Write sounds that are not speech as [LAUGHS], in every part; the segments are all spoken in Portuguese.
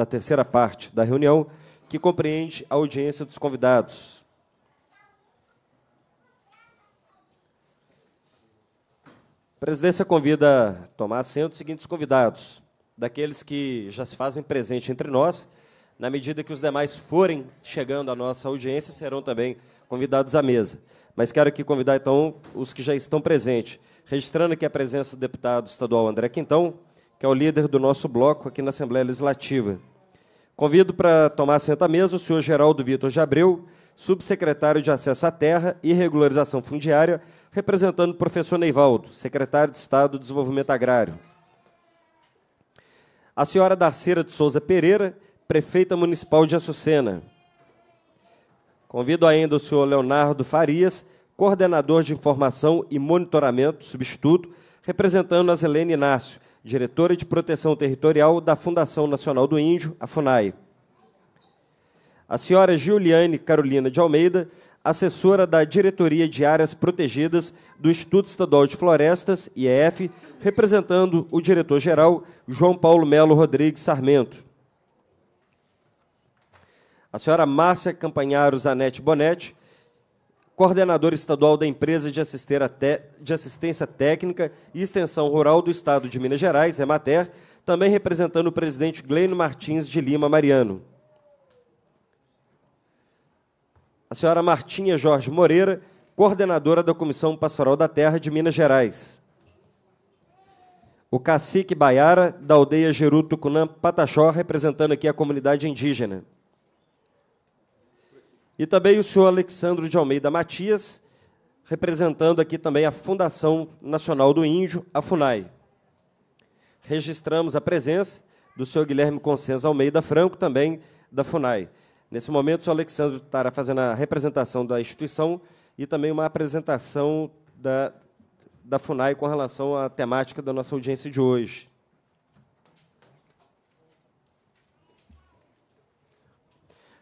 da terceira parte da reunião, que compreende a audiência dos convidados. A presidência convida a tomar assento os seguintes convidados, daqueles que já se fazem presente entre nós, na medida que os demais forem chegando à nossa audiência, serão também convidados à mesa. Mas quero aqui convidar, então, os que já estão presentes. Registrando aqui a presença do deputado estadual André Quintão, que é o líder do nosso bloco aqui na Assembleia Legislativa. Convido para tomar assento à mesa o senhor Geraldo Vitor de Abreu, subsecretário de Acesso à Terra e Regularização Fundiária, representando o professor Neivaldo, secretário de Estado do Desenvolvimento Agrário. A senhora Darceira de Souza Pereira, prefeita municipal de Açucena. Convido ainda o senhor Leonardo Farias, coordenador de Informação e Monitoramento, substituto, representando a Zelene Inácio, diretora de Proteção Territorial da Fundação Nacional do Índio, a FUNAI. A senhora Giuliane Carolina de Almeida, assessora da Diretoria de Áreas Protegidas do Instituto Estadual de Florestas, IEF, representando o diretor-geral João Paulo Melo Rodrigues Sarmento. A senhora Márcia Campanharo Zanetti Bonetti, coordenador estadual da empresa de, de assistência técnica e extensão rural do Estado de Minas Gerais, Emater, também representando o presidente Gleino Martins de Lima Mariano. A senhora Martinha Jorge Moreira, coordenadora da Comissão Pastoral da Terra de Minas Gerais. O cacique Baiara, da aldeia Jeruto Cunã Pataxó, representando aqui a comunidade indígena. E também o senhor Alexandre de Almeida Matias, representando aqui também a Fundação Nacional do Índio, a FUNAI. Registramos a presença do senhor Guilherme Consenza Almeida Franco, também da FUNAI. Nesse momento, o senhor Alexandre estará fazendo a representação da instituição e também uma apresentação da, da FUNAI com relação à temática da nossa audiência de hoje.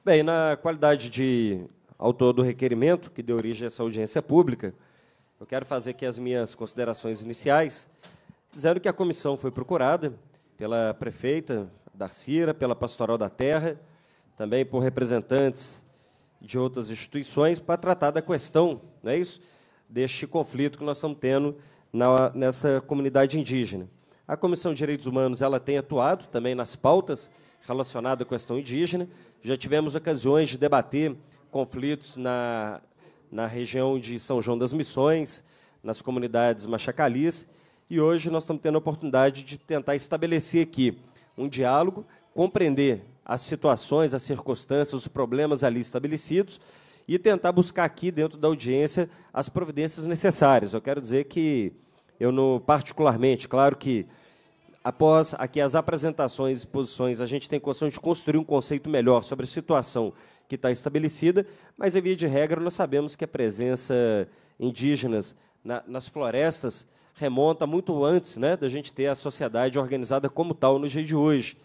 Bem, na qualidade de autor do requerimento que deu origem a essa audiência pública, eu quero fazer aqui as minhas considerações iniciais, dizendo que a comissão foi procurada pela prefeita Darcira, pela Pastoral da Terra, também por representantes de outras instituições para tratar da questão, não é isso? Deste conflito que nós estamos tendo na, nessa comunidade indígena. A Comissão de Direitos Humanos ela tem atuado também nas pautas relacionadas à questão indígena, já tivemos ocasiões de debater conflitos na, na região de São João das Missões, nas comunidades machacalis, e hoje nós estamos tendo a oportunidade de tentar estabelecer aqui um diálogo, compreender as situações, as circunstâncias, os problemas ali estabelecidos e tentar buscar aqui dentro da audiência as providências necessárias. Eu quero dizer que eu no particularmente, claro que após aqui as apresentações, exposições, a gente tem condição de construir um conceito melhor sobre a situação que está estabelecida, mas, em via de regra, nós sabemos que a presença indígenas na, nas florestas remonta muito antes né, da gente ter a sociedade organizada como tal no dia de hoje.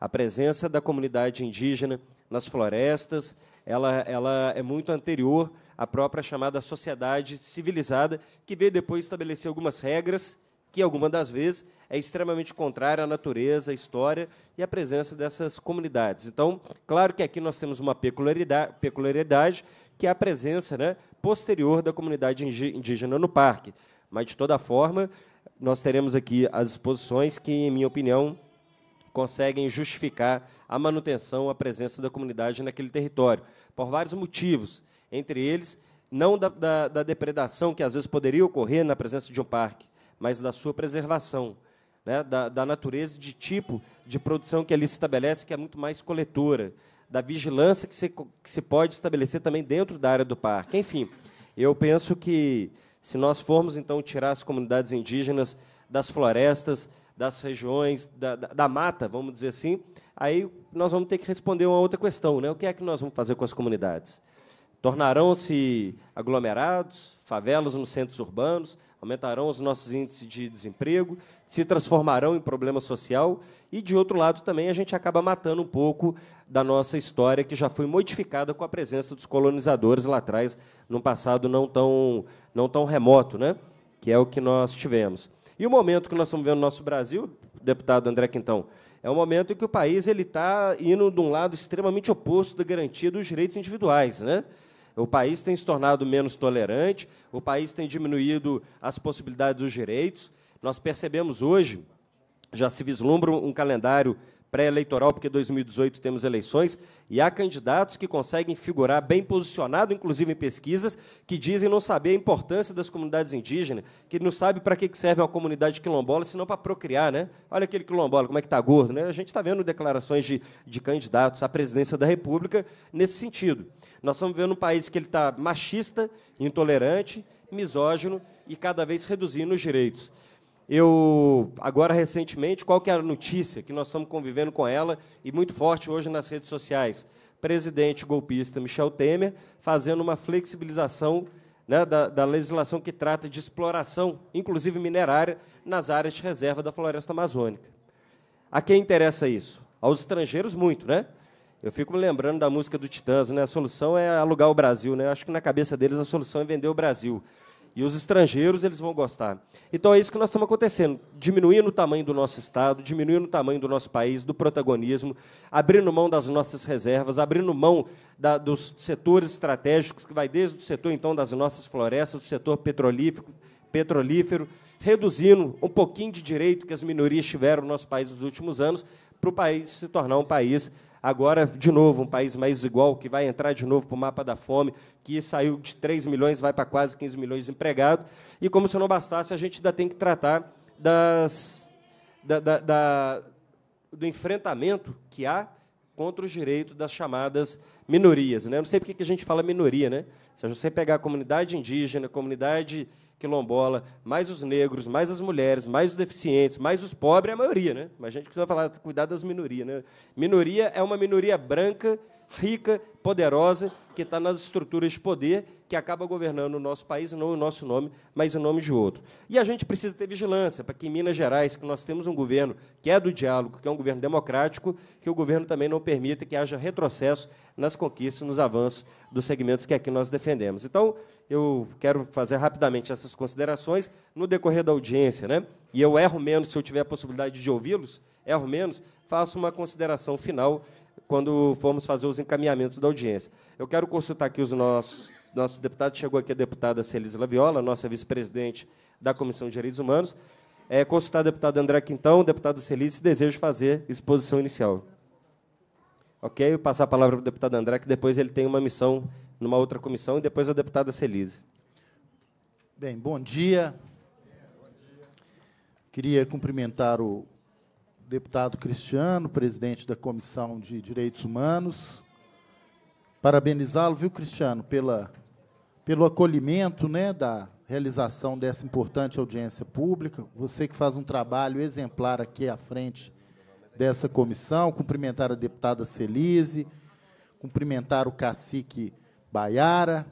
A presença da comunidade indígena nas florestas ela, ela é muito anterior à própria chamada sociedade civilizada, que veio depois estabelecer algumas regras que algumas das vezes é extremamente contrária à natureza, à história e à presença dessas comunidades. Então, claro que aqui nós temos uma peculiaridade, peculiaridade que é a presença né, posterior da comunidade indígena no parque. Mas, de toda forma, nós teremos aqui as exposições que, em minha opinião, conseguem justificar a manutenção, a presença da comunidade naquele território, por vários motivos, entre eles, não da, da, da depredação que às vezes poderia ocorrer na presença de um parque, mas da sua preservação, né? da, da natureza de tipo de produção que ali se estabelece, que é muito mais coletora, da vigilância que se, que se pode estabelecer também dentro da área do parque. Enfim, eu penso que se nós formos então tirar as comunidades indígenas das florestas, das regiões, da, da, da, mata, vamos dizer assim, aí nós vamos ter que responder uma outra questão, né? O que é que nós vamos fazer com as comunidades? Tornarão-se aglomerados, favelas nos centros urbanos? aumentarão os nossos índices de desemprego, se transformarão em problema social e, de outro lado, também a gente acaba matando um pouco da nossa história que já foi modificada com a presença dos colonizadores lá atrás, num passado não tão, não tão remoto, né? que é o que nós tivemos. E o momento que nós estamos vendo no nosso Brasil, deputado André Quintão, é o momento em que o país ele está indo de um lado extremamente oposto da garantia dos direitos individuais, né? O país tem se tornado menos tolerante, o país tem diminuído as possibilidades dos direitos. Nós percebemos hoje, já se vislumbra um calendário pré-eleitoral, porque 2018 temos eleições, e há candidatos que conseguem figurar bem posicionado, inclusive em pesquisas, que dizem não saber a importância das comunidades indígenas, que não sabe para que serve uma comunidade quilombola, senão para procriar, né? Olha aquele quilombola, como é que está gordo, né? A gente está vendo declarações de, de candidatos à presidência da República nesse sentido. Nós estamos vivendo um país que ele está machista, intolerante, misógino e cada vez reduzindo os direitos. Eu, agora recentemente, qual que é a notícia que nós estamos convivendo com ela e muito forte hoje nas redes sociais? Presidente golpista Michel Temer fazendo uma flexibilização né, da, da legislação que trata de exploração, inclusive minerária, nas áreas de reserva da floresta amazônica. A quem interessa isso? Aos estrangeiros, muito, né? Eu fico me lembrando da música do Titãs, né? A solução é alugar o Brasil, né? acho que na cabeça deles a solução é vender o Brasil. E os estrangeiros eles vão gostar. Então é isso que nós estamos acontecendo, diminuindo o tamanho do nosso estado, diminuindo o tamanho do nosso país, do protagonismo, abrindo mão das nossas reservas, abrindo mão da, dos setores estratégicos que vai desde o setor então das nossas florestas, do setor petrolífero, petrolífero, reduzindo um pouquinho de direito que as minorias tiveram no nosso país nos últimos anos, para o país se tornar um país Agora, de novo, um país mais igual, que vai entrar de novo para o mapa da fome, que saiu de 3 milhões, vai para quase 15 milhões de empregados. E como se não bastasse, a gente ainda tem que tratar das, da, da, da, do enfrentamento que há contra os direitos das chamadas minorias. Né? Eu não sei por que a gente fala minoria. Né? Se você pegar a comunidade indígena, a comunidade quilombola, mais os negros, mais as mulheres, mais os deficientes, mais os pobres, é a maioria, né? Mas a gente precisa falar, cuidar das minorias, né? Minoria é uma minoria branca, rica, poderosa, que está nas estruturas de poder, que acaba governando o nosso país, não o nosso nome, mas o nome de outro. E a gente precisa ter vigilância para que em Minas Gerais, que nós temos um governo que é do diálogo, que é um governo democrático, que o governo também não permita que haja retrocesso nas conquistas, nos avanços dos segmentos que aqui nós defendemos. Então, eu quero fazer rapidamente essas considerações no decorrer da audiência, né? E eu erro menos se eu tiver a possibilidade de ouvi-los, erro menos, faço uma consideração final quando formos fazer os encaminhamentos da audiência. Eu quero consultar aqui os nossos nossos deputados, chegou aqui a deputada Celise Laviola, nossa vice-presidente da Comissão de Direitos Humanos, é, consultar a deputada André Quintão, deputada Celise, se deseja fazer exposição inicial. Ok? Eu passar a palavra para o deputado André, que depois ele tem uma missão numa outra comissão, e depois a deputada Celise. Bem, bom dia. Queria cumprimentar o deputado Cristiano, presidente da Comissão de Direitos Humanos. Parabenizá-lo, viu, Cristiano, pela, pelo acolhimento né, da realização dessa importante audiência pública. Você que faz um trabalho exemplar aqui à frente dessa comissão. Cumprimentar a deputada Celise, cumprimentar o cacique Baiara,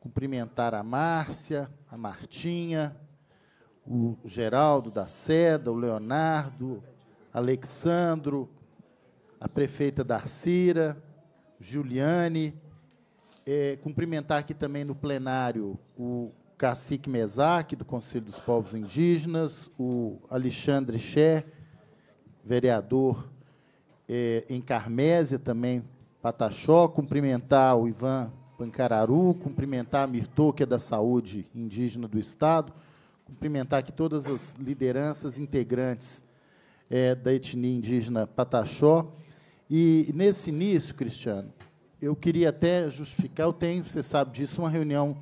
cumprimentar a Márcia, a Martinha, o Geraldo da Seda, o Leonardo, Alexandro, a prefeita Darcira, Juliane, é, cumprimentar aqui também no plenário o cacique Mesac, do Conselho dos Povos Indígenas, o Alexandre Xé, vereador é, em Carmésia, também Pataxó, cumprimentar o Ivan Pancararu, cumprimentar a Mirtô, que é da saúde indígena do Estado, cumprimentar aqui todas as lideranças integrantes é, da etnia indígena Pataxó. E, nesse início, Cristiano, eu queria até justificar, eu tenho, você sabe disso, uma reunião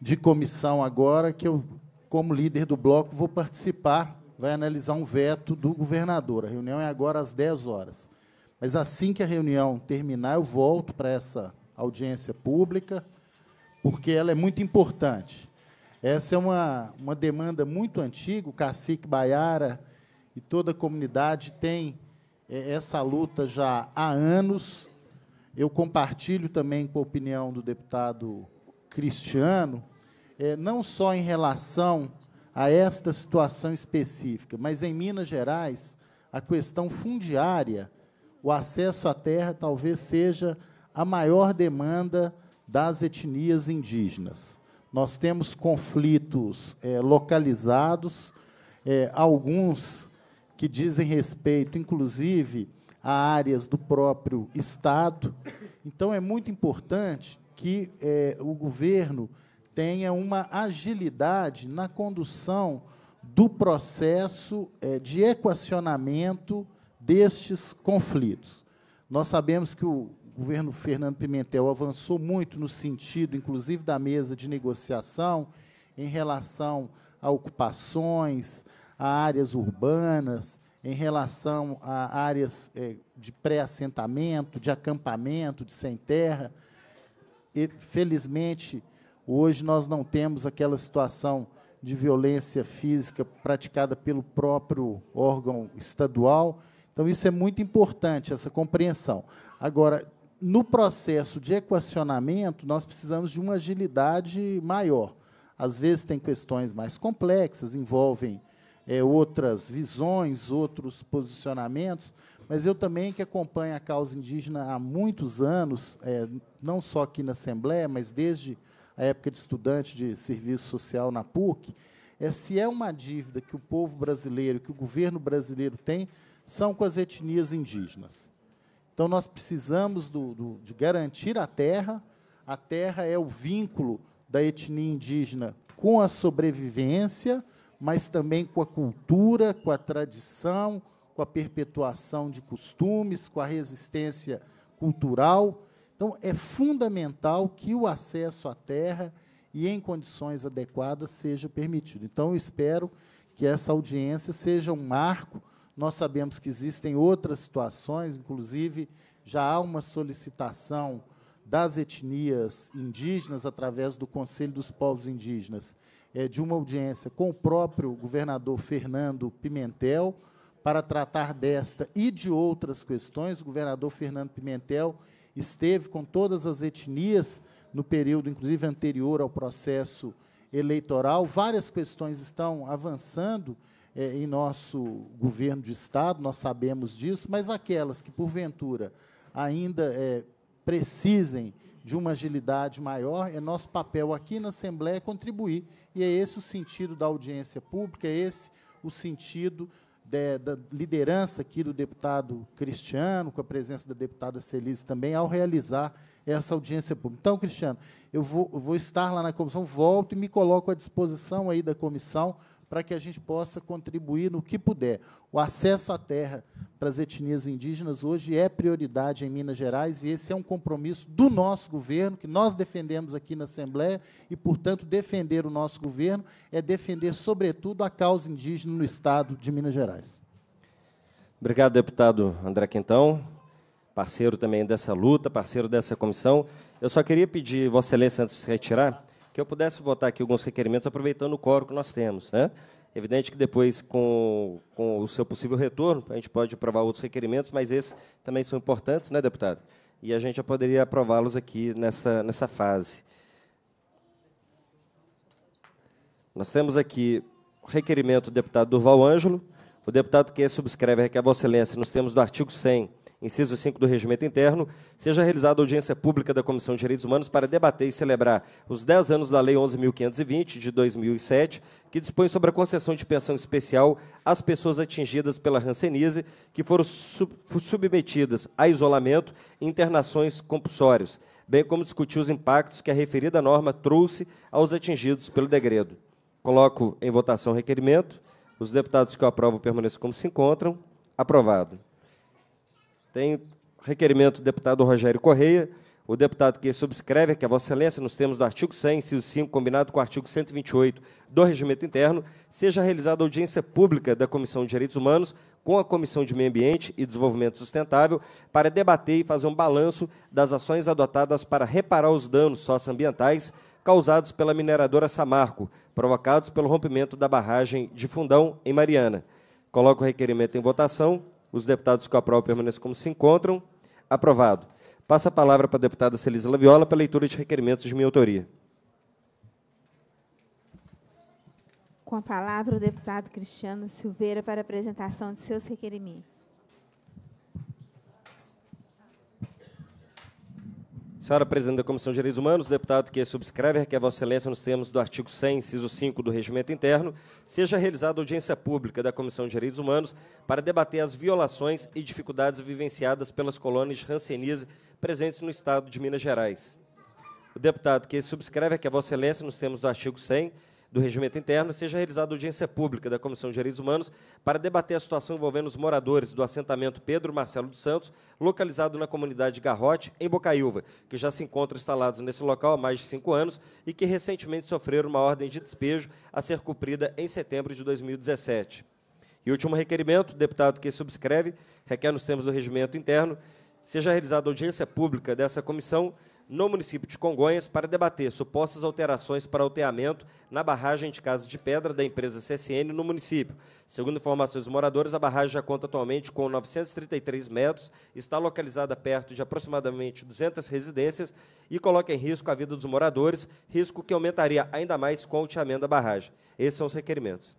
de comissão agora, que eu, como líder do bloco, vou participar, vai analisar um veto do governador. A reunião é agora às 10 horas. Mas, assim que a reunião terminar, eu volto para essa audiência pública, porque ela é muito importante. Essa é uma, uma demanda muito antiga, o cacique Baiara e toda a comunidade tem é, essa luta já há anos. Eu compartilho também com a opinião do deputado Cristiano, é, não só em relação a esta situação específica, mas em Minas Gerais, a questão fundiária, o acesso à terra talvez seja a maior demanda das etnias indígenas. Nós temos conflitos é, localizados, é, alguns que dizem respeito, inclusive, a áreas do próprio Estado. Então, é muito importante que é, o governo tenha uma agilidade na condução do processo é, de equacionamento destes conflitos. Nós sabemos que o o governo Fernando Pimentel avançou muito no sentido, inclusive, da mesa de negociação em relação a ocupações, a áreas urbanas, em relação a áreas é, de pré-assentamento, de acampamento, de sem terra. E, felizmente, hoje nós não temos aquela situação de violência física praticada pelo próprio órgão estadual. Então, isso é muito importante, essa compreensão. Agora, no processo de equacionamento, nós precisamos de uma agilidade maior. Às vezes, tem questões mais complexas, envolvem é, outras visões, outros posicionamentos, mas eu também, que acompanho a causa indígena há muitos anos, é, não só aqui na Assembleia, mas desde a época de estudante de serviço social na PUC, é, se é uma dívida que o povo brasileiro, que o governo brasileiro tem, são com as etnias indígenas. Então, nós precisamos do, do, de garantir a terra. A terra é o vínculo da etnia indígena com a sobrevivência, mas também com a cultura, com a tradição, com a perpetuação de costumes, com a resistência cultural. Então, é fundamental que o acesso à terra e em condições adequadas seja permitido. Então, eu espero que essa audiência seja um marco nós sabemos que existem outras situações, inclusive já há uma solicitação das etnias indígenas, através do Conselho dos Povos Indígenas, é, de uma audiência com o próprio governador Fernando Pimentel, para tratar desta e de outras questões. O governador Fernando Pimentel esteve com todas as etnias no período, inclusive anterior ao processo eleitoral. Várias questões estão avançando é, em nosso governo de Estado, nós sabemos disso, mas aquelas que, porventura, ainda é, precisem de uma agilidade maior, é nosso papel aqui na Assembleia contribuir. E é esse o sentido da audiência pública, é esse o sentido de, é, da liderança aqui do deputado Cristiano, com a presença da deputada Celise também, ao realizar essa audiência pública. Então, Cristiano, eu vou, eu vou estar lá na comissão, volto e me coloco à disposição aí da comissão para que a gente possa contribuir no que puder. O acesso à terra para as etnias indígenas hoje é prioridade em Minas Gerais e esse é um compromisso do nosso governo, que nós defendemos aqui na Assembleia, e, portanto, defender o nosso governo é defender, sobretudo, a causa indígena no Estado de Minas Gerais. Obrigado, deputado André Quintão, parceiro também dessa luta, parceiro dessa comissão. Eu só queria pedir, Vossa Excelência, antes de se retirar, que eu pudesse votar aqui alguns requerimentos, aproveitando o coro que nós temos. Né? Evidente que depois, com, com o seu possível retorno, a gente pode aprovar outros requerimentos, mas esses também são importantes, né, deputado? E a gente já poderia aprová-los aqui nessa, nessa fase. Nós temos aqui o requerimento do deputado Durval Ângelo. O deputado que subscreve requer é a Vossa Excelência, nos termos do artigo 100 inciso 5 do Regimento Interno, seja realizada audiência pública da Comissão de Direitos Humanos para debater e celebrar os 10 anos da Lei 11.520, de 2007, que dispõe sobre a concessão de pensão especial às pessoas atingidas pela rancenise que foram sub submetidas a isolamento e internações compulsórios, bem como discutir os impactos que a referida norma trouxe aos atingidos pelo degredo. Coloco em votação o requerimento. Os deputados que o aprovam permaneçam como se encontram. Aprovado. Tem requerimento do deputado Rogério Correia, o deputado que subscreve que a é Vossa Excelência, nos termos do artigo 100, inciso 5, combinado com o artigo 128 do Regimento Interno, seja realizada audiência pública da Comissão de Direitos Humanos com a Comissão de Meio Ambiente e Desenvolvimento Sustentável para debater e fazer um balanço das ações adotadas para reparar os danos socioambientais causados pela mineradora Samarco, provocados pelo rompimento da barragem de Fundão, em Mariana. Coloco o requerimento em votação. Os deputados que aprovam permanecem como se encontram. Aprovado. Passa a palavra para a deputada Celisa Laviola para a leitura de requerimentos de minha autoria. Com a palavra, o deputado Cristiano Silveira para a apresentação de seus requerimentos. Senhora Presidente da Comissão de Direitos Humanos, deputado que subscreve, a Vossa Excelência, nos termos do artigo 100, inciso 5 do Regimento Interno, seja realizada audiência pública da Comissão de Direitos Humanos para debater as violações e dificuldades vivenciadas pelas colônias rancenise presentes no Estado de Minas Gerais. O deputado que subscreve, a Vossa Excelência, nos termos do artigo 100, do Regimento Interno, seja realizada audiência pública da Comissão de Direitos Humanos para debater a situação envolvendo os moradores do assentamento Pedro Marcelo dos Santos, localizado na comunidade Garrote, em Bocaiúva, que já se encontram instalados nesse local há mais de cinco anos e que recentemente sofreram uma ordem de despejo a ser cumprida em setembro de 2017. E último requerimento, o deputado que subscreve, requer nos termos do regimento interno, seja realizada audiência pública dessa comissão no município de Congonhas para debater supostas alterações para alteamento na barragem de Casa de Pedra da empresa CSN no município. Segundo informações dos moradores, a barragem já conta atualmente com 933 metros, está localizada perto de aproximadamente 200 residências e coloca em risco a vida dos moradores, risco que aumentaria ainda mais com o alteamento da barragem. Esses são os requerimentos.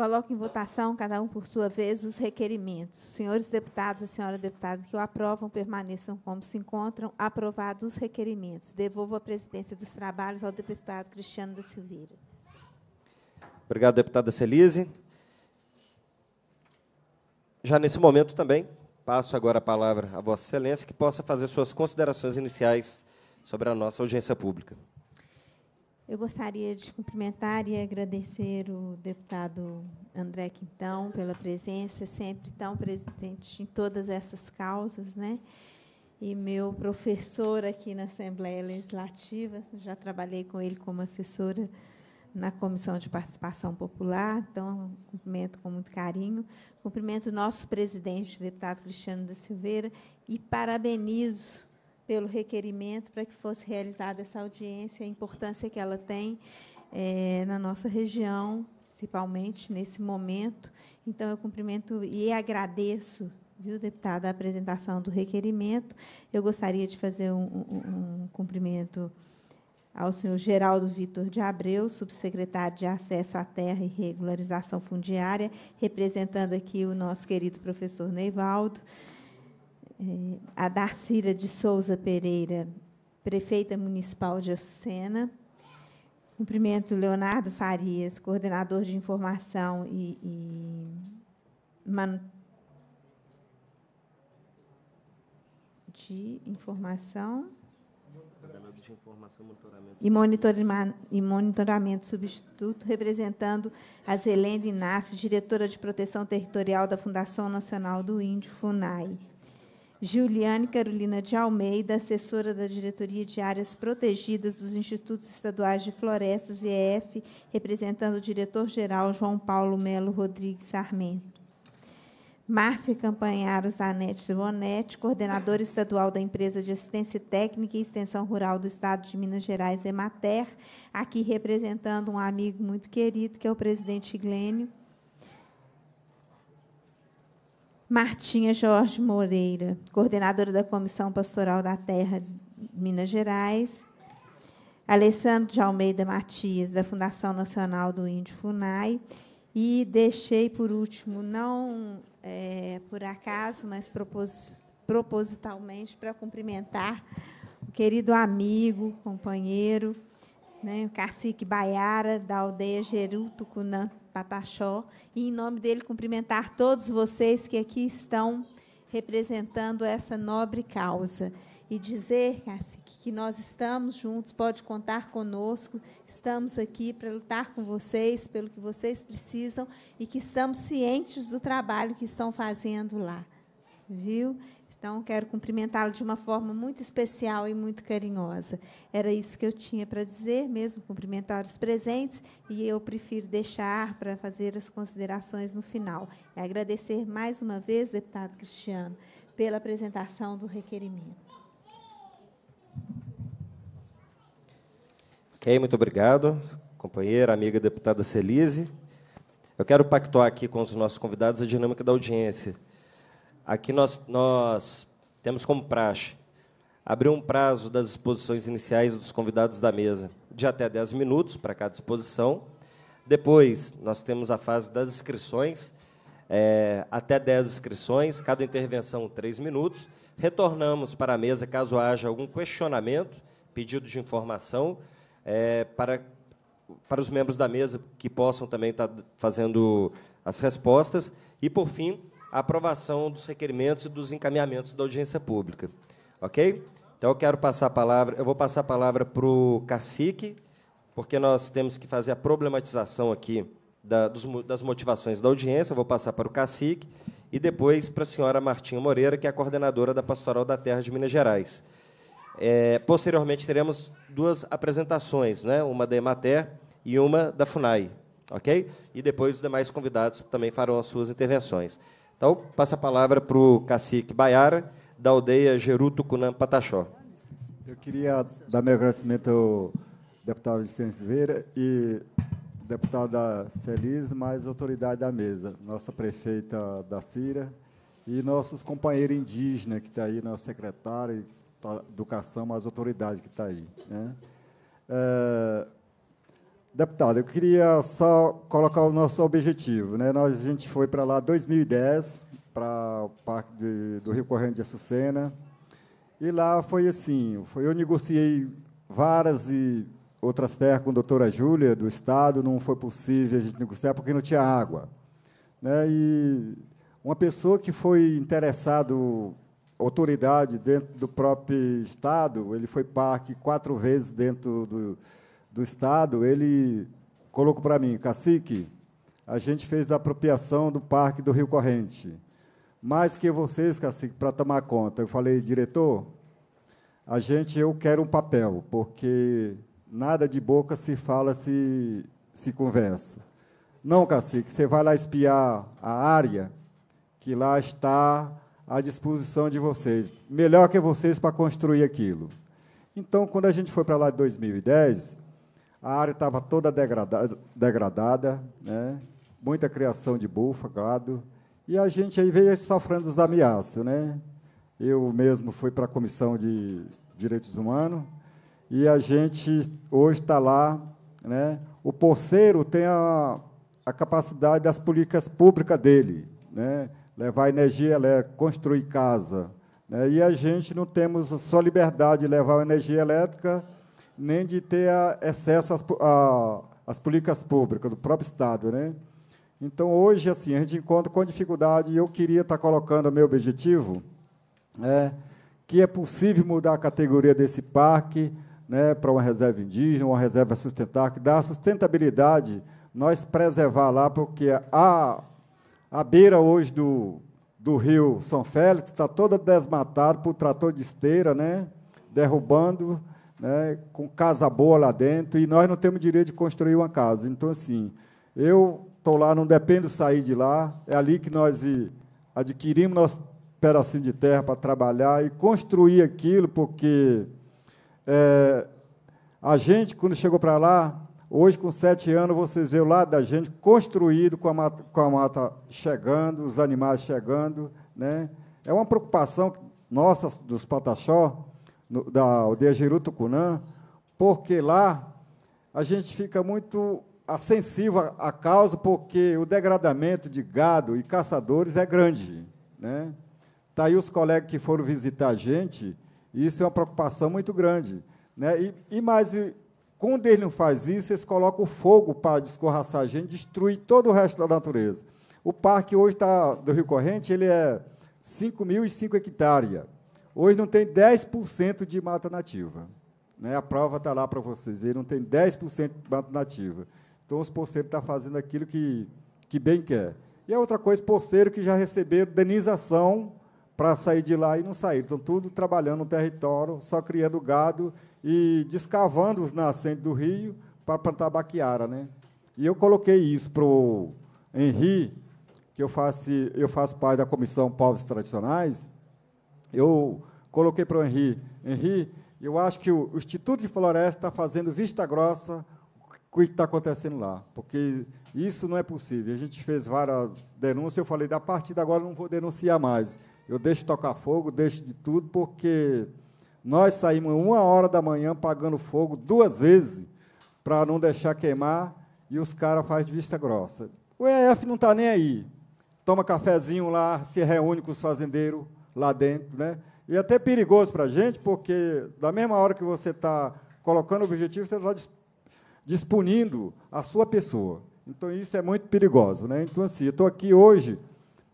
Coloco em votação, cada um por sua vez, os requerimentos. Senhores deputados e senhora deputada que o aprovam, permaneçam como se encontram. Aprovados os requerimentos. Devolvo a presidência dos trabalhos ao deputado Cristiano da Silveira. Obrigado, deputada Celise. Já nesse momento também, passo agora a palavra a Vossa Excelência, que possa fazer suas considerações iniciais sobre a nossa audiência pública. Eu gostaria de cumprimentar e agradecer o deputado André Quintão pela presença, sempre tão presente em todas essas causas, né? E meu professor aqui na Assembleia Legislativa, já trabalhei com ele como assessora na Comissão de Participação Popular, então cumprimento com muito carinho. Cumprimento o nosso presidente, deputado Cristiano da Silveira, e parabenizo pelo requerimento para que fosse realizada essa audiência, a importância que ela tem é, na nossa região, principalmente nesse momento. Então, eu cumprimento e agradeço, viu, deputada, a apresentação do requerimento. Eu gostaria de fazer um, um, um cumprimento ao senhor Geraldo Vitor de Abreu, subsecretário de Acesso à Terra e Regularização Fundiária, representando aqui o nosso querido professor Neivaldo. É, a Darcira de Souza Pereira, prefeita municipal de Açucena. Cumprimento Leonardo Farias, coordenador de informação e, e man... de informação de informação monitoramento e, e monitoramento substituto, representando a Zelene Inácio, diretora de proteção territorial da Fundação Nacional do Índio, FUNAI. Juliane Carolina de Almeida, assessora da Diretoria de Áreas Protegidas dos Institutos Estaduais de Florestas, IEF, representando o diretor-geral João Paulo Melo Rodrigues Sarmento. Márcia Campanharo Zanetti Bonetti, coordenadora estadual da Empresa de Assistência Técnica e Extensão Rural do Estado de Minas Gerais, Emater, aqui representando um amigo muito querido, que é o presidente Glênio, Martinha Jorge Moreira, coordenadora da Comissão Pastoral da Terra Minas Gerais, Alessandro de Almeida Matias, da Fundação Nacional do Índio FUNAI, e deixei por último, não é, por acaso, mas propos propositalmente, para cumprimentar o querido amigo, companheiro, né, o cacique Baiara, da aldeia Geruto Cunã Pataxó, e em nome dele cumprimentar todos vocês que aqui estão representando essa nobre causa. E dizer, que nós estamos juntos, pode contar conosco, estamos aqui para lutar com vocês, pelo que vocês precisam, e que estamos cientes do trabalho que estão fazendo lá. Viu? Então, quero cumprimentá-lo de uma forma muito especial e muito carinhosa. Era isso que eu tinha para dizer, mesmo cumprimentar os presentes, e eu prefiro deixar para fazer as considerações no final. E é agradecer mais uma vez, deputado Cristiano, pela apresentação do requerimento. Ok, muito obrigado, companheira, amiga deputada Celise. Eu quero pactuar aqui com os nossos convidados a dinâmica da audiência. Aqui nós, nós temos como praxe abrir um prazo das exposições iniciais dos convidados da mesa de até 10 minutos para cada exposição. Depois, nós temos a fase das inscrições, é, até 10 inscrições, cada intervenção 3 minutos. Retornamos para a mesa caso haja algum questionamento, pedido de informação, é, para, para os membros da mesa que possam também estar tá fazendo as respostas. E, por fim, a aprovação dos requerimentos e dos encaminhamentos da audiência pública. Ok? Então eu quero passar a palavra, eu vou passar a palavra para o cacique, porque nós temos que fazer a problematização aqui da, dos, das motivações da audiência, eu vou passar para o cacique, e depois para a senhora Martinha Moreira, que é a coordenadora da Pastoral da Terra de Minas Gerais. É, posteriormente teremos duas apresentações, né? uma da Emater e uma da FUNAI, ok? E depois os demais convidados também farão as suas intervenções. Então, passa a palavra para o cacique Baiara, da aldeia Geruto Cunam Pataxó. Eu queria dar meu agradecimento ao deputado Vicente Silveira e deputado da Celis, mais autoridade da mesa, nossa prefeita da Cira e nossos companheiros indígenas que está aí, nosso secretário, educação, mais autoridade que está aí. Né? É, Deputado, eu queria só colocar o nosso objetivo. Né? Nós, a gente foi para lá em 2010, para o Parque de, do Rio Corrente de Açucena, e lá foi assim, foi, eu negociei varas e outras terras com a doutora Júlia, do Estado, não foi possível a gente negociar porque não tinha água. Né? E uma pessoa que foi interessado, autoridade dentro do próprio Estado, ele foi parque quatro vezes dentro do do Estado, ele colocou para mim, cacique, a gente fez a apropriação do Parque do Rio Corrente. Mais que vocês, cacique, para tomar conta. Eu falei, diretor, a gente, eu quero um papel, porque nada de boca se fala, se, se conversa. Não, cacique, você vai lá espiar a área que lá está à disposição de vocês. Melhor que vocês para construir aquilo. Então, quando a gente foi para lá em 2010, a área estava toda degradada, degradada né? muita criação de bufa, gado, e a gente aí veio sofrendo os ameaços. Né? Eu mesmo fui para a Comissão de Direitos Humanos, e a gente hoje está lá. Né? O porceiro tem a, a capacidade das políticas públicas dele, né? levar energia elétrica, construir casa. Né? E a gente não temos só liberdade de levar energia elétrica nem de ter acesso ah, às, às políticas públicas do próprio Estado. Né? Então, hoje, assim, a gente encontra com dificuldade, e eu queria estar tá colocando o meu objetivo, né, que é possível mudar a categoria desse parque né, para uma reserva indígena, uma reserva sustentável, que dá sustentabilidade, nós preservar lá, porque a, a beira hoje do, do rio São Félix está toda desmatada por trator de esteira, né, derrubando né, com casa boa lá dentro, e nós não temos direito de construir uma casa. Então, assim, eu estou lá, não dependo sair de lá, é ali que nós adquirimos nosso pedacinho de terra para trabalhar e construir aquilo, porque é, a gente, quando chegou para lá, hoje com sete anos, vocês vê o lado da gente construído com a mata, com a mata chegando, os animais chegando. Né? É uma preocupação nossa, dos Pataxó, no, da aldeia Girutucunã, porque lá a gente fica muito sensível à causa, porque o degradamento de gado e caçadores é grande. Né? Tá aí os colegas que foram visitar a gente, e isso é uma preocupação muito grande. Né? E, e mais, quando eles não faz isso, eles colocam fogo para descorraçar a gente, destruir todo o resto da natureza. O parque hoje tá, do Rio Corrente ele é 5.005 hectares. Hoje não tem 10% de mata nativa. Né? A prova está lá para vocês verem, não tem 10% de mata nativa. Então, os porceiros estão tá fazendo aquilo que, que bem quer. E a outra coisa, porceiro que já receberam denização para sair de lá e não sair. Estão tudo trabalhando no território, só criando gado e descavando os nascentes do rio para plantar baquiara. Né? E eu coloquei isso para o Henri, que eu faço, eu faço parte da Comissão Povos Tradicionais, eu coloquei para o Henri, Henri, eu acho que o, Instituto de Floresta está fazendo vista grossa com o que está acontecendo lá, porque isso não é possível. A gente fez várias denúncias, eu falei, da partir de agora não vou denunciar mais. Eu deixo tocar fogo, deixo de tudo, porque nós saímos uma hora da manhã pagando fogo duas vezes para não deixar queimar e os caras fazem de vista grossa. O EF não está nem aí. Toma cafezinho lá, se reúne com os fazendeiros, lá dentro. Né? E é até perigoso para a gente, porque da mesma hora que você está colocando o objetivo, você está disponindo a sua pessoa. Então, isso é muito perigoso. Né? Então, assim, eu estou aqui hoje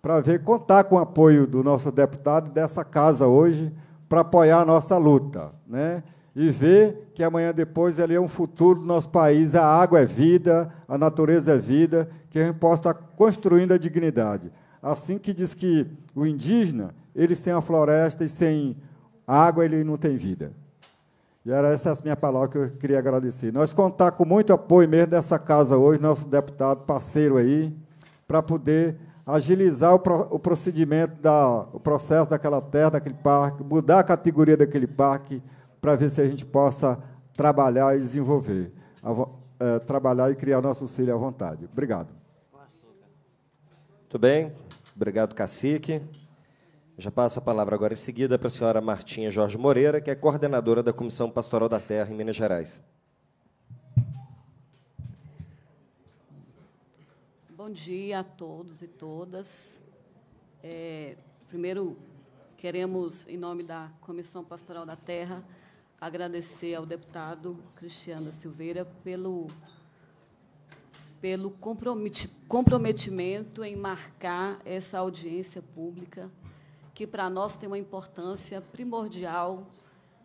para ver, contar com o apoio do nosso deputado dessa casa hoje, para apoiar a nossa luta. Né? E ver que amanhã depois ali é um futuro do nosso país, a água é vida, a natureza é vida, que a gente possa estar tá construindo a dignidade. Assim que diz que o indígena ele sem a floresta e sem água, ele não tem vida. E era essa a minha palavra que eu queria agradecer. Nós contar com muito apoio mesmo dessa casa hoje, nosso deputado parceiro aí, para poder agilizar o, pro, o procedimento, da, o processo daquela terra, daquele parque, mudar a categoria daquele parque, para ver se a gente possa trabalhar e desenvolver, a, é, trabalhar e criar nosso auxílio à vontade. Obrigado. Muito bem. Obrigado, cacique. Já passo a palavra agora em seguida para a senhora Martinha Jorge Moreira, que é coordenadora da Comissão Pastoral da Terra em Minas Gerais. Bom dia a todos e todas. É, primeiro, queremos, em nome da Comissão Pastoral da Terra, agradecer ao deputado Cristiano Silveira pelo, pelo comprometimento em marcar essa audiência pública que para nós tem uma importância primordial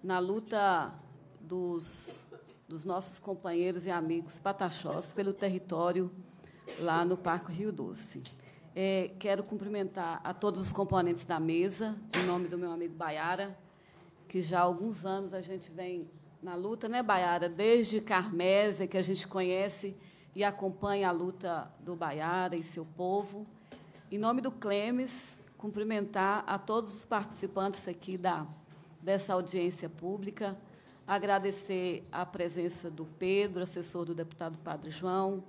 na luta dos, dos nossos companheiros e amigos pataxós pelo território lá no Parque Rio Doce. É, quero cumprimentar a todos os componentes da mesa, em nome do meu amigo Baiara, que já há alguns anos a gente vem na luta, né, Baiara? Desde Carmésia, que a gente conhece e acompanha a luta do Baiara e seu povo. Em nome do Clemes, cumprimentar a todos os participantes aqui da, dessa audiência pública, agradecer a presença do Pedro, assessor do deputado Padre João,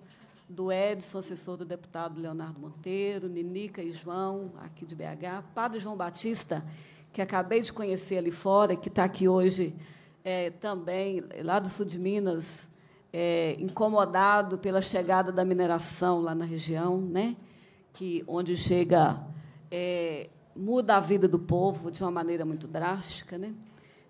do Edson, assessor do deputado Leonardo Monteiro, Ninica e João, aqui de BH, Padre João Batista, que acabei de conhecer ali fora, que está aqui hoje é, também, lá do sul de Minas, é, incomodado pela chegada da mineração lá na região, né? que onde chega é, muda a vida do povo de uma maneira muito drástica. Né?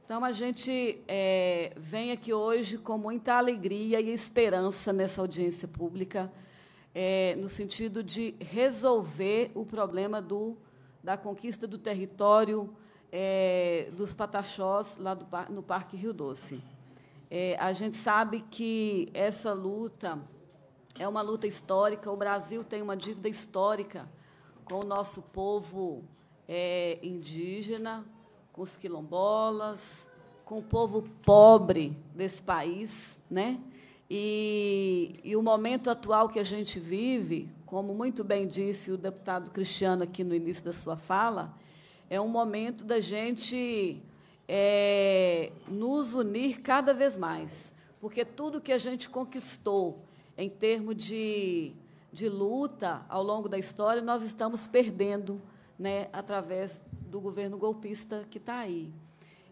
Então, a gente é, vem aqui hoje com muita alegria e esperança nessa audiência pública, é, no sentido de resolver o problema do, da conquista do território é, dos pataxós lá do, no Parque Rio Doce. É, a gente sabe que essa luta é uma luta histórica, o Brasil tem uma dívida histórica com o nosso povo é, indígena, com os quilombolas, com o povo pobre desse país, né? E, e, o momento atual que a gente vive, como muito bem disse o deputado Cristiano aqui no início da sua fala, é um momento da gente é, nos unir cada vez mais, porque tudo que a gente conquistou em termos de de luta ao longo da história, nós estamos perdendo né, através do governo golpista que está aí.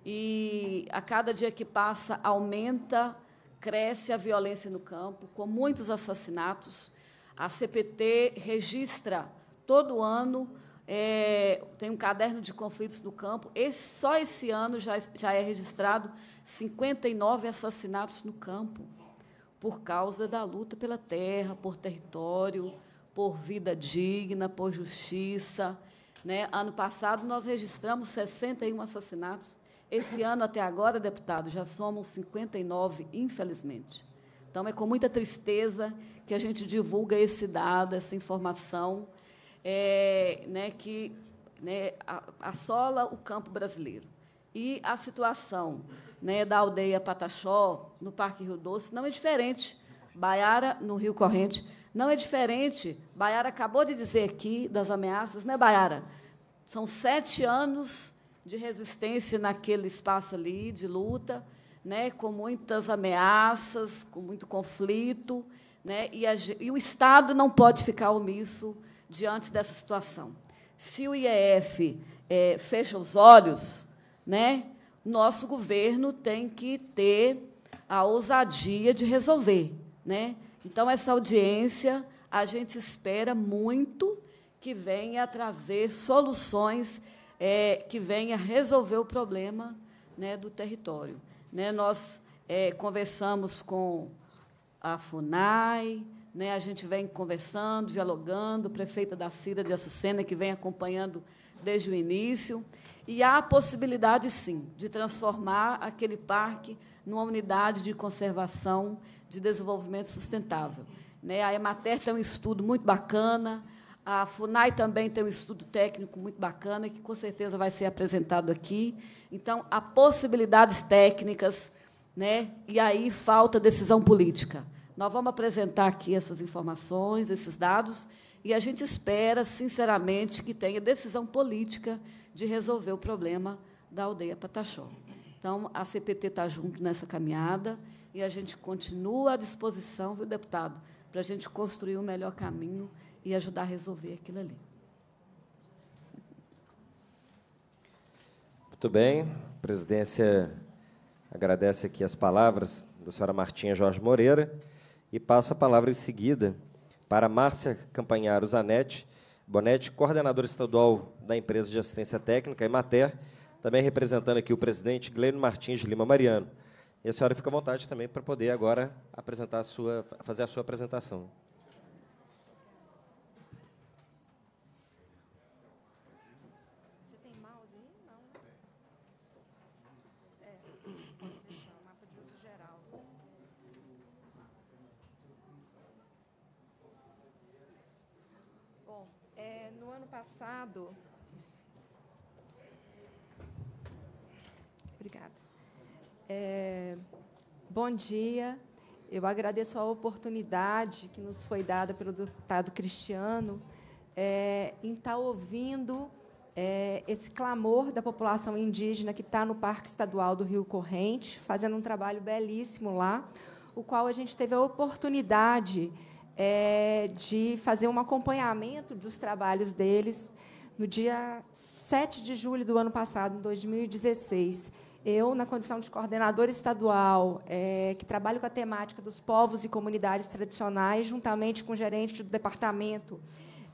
E a cada dia que passa, aumenta, cresce a violência no campo, com muitos assassinatos. A CPT registra todo ano, é, tem um caderno de conflitos no campo. Esse, só esse ano já, já é registrado 59 assassinatos no campo por causa da luta pela terra, por território, por vida digna, por justiça. Né? Ano passado, nós registramos 61 assassinatos. Esse ano, até agora, deputado, já somam 59, infelizmente. Então, é com muita tristeza que a gente divulga esse dado, essa informação, é, né, que né, assola o campo brasileiro e a situação né, da aldeia Pataxó, no Parque Rio Doce, não é diferente. Baiara, no Rio Corrente, não é diferente. Baiara acabou de dizer aqui das ameaças, né, Baiara? São sete anos de resistência naquele espaço ali, de luta, né, com muitas ameaças, com muito conflito. Né, e, a, e o Estado não pode ficar omisso diante dessa situação. Se o IEF é, eh, fecha os olhos, né? Nosso governo tem que ter a ousadia de resolver, né? Então essa audiência a gente espera muito que venha trazer soluções, é, que venha resolver o problema né, do território. Né? Nós é, conversamos com a FUNAI, né? a gente vem conversando, dialogando, prefeita da Cira de Açucena, que vem acompanhando desde o início. E há a possibilidade, sim, de transformar aquele parque numa unidade de conservação de desenvolvimento sustentável. Né? A Emater tem um estudo muito bacana, a FUNAI também tem um estudo técnico muito bacana, que com certeza vai ser apresentado aqui. Então, há possibilidades técnicas, né? e aí falta decisão política. Nós vamos apresentar aqui essas informações, esses dados, e a gente espera, sinceramente, que tenha decisão política de resolver o problema da aldeia Pataxó. Então, a CPT está junto nessa caminhada e a gente continua à disposição, viu, deputado, para a gente construir o um melhor caminho e ajudar a resolver aquilo ali. Muito bem. A presidência agradece aqui as palavras da senhora Martinha Jorge Moreira e passo a palavra em seguida para Márcia Campanharo Zanetti, Bonetti, coordenador estadual da empresa de assistência técnica, Emater, também representando aqui o presidente Gleino Martins de Lima Mariano. E a senhora fica à vontade também para poder agora apresentar a sua, fazer a sua apresentação. passado. Obrigada. É, bom dia. Eu agradeço a oportunidade que nos foi dada pelo deputado Cristiano é, em estar tá ouvindo é, esse clamor da população indígena que está no Parque Estadual do Rio Corrente, fazendo um trabalho belíssimo lá, o qual a gente teve a oportunidade de é, de fazer um acompanhamento dos trabalhos deles. No dia 7 de julho do ano passado, em 2016, eu, na condição de coordenadora estadual, é, que trabalho com a temática dos povos e comunidades tradicionais, juntamente com o gerente do departamento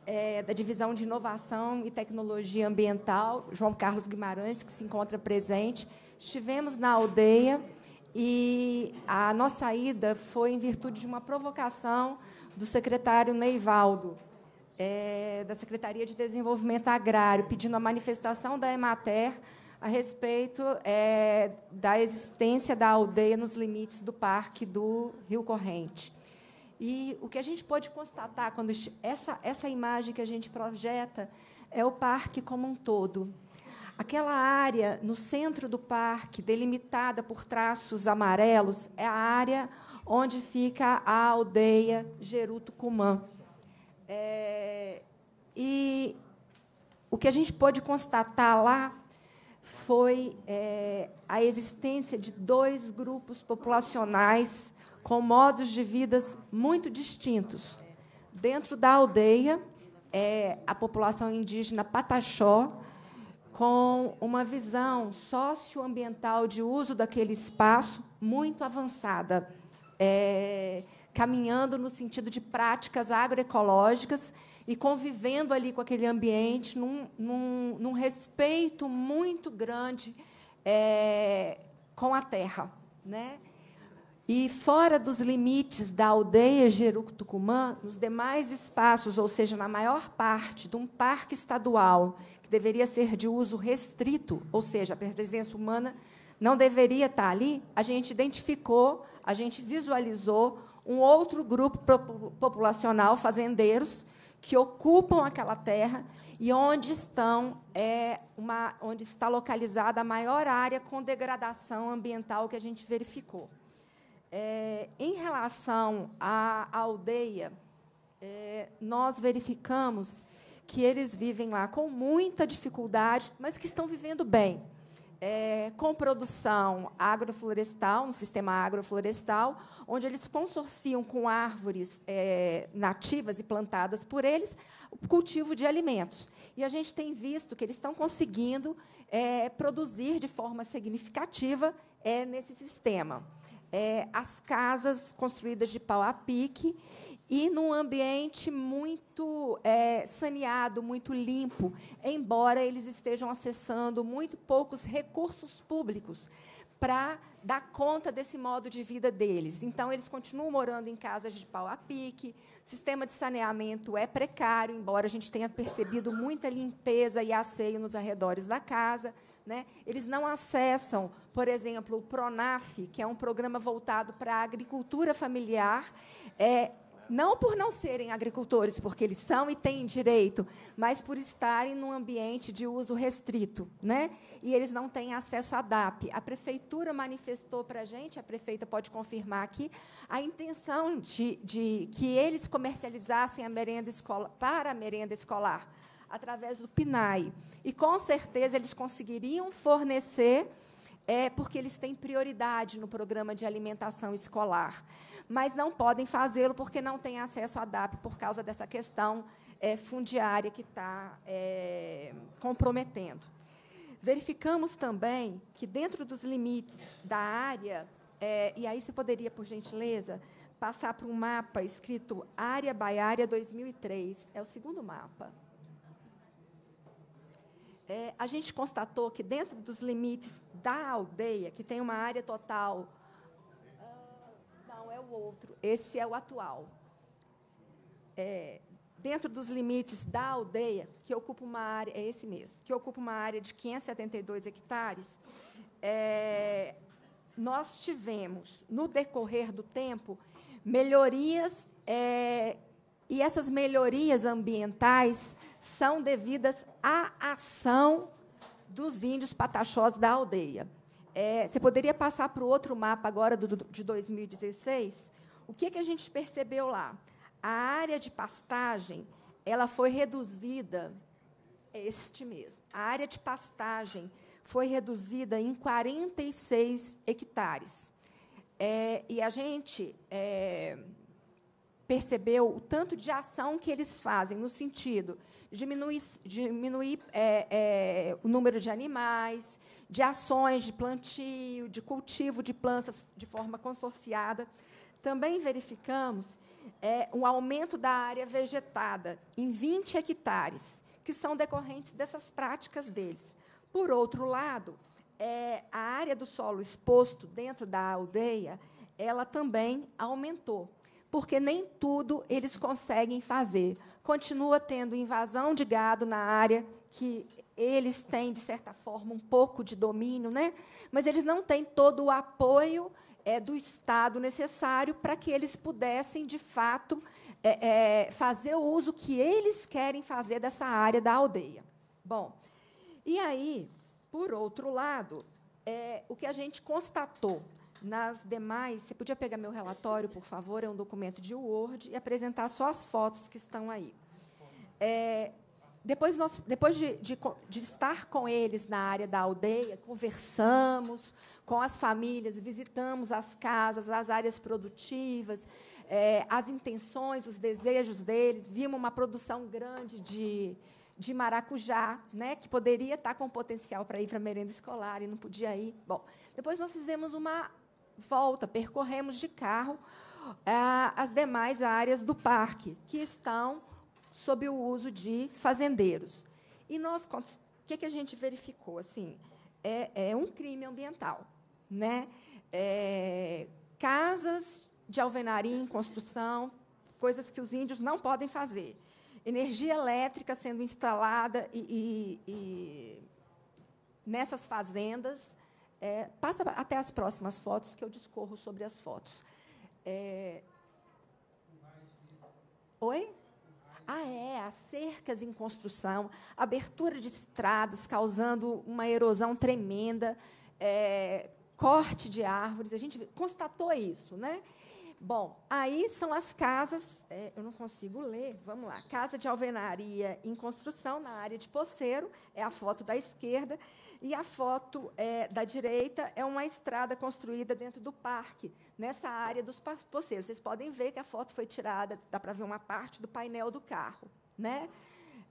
é, da Divisão de Inovação e Tecnologia Ambiental, João Carlos Guimarães, que se encontra presente, estivemos na aldeia e a nossa ida foi em virtude de uma provocação do secretário Neivaldo, é, da Secretaria de Desenvolvimento Agrário, pedindo a manifestação da Emater a respeito é, da existência da aldeia nos limites do parque do Rio Corrente. E o que a gente pode constatar quando essa, essa imagem que a gente projeta é o parque como um todo. Aquela área no centro do parque, delimitada por traços amarelos, é a área onde fica a aldeia Gerutucumã. É, e o que a gente pôde constatar lá foi é, a existência de dois grupos populacionais com modos de vidas muito distintos. Dentro da aldeia, é, a população indígena Pataxó, com uma visão socioambiental de uso daquele espaço muito avançada é, caminhando no sentido de práticas agroecológicas e convivendo ali com aquele ambiente num, num, num respeito muito grande é, com a terra. Né? E fora dos limites da aldeia Tucumã, nos demais espaços, ou seja, na maior parte de um parque estadual que deveria ser de uso restrito, ou seja, a presença humana não deveria estar ali, a gente identificou a gente visualizou um outro grupo populacional, fazendeiros, que ocupam aquela terra e onde, estão, é, uma, onde está localizada a maior área com degradação ambiental que a gente verificou. É, em relação à aldeia, é, nós verificamos que eles vivem lá com muita dificuldade, mas que estão vivendo bem é, com produção agroflorestal, um sistema agroflorestal, onde eles consorciam com árvores é, nativas e plantadas por eles o cultivo de alimentos. E a gente tem visto que eles estão conseguindo é, produzir de forma significativa é, nesse sistema. É, as casas construídas de pau a pique e num ambiente muito é, saneado, muito limpo, embora eles estejam acessando muito poucos recursos públicos para dar conta desse modo de vida deles. Então, eles continuam morando em casas de pau a pique, sistema de saneamento é precário, embora a gente tenha percebido muita limpeza e asseio nos arredores da casa. Né? Eles não acessam, por exemplo, o PRONAF, que é um programa voltado para a agricultura familiar, é, não por não serem agricultores, porque eles são e têm direito, mas por estarem num ambiente de uso restrito. Né? E eles não têm acesso à DAP. A prefeitura manifestou para a gente, a prefeita pode confirmar aqui, a intenção de, de que eles comercializassem a merenda escola, para a merenda escolar, através do PNAE. E, com certeza, eles conseguiriam fornecer é porque eles têm prioridade no programa de alimentação escolar mas não podem fazê-lo porque não têm acesso à DAP por causa dessa questão é, fundiária que está é, eh, comprometendo. Verificamos também que, dentro dos limites da área, é, e aí se poderia, por gentileza, passar para um mapa escrito Área Baiária 2003, é o segundo mapa. É, a gente constatou que, dentro dos limites da aldeia, que tem uma área total o outro. Esse é o atual. É, dentro dos limites da aldeia, que ocupa uma área, é esse mesmo, que ocupa uma área de 572 hectares, é, nós tivemos, no decorrer do tempo, melhorias, é, e essas melhorias ambientais são devidas à ação dos índios pataxós da aldeia. É, você poderia passar para o outro mapa agora do, de 2016? O que, é que a gente percebeu lá? A área de pastagem ela foi reduzida é este mesmo. A área de pastagem foi reduzida em 46 hectares. É, e a gente é, percebeu o tanto de ação que eles fazem no sentido de diminuir, diminuir é, é, o número de animais, de ações de plantio, de cultivo de plantas de forma consorciada. Também verificamos é, um aumento da área vegetada em 20 hectares, que são decorrentes dessas práticas deles. Por outro lado, é, a área do solo exposto dentro da aldeia, ela também aumentou porque nem tudo eles conseguem fazer. Continua tendo invasão de gado na área que eles têm, de certa forma, um pouco de domínio, né? mas eles não têm todo o apoio é, do Estado necessário para que eles pudessem, de fato, é, é, fazer o uso que eles querem fazer dessa área da aldeia. Bom, e aí, por outro lado, é, o que a gente constatou nas demais, você podia pegar meu relatório, por favor, é um documento de Word, e apresentar só as fotos que estão aí. É, depois, nós, depois de, de, de, estar com eles na área da aldeia, conversamos com as famílias, visitamos as casas, as áreas produtivas, é, as intenções, os desejos deles, vimos uma produção grande de, de maracujá, né, que poderia estar com potencial para ir para a merenda escolar e não podia ir. Bom, depois nós fizemos uma volta, percorremos de carro ah, as demais áreas do parque, que estão sob o uso de fazendeiros. E nós, o que, que a gente verificou? Assim, é, é um crime ambiental. Né? É, casas de alvenaria em construção, coisas que os índios não podem fazer. Energia elétrica sendo instalada e, e, e nessas fazendas, é, passa até as próximas fotos, que eu discorro sobre as fotos. É... Oi? Ah, é, as cercas em construção, abertura de estradas causando uma erosão tremenda, é, corte de árvores, a gente constatou isso, né? Bom, aí são as casas, é, eu não consigo ler, vamos lá. Casa de alvenaria em construção na área de Poceiro, é a foto da esquerda. E a foto é, da direita é uma estrada construída dentro do parque, nessa área dos poceiros. Vocês podem ver que a foto foi tirada, dá para ver uma parte do painel do carro. Né?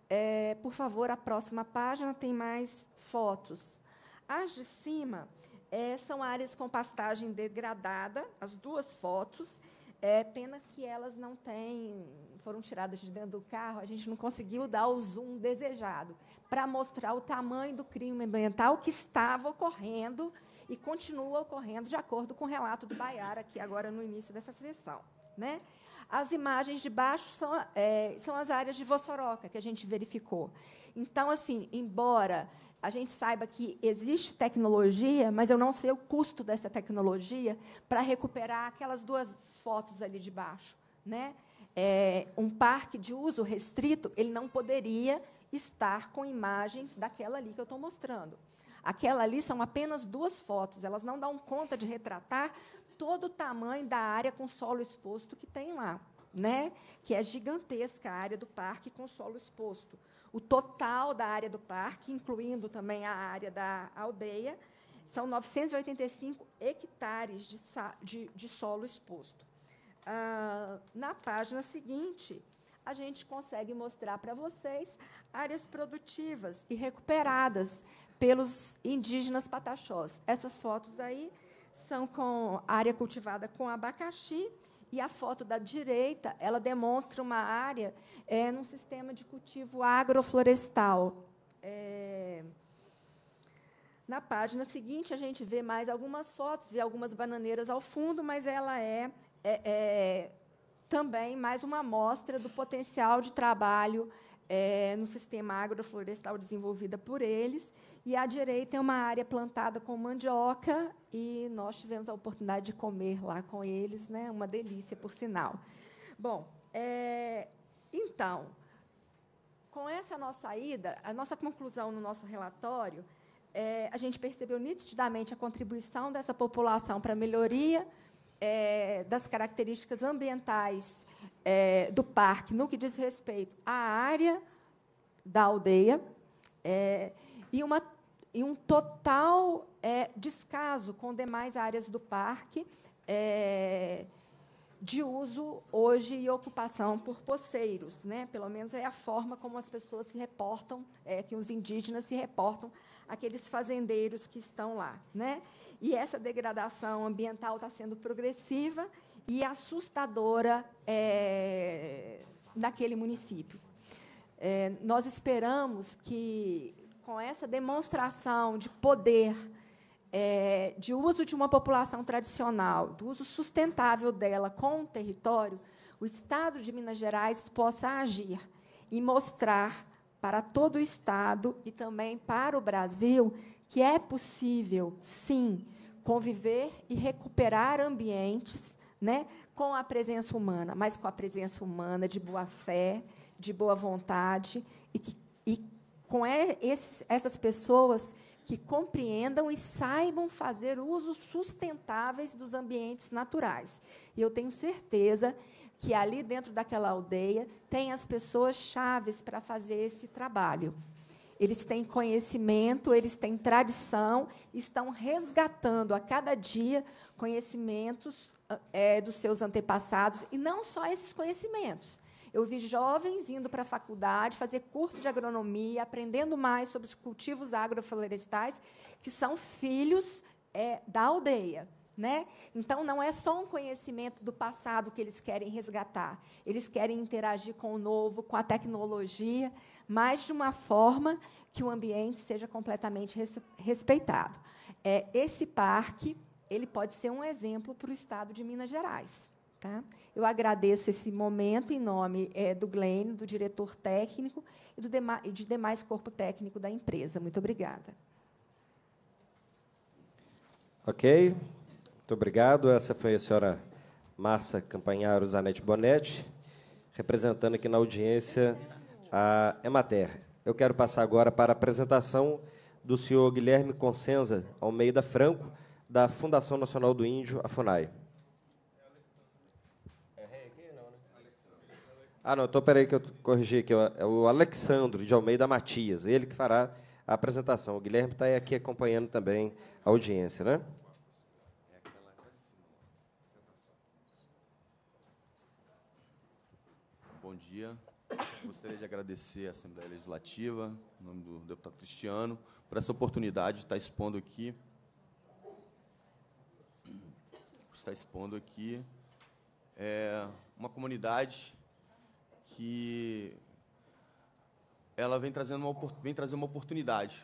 É, por favor, a próxima página tem mais fotos. As de cima é, são áreas com pastagem degradada, as duas fotos, é, pena que elas não têm, foram tiradas de dentro do carro, a gente não conseguiu dar o zoom desejado para mostrar o tamanho do crime ambiental que estava ocorrendo e continua ocorrendo de acordo com o relato do Baiara aqui agora no início dessa sessão. Né? As imagens de baixo são, é, são as áreas de Vossoroca que a gente verificou. Então, assim, embora a gente saiba que existe tecnologia, mas eu não sei o custo dessa tecnologia para recuperar aquelas duas fotos ali de baixo. Né? É, um parque de uso restrito, ele não poderia estar com imagens daquela ali que eu estou mostrando. Aquela ali são apenas duas fotos, elas não dão conta de retratar todo o tamanho da área com solo exposto que tem lá, né? que é gigantesca a área do parque com solo exposto o total da área do parque, incluindo também a área da aldeia, são 985 hectares de, de, de solo exposto. Ah, na página seguinte, a gente consegue mostrar para vocês áreas produtivas e recuperadas pelos indígenas pataxós. Essas fotos aí são com área cultivada com abacaxi e a foto da direita, ela demonstra uma área é, num sistema de cultivo agroflorestal. É... Na página seguinte, a gente vê mais algumas fotos, vê algumas bananeiras ao fundo, mas ela é, é, é também mais uma amostra do potencial de trabalho é, no sistema agroflorestal desenvolvida por eles. E à direita é uma área plantada com mandioca e nós tivemos a oportunidade de comer lá com eles, né? Uma delícia, por sinal. Bom, é, então, com essa nossa ida, a nossa conclusão no nosso relatório, é, a gente percebeu nitidamente a contribuição dessa população para a melhoria é, das características ambientais é, do parque, no que diz respeito à área da aldeia, é, e, uma, e, um total é, descaso com demais áreas do parque é, de uso hoje e ocupação por poceiros, né? Pelo menos é a forma como as pessoas se reportam, é, que os indígenas se reportam aqueles fazendeiros que estão lá, né? e essa degradação ambiental está sendo progressiva e assustadora é, naquele município. É, nós esperamos que, com essa demonstração de poder, é, de uso de uma população tradicional, do uso sustentável dela com o território, o Estado de Minas Gerais possa agir e mostrar para todo o Estado e também para o Brasil que é possível, sim, conviver e recuperar ambientes, né, com a presença humana, mas com a presença humana de boa fé, de boa vontade e, que, e com esses, essas pessoas que compreendam e saibam fazer usos sustentáveis dos ambientes naturais. E eu tenho certeza que ali dentro daquela aldeia tem as pessoas chaves para fazer esse trabalho. Eles têm conhecimento, eles têm tradição, estão resgatando a cada dia conhecimentos é, dos seus antepassados, e não só esses conhecimentos. Eu vi jovens indo para a faculdade fazer curso de agronomia, aprendendo mais sobre os cultivos agroflorestais, que são filhos é, da aldeia. Né? Então, não é só um conhecimento do passado que eles querem resgatar. Eles querem interagir com o novo, com a tecnologia, mas de uma forma que o ambiente seja completamente res respeitado. É, esse parque ele pode ser um exemplo para o estado de Minas Gerais. Tá? Eu agradeço esse momento em nome é, do Glenn, do diretor técnico e do dema de demais corpo técnico da empresa. Muito obrigada. Ok. Muito obrigado. Essa foi a senhora Márcia Campanharo Zanetti Bonetti, representando aqui na audiência a Emater. Eu quero passar agora para a apresentação do senhor Guilherme Consenza Almeida Franco, da Fundação Nacional do Índio, a FUNAI. Ah, não, então peraí que eu corrigi aqui. É o Alexandre de Almeida Matias, ele que fará a apresentação. O Guilherme está aqui acompanhando também a audiência, né? bom dia. Gostaria de agradecer à Assembleia Legislativa, em nome do deputado Cristiano, por essa oportunidade de estar expondo aqui. Está expondo aqui é, uma comunidade que ela vem trazendo uma, vem trazer uma oportunidade.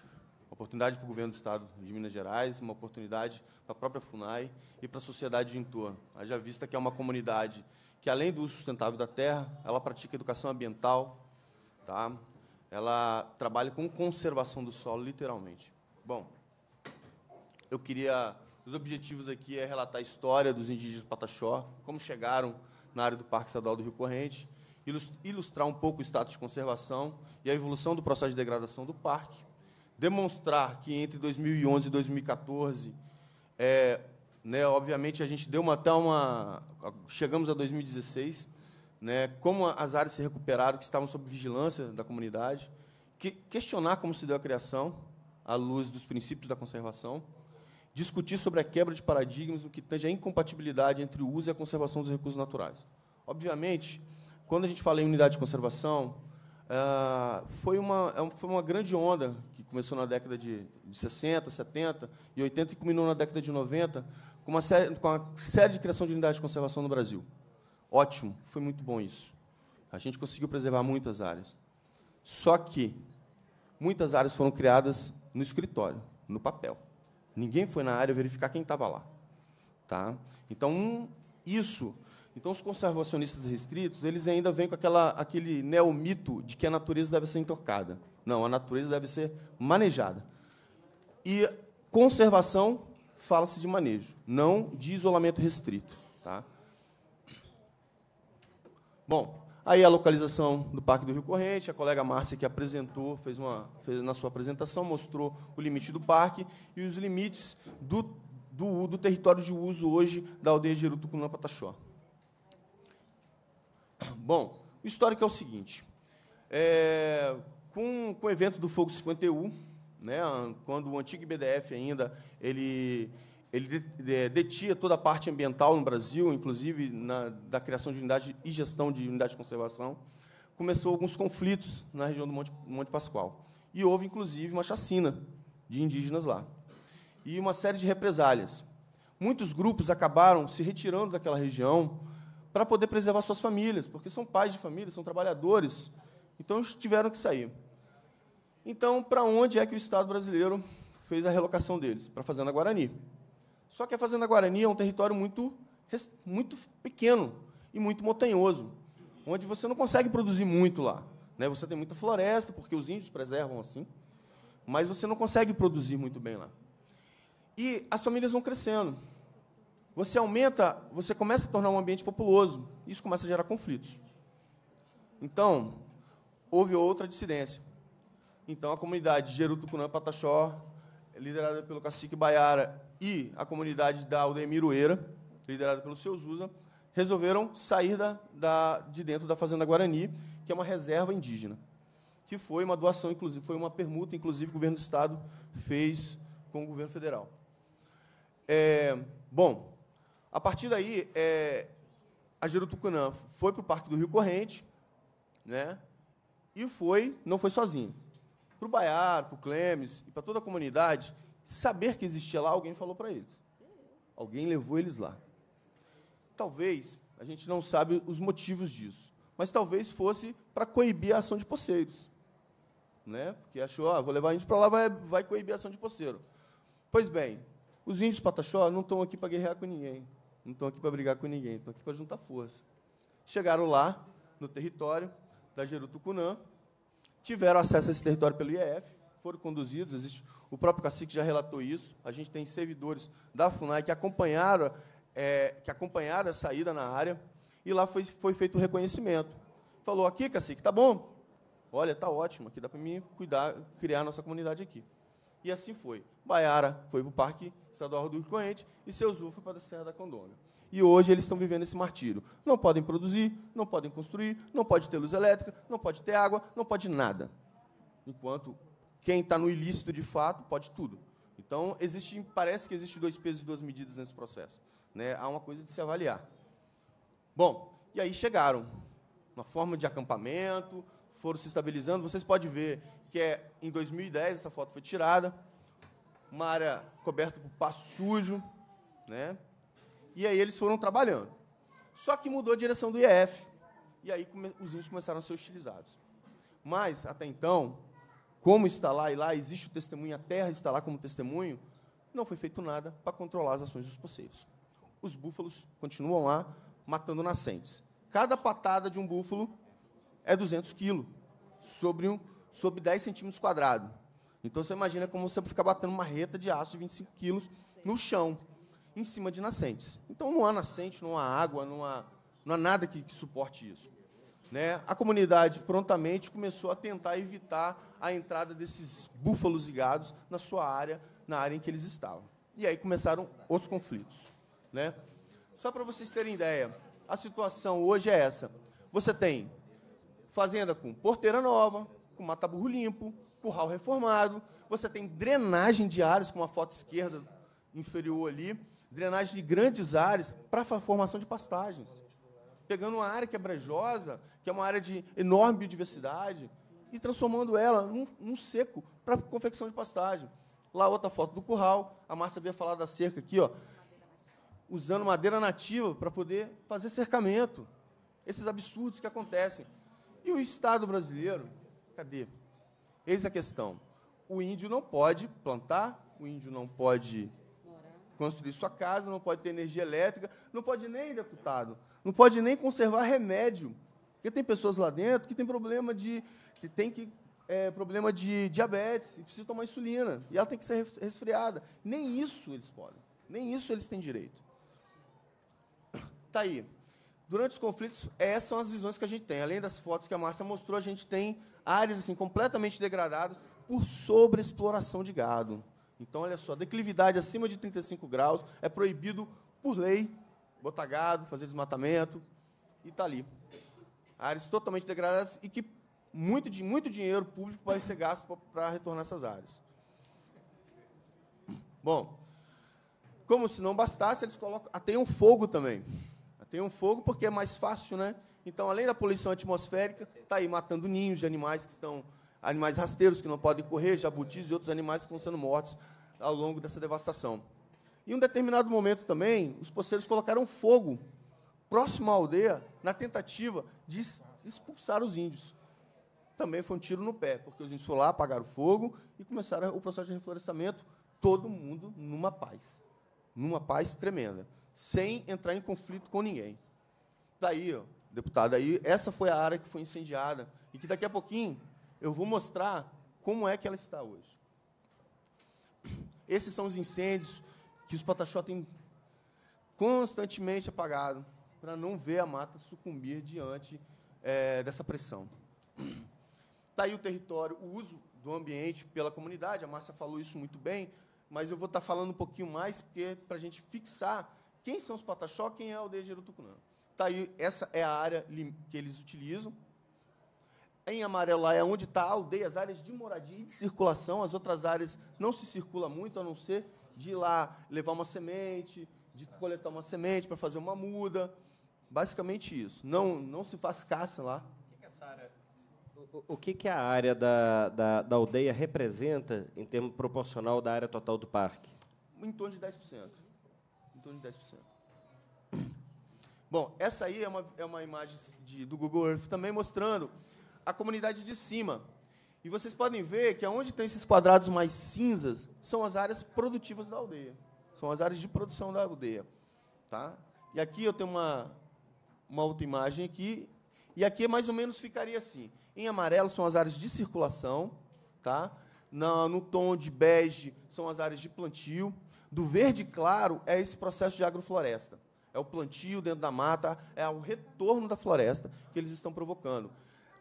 Uma oportunidade para o governo do Estado de Minas Gerais, uma oportunidade para a própria FUNAI e para a sociedade de entorno. Haja vista que é uma comunidade que além do uso sustentável da terra, ela pratica educação ambiental, tá? Ela trabalha com conservação do solo, literalmente. Bom, eu queria os objetivos aqui é relatar a história dos indígenas do Pataxó, como chegaram na área do Parque Estadual do Rio Corrente, ilustrar um pouco o status de conservação e a evolução do processo de degradação do parque, demonstrar que entre 2011 e 2014 é, né, obviamente, a gente deu uma tal tá uma. Chegamos a 2016, né, como as áreas se recuperaram, que estavam sob vigilância da comunidade, que, questionar como se deu a criação, à luz dos princípios da conservação, discutir sobre a quebra de paradigmas no que tange a incompatibilidade entre o uso e a conservação dos recursos naturais. Obviamente, quando a gente fala em unidade de conservação, ah, foi, uma, é foi uma grande onda que começou na década de 60, 70 e 80 e culminou na década de 90, com uma série, com uma série de criação de unidades de conservação no Brasil. Ótimo, foi muito bom isso. A gente conseguiu preservar muitas áreas. Só que muitas áreas foram criadas no escritório, no papel. Ninguém foi na área verificar quem estava lá. Tá? Então, um, isso. Então, os conservacionistas restritos, eles ainda vêm com aquela, aquele neomito de que a natureza deve ser intocada. Não, a natureza deve ser manejada. E conservação fala-se de manejo, não de isolamento restrito. Tá? Bom, aí a localização do Parque do Rio Corrente, a colega Márcia que apresentou, fez, uma, fez na sua apresentação, mostrou o limite do parque e os limites do, do, do território de uso hoje da aldeia de Erutucuna Pataxó. Bom, o histórico é o seguinte. É, com, com o evento do Fogo 51, né, quando o antigo IBDF ainda ele, ele detinha toda a parte ambiental no Brasil, inclusive na, da criação de unidade e gestão de unidade de conservação. Começou alguns conflitos na região do Monte, Monte Pascoal. E houve, inclusive, uma chacina de indígenas lá. E uma série de represálias. Muitos grupos acabaram se retirando daquela região para poder preservar suas famílias, porque são pais de família, são trabalhadores. Então, tiveram que sair. Então, para onde é que o Estado brasileiro fez a relocação deles para a Fazenda Guarani. Só que a Fazenda Guarani é um território muito, muito pequeno e muito montanhoso, onde você não consegue produzir muito lá. Né? Você tem muita floresta, porque os índios preservam assim, mas você não consegue produzir muito bem lá. E as famílias vão crescendo. Você aumenta, você começa a tornar um ambiente populoso. Isso começa a gerar conflitos. Então, houve outra dissidência. Então, a comunidade de Gerutucunã, Pataxó, liderada pelo cacique Baiara, e a comunidade da Aldemir Ueira, liderada pelo seu Zusa, resolveram sair da, da, de dentro da Fazenda Guarani, que é uma reserva indígena, que foi uma doação, inclusive, foi uma permuta, inclusive, que o governo do Estado fez com o governo federal. É, bom, a partir daí, é, a Jerutucunã foi para o Parque do Rio Corrente, né, e foi, não foi sozinho para o Baiar, para o Clemens e para toda a comunidade, saber que existia lá, alguém falou para eles. Alguém levou eles lá. Talvez, a gente não sabe os motivos disso, mas talvez fosse para coibir a ação de poceiros. Né? Porque achou, ah, vou levar índio para lá, vai, vai coibir a ação de poceiro. Pois bem, os índios Pataxó não estão aqui para guerrear com ninguém, não estão aqui para brigar com ninguém, estão aqui para juntar força. Chegaram lá, no território da Jerutucunã, tiveram acesso a esse território pelo IEF, foram conduzidos, existe, o próprio cacique já relatou isso, a gente tem servidores da FUNAI que acompanharam, é, que acompanharam a saída na área, e lá foi, foi feito o reconhecimento. Falou, aqui, cacique, tá bom? Olha, tá ótimo, aqui dá para mim cuidar, criar a nossa comunidade aqui. E assim foi. Baiara foi para o Parque Estadual do Corrente e Seu Zul foi para a Serra da Condômina e hoje eles estão vivendo esse martírio. Não podem produzir, não podem construir, não pode ter luz elétrica, não pode ter água, não pode nada. Enquanto quem está no ilícito de fato pode tudo. Então, existe, parece que existe dois pesos e duas medidas nesse processo. Né? Há uma coisa de se avaliar. Bom, e aí chegaram. Uma forma de acampamento, foram se estabilizando. Vocês podem ver que é em 2010 essa foto foi tirada. Uma área coberta por passo sujo, né? E aí eles foram trabalhando. Só que mudou a direção do IEF. E aí os índios começaram a ser hostilizados. Mas, até então, como está lá e lá, existe o testemunho, a terra está lá como testemunho, não foi feito nada para controlar as ações dos poceiros. Os búfalos continuam lá, matando nascentes. Cada patada de um búfalo é 200 quilos, sobre, um, sobre 10 centímetros quadrados. Então, você imagina como você ficar batendo uma reta de aço de 25 quilos no chão em cima de nascentes. Então não há nascente, não há água, não há, não há nada que, que suporte isso. Né? A comunidade prontamente começou a tentar evitar a entrada desses búfalos e gados na sua área, na área em que eles estavam. E aí começaram os conflitos. Né? Só para vocês terem ideia, a situação hoje é essa. Você tem fazenda com porteira nova, com mataburro limpo, curral reformado, você tem drenagem de áreas, com a foto esquerda inferior ali, drenagem de grandes áreas para a formação de pastagens. Pegando uma área que é brejosa, que é uma área de enorme biodiversidade, e transformando ela num, num seco para confecção de pastagem. Lá, outra foto do curral. A Márcia havia falado da cerca aqui, ó, usando madeira nativa para poder fazer cercamento. Esses absurdos que acontecem. E o Estado brasileiro, cadê? Eis a questão. O índio não pode plantar, o índio não pode construir sua casa, não pode ter energia elétrica, não pode nem, deputado, não pode nem conservar remédio. Porque tem pessoas lá dentro que tem problema de. Que tem que, é, problema de diabetes e precisa tomar insulina. E ela tem que ser resfriada. Nem isso eles podem. Nem isso eles têm direito. Está aí. Durante os conflitos, essas são as visões que a gente tem. Além das fotos que a Márcia mostrou, a gente tem áreas assim, completamente degradadas por sobreexploração de gado. Então, olha só, declividade acima de 35 graus é proibido por lei botar gado, fazer desmatamento, e está ali. Áreas totalmente degradadas e que muito, muito dinheiro público vai ser gasto para retornar essas áreas. Bom, como se não bastasse, eles colocam. Ah, um fogo também. Ah, um fogo porque é mais fácil, né? Então, além da poluição atmosférica, está aí matando ninhos de animais que estão animais rasteiros que não podem correr, jabutis e outros animais que estão sendo mortos ao longo dessa devastação. Em um determinado momento também, os poceiros colocaram fogo próximo à aldeia na tentativa de expulsar os índios. Também foi um tiro no pé, porque os índios foram lá, apagaram fogo e começaram o processo de reflorestamento, todo mundo numa paz. Numa paz tremenda, sem entrar em conflito com ninguém. Daí, ó, deputado, aí, essa foi a área que foi incendiada e que daqui a pouquinho eu vou mostrar como é que ela está hoje. Esses são os incêndios que os pataxó têm constantemente apagado para não ver a mata sucumbir diante é, dessa pressão. Está aí o território, o uso do ambiente pela comunidade, a Márcia falou isso muito bem, mas eu vou estar tá falando um pouquinho mais porque para a gente fixar quem são os pataxó, quem é a aldeia Gerutucunã. Tá aí, essa é a área que eles utilizam, em lá é onde está a aldeia, as áreas de moradia e de circulação. As outras áreas não se circula muito, a não ser de ir lá levar uma semente, de coletar uma semente para fazer uma muda. Basicamente isso. Não, não se faz caça lá. O que, essa área? O, o que, que a área da, da, da aldeia representa em termos proporcional da área total do parque? Em torno de 10%. Em torno de 10%. Bom, essa aí é uma, é uma imagem de, do Google Earth também mostrando a comunidade de cima. E vocês podem ver que aonde tem esses quadrados mais cinzas são as áreas produtivas da aldeia. São as áreas de produção da aldeia. Tá? E aqui eu tenho uma, uma outra imagem aqui. E aqui é mais ou menos ficaria assim. Em amarelo são as áreas de circulação. Tá? No, no tom de bege são as áreas de plantio. Do verde claro é esse processo de agrofloresta. É o plantio dentro da mata, é o retorno da floresta que eles estão provocando.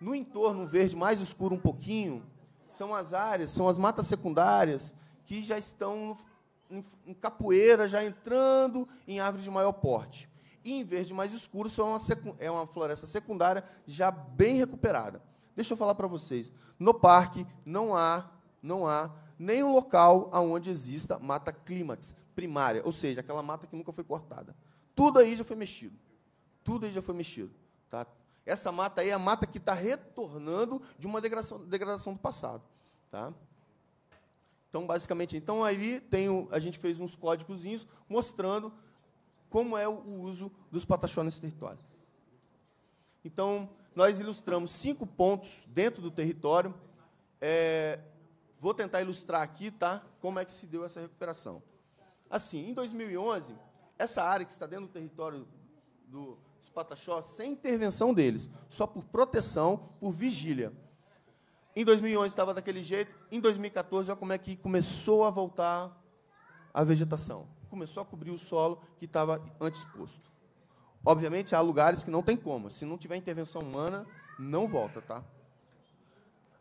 No entorno verde mais escuro um pouquinho, são as áreas, são as matas secundárias que já estão em, capoeira, já entrando em árvores de maior porte. E em verde mais escuro são uma é uma floresta secundária já bem recuperada. Deixa eu falar para vocês. No parque não há, não há nenhum local onde exista mata clímax primária, ou seja, aquela mata que nunca foi cortada. Tudo aí já foi mexido. Tudo aí já foi mexido. Tá? Essa mata aí é a mata que está retornando de uma degradação, degradação do passado. Tá? Então, basicamente, então aí tem a gente fez uns códigozinhos mostrando como é o uso dos patachões nesse território. Então, nós ilustramos cinco pontos dentro do território. É, vou tentar ilustrar aqui, tá? Como é que se deu essa recuperação. Assim, em 2011, essa área que está dentro do território do, os pataxós, sem intervenção deles, só por proteção, por vigília. Em 2011 estava daquele jeito, em 2014 olha como é que começou a voltar a vegetação. Começou a cobrir o solo que estava antes exposto. Obviamente há lugares que não tem como, se não tiver intervenção humana, não volta, tá?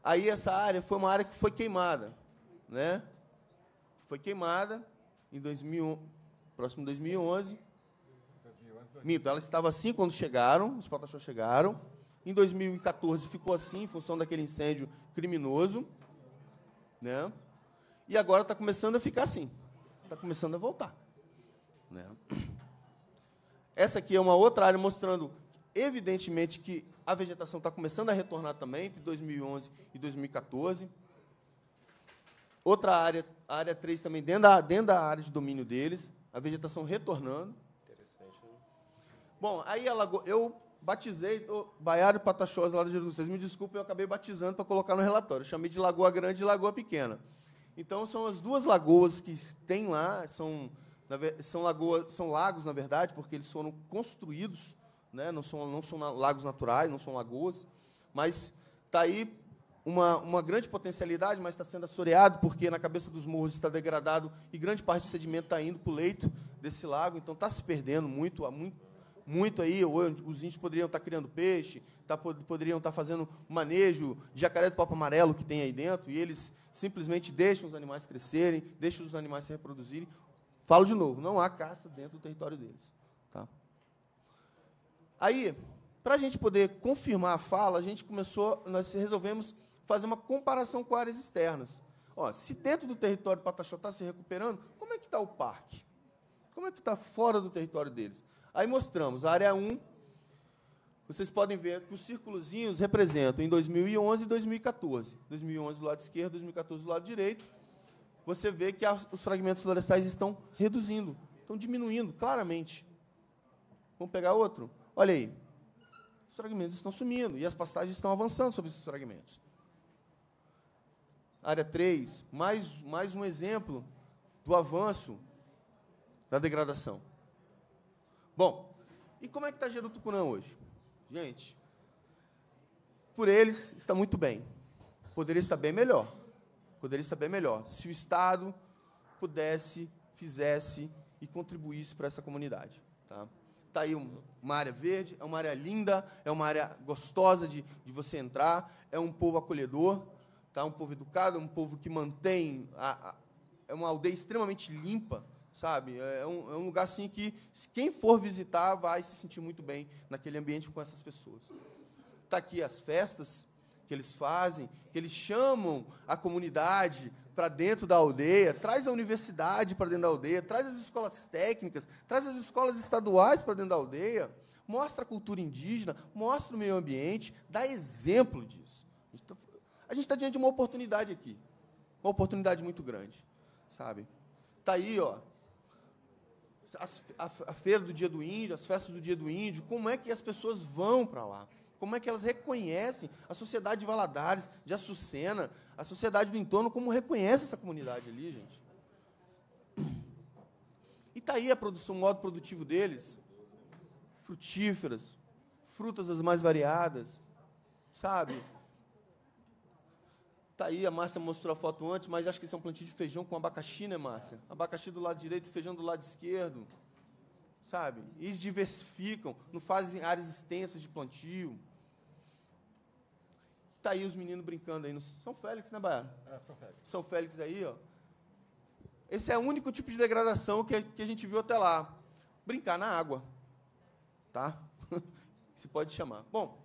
Aí essa área foi uma área que foi queimada, né? Foi queimada em 2000, próximo 2011 Mito, ela estava assim quando chegaram, os Potachós chegaram. Em 2014 ficou assim, em função daquele incêndio criminoso. Né? E agora está começando a ficar assim. Está começando a voltar. Né? Essa aqui é uma outra área mostrando, evidentemente, que a vegetação está começando a retornar também, entre 2011 e 2014. Outra área, a área 3 também, dentro da, dentro da área de domínio deles, a vegetação retornando. Bom, aí Alagoas, eu batizei o Baiário Pataxós, lá de Jesus. Vocês me desculpem, eu acabei batizando para colocar no relatório. Eu chamei de Lagoa Grande e Lagoa Pequena. Então, são as duas lagoas que tem lá, são, são, lagoas, são lagos, na verdade, porque eles foram construídos, né? não, são, não são lagos naturais, não são lagoas, mas está aí uma, uma grande potencialidade, mas está sendo assoreado, porque na cabeça dos morros está degradado e grande parte do sedimento está indo para o leito desse lago, então está se perdendo muito, há muito muito aí, os índios poderiam estar criando peixe, tá, poderiam estar fazendo manejo de jacaré do papo amarelo que tem aí dentro, e eles simplesmente deixam os animais crescerem, deixam os animais se reproduzirem. Falo de novo, não há caça dentro do território deles. Tá? Aí, para a gente poder confirmar a fala, a gente começou, nós resolvemos fazer uma comparação com áreas externas. Ó, se dentro do território do Pataxó está se recuperando, como é que está o parque? Como é que está fora do território deles? Aí mostramos, a área 1, vocês podem ver que os círculos representam em 2011 e 2014. 2011 do lado esquerdo, 2014 do lado direito. Você vê que os fragmentos florestais estão reduzindo, estão diminuindo claramente. Vamos pegar outro? Olha aí. Os fragmentos estão sumindo e as pastagens estão avançando sobre esses fragmentos. Área 3, mais, mais um exemplo do avanço da degradação. Bom, e como é que está Jerutucunã hoje? Gente, por eles está muito bem. Poderia estar bem melhor. Poderia estar bem melhor. Se o Estado pudesse, fizesse e contribuísse para essa comunidade. Tá? Está aí uma área verde, é uma área linda, é uma área gostosa de, de você entrar, é um povo acolhedor, tá? um povo educado, é um povo que mantém. A, a, é uma aldeia extremamente limpa sabe? É, é um, é um lugar assim que quem for visitar vai se sentir muito bem naquele ambiente com essas pessoas. Está aqui as festas que eles fazem, que eles chamam a comunidade para dentro da aldeia, traz a universidade para dentro da aldeia, traz as escolas técnicas, traz as escolas estaduais para dentro da aldeia, mostra a cultura indígena, mostra o meio ambiente, dá exemplo disso. A gente está tá diante de uma oportunidade aqui, uma oportunidade muito grande, sabe? Está aí, ó, as, a, a feira do dia do índio, as festas do dia do índio, como é que as pessoas vão para lá? Como é que elas reconhecem a sociedade de Valadares, de Açucena, a sociedade do entorno, como reconhece essa comunidade ali, gente? E está aí a produção, o modo produtivo deles. Frutíferas, frutas as mais variadas, sabe? Tá aí, a Márcia mostrou a foto antes, mas acho que isso é um plantio de feijão com abacaxi, né, Márcia? Abacaxi do lado direito, feijão do lado esquerdo. Sabe? Eles diversificam, não fazem áreas extensas de plantio. Tá aí os meninos brincando aí no São Félix, né, Baiano? É, São Félix. São Félix aí, ó. Esse é o único tipo de degradação que a, que a gente viu até lá. Brincar na água. Tá? [LAUGHS] Se pode chamar. Bom,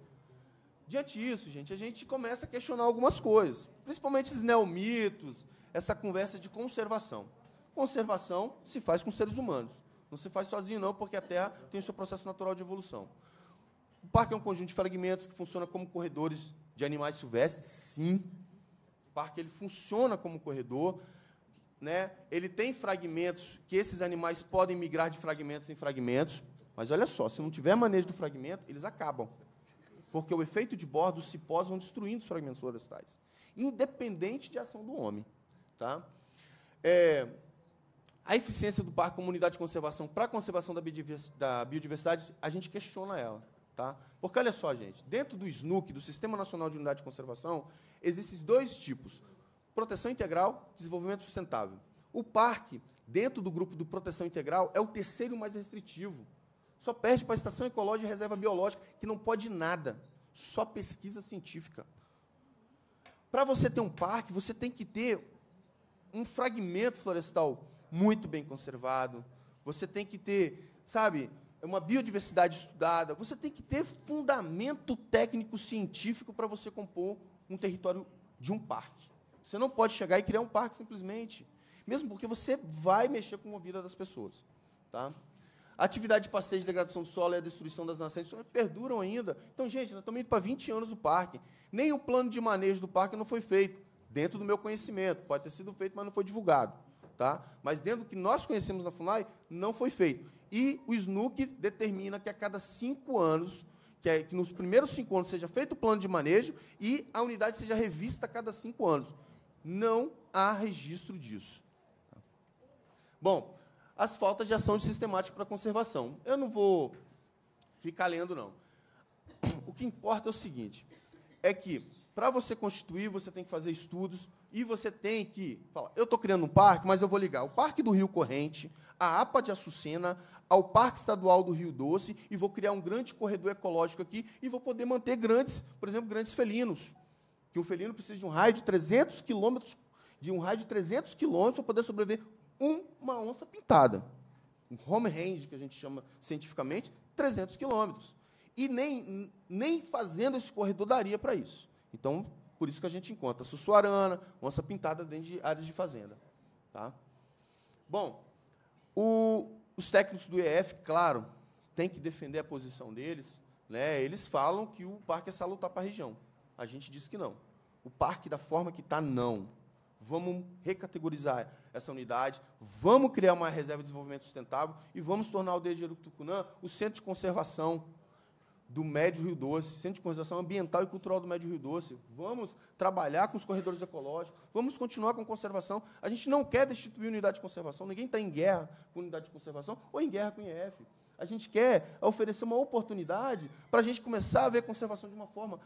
diante disso, gente, a gente começa a questionar algumas coisas principalmente esses neomitos, essa conversa de conservação. Conservação se faz com seres humanos. Não se faz sozinho, não, porque a Terra tem o seu processo natural de evolução. O parque é um conjunto de fragmentos que funciona como corredores de animais silvestres, sim. O parque ele funciona como corredor. Né? Ele tem fragmentos que esses animais podem migrar de fragmentos em fragmentos. Mas olha só, se não tiver manejo do fragmento, eles acabam. Porque o efeito de bordo, os cipós vão destruindo os fragmentos florestais independente de ação do homem. Tá? É, a eficiência do parque como unidade de conservação para a conservação da biodiversidade, a gente questiona ela. Tá? Porque olha só, gente, dentro do SNUC, do Sistema Nacional de Unidade de Conservação, existem dois tipos: proteção integral, desenvolvimento sustentável. O parque, dentro do grupo do proteção integral, é o terceiro mais restritivo. Só perde para a estação ecológica e reserva biológica, que não pode nada, só pesquisa científica para você ter um parque, você tem que ter um fragmento florestal muito bem conservado. Você tem que ter, sabe, uma biodiversidade estudada. Você tem que ter fundamento técnico científico para você compor um território de um parque. Você não pode chegar e criar um parque simplesmente, mesmo porque você vai mexer com a vida das pessoas, tá? A atividade de passeio de degradação do solo e a destruição das nascentes perduram ainda. Então, gente, nós estamos indo para 20 anos do parque. Nem o plano de manejo do parque não foi feito, dentro do meu conhecimento. Pode ter sido feito, mas não foi divulgado. Tá? Mas dentro do que nós conhecemos na FUNAI, não foi feito. E o SNUC determina que a cada cinco anos, que, é, que nos primeiros cinco anos seja feito o plano de manejo e a unidade seja revista a cada cinco anos. Não há registro disso. Bom, as faltas de ação de sistemática para conservação. Eu não vou ficar lendo, não. O que importa é o seguinte: é que para você constituir, você tem que fazer estudos e você tem que falar, eu estou criando um parque, mas eu vou ligar o Parque do Rio Corrente, a APA de Açucena, ao Parque Estadual do Rio Doce e vou criar um grande corredor ecológico aqui e vou poder manter grandes, por exemplo, grandes felinos. Que o felino precisa de um raio de 300 quilômetros, de um raio de 300 quilômetros para poder sobreviver uma onça pintada. Um home range, que a gente chama cientificamente, 300 quilômetros. E nem, nem fazendo esse corredor daria para isso. Então, por isso que a gente encontra sussuarana, onça pintada dentro de áreas de fazenda. Tá? Bom, o, os técnicos do EF, claro, têm que defender a posição deles. Né? Eles falam que o parque é salutar para a região. A gente diz que não. O parque, da forma que está, não vamos recategorizar essa unidade, vamos criar uma reserva de desenvolvimento sustentável e vamos tornar o DG Tucunã o centro de conservação do Médio Rio Doce, Centro de Conservação Ambiental e Cultural do Médio Rio Doce. Vamos trabalhar com os corredores ecológicos, vamos continuar com conservação. A gente não quer destituir unidade de conservação, ninguém está em guerra com unidade de conservação ou em guerra com o IEF. A gente quer oferecer uma oportunidade para a gente começar a ver a conservação de uma forma,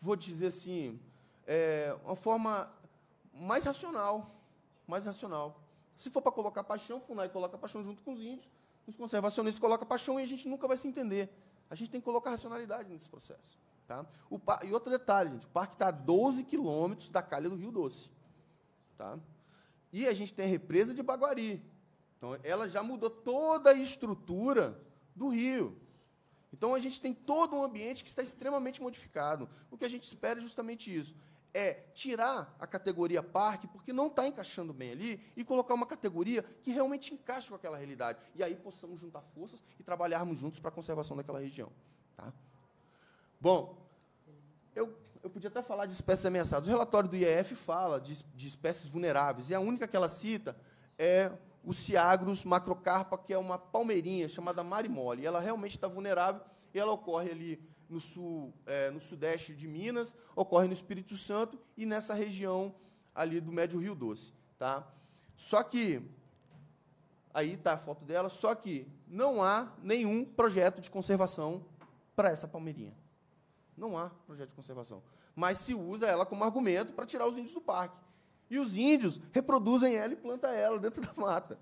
vou dizer assim, é, uma forma mais racional. Mais racional. Se for para colocar paixão, FUNAI coloca paixão junto com os índios, os conservacionistas colocam paixão e a gente nunca vai se entender. A gente tem que colocar racionalidade nesse processo. Tá? O par... E outro detalhe, gente, o parque está a 12 quilômetros da calha do Rio Doce. Tá? E a gente tem a represa de Baguari. Então, ela já mudou toda a estrutura do rio. Então, a gente tem todo um ambiente que está extremamente modificado. O que a gente espera é justamente isso é tirar a categoria parque, porque não está encaixando bem ali, e colocar uma categoria que realmente encaixe com aquela realidade. E aí possamos juntar forças e trabalharmos juntos para a conservação daquela região. Tá? Bom, eu, eu podia até falar de espécies ameaçadas. O relatório do IEF fala de, de espécies vulneráveis, e a única que ela cita é o Ciagrus macrocarpa, que é uma palmeirinha chamada marimole. Ela realmente está vulnerável e ela ocorre ali no, sul, é, no sudeste de Minas, ocorre no Espírito Santo e nessa região ali do Médio Rio Doce. Tá? Só que, aí está a foto dela, só que não há nenhum projeto de conservação para essa palmeirinha. Não há projeto de conservação. Mas se usa ela como argumento para tirar os índios do parque. E os índios reproduzem ela e plantam ela dentro da mata.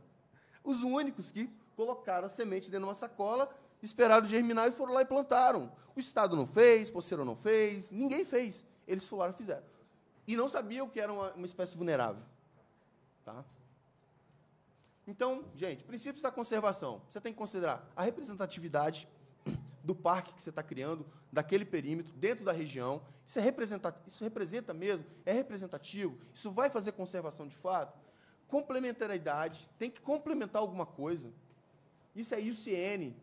Os únicos que colocaram a semente dentro de uma sacola esperaram germinar e foram lá e plantaram. O Estado não fez, Poceiro não fez, ninguém fez. Eles fularam e fizeram. E não sabiam que era uma, uma espécie vulnerável. Tá? Então, gente, princípios da conservação. Você tem que considerar a representatividade do parque que você está criando, daquele perímetro, dentro da região. Isso, é representa, isso representa mesmo? É representativo? Isso vai fazer conservação de fato? Complementariedade, tem que complementar alguma coisa. Isso é IUCN,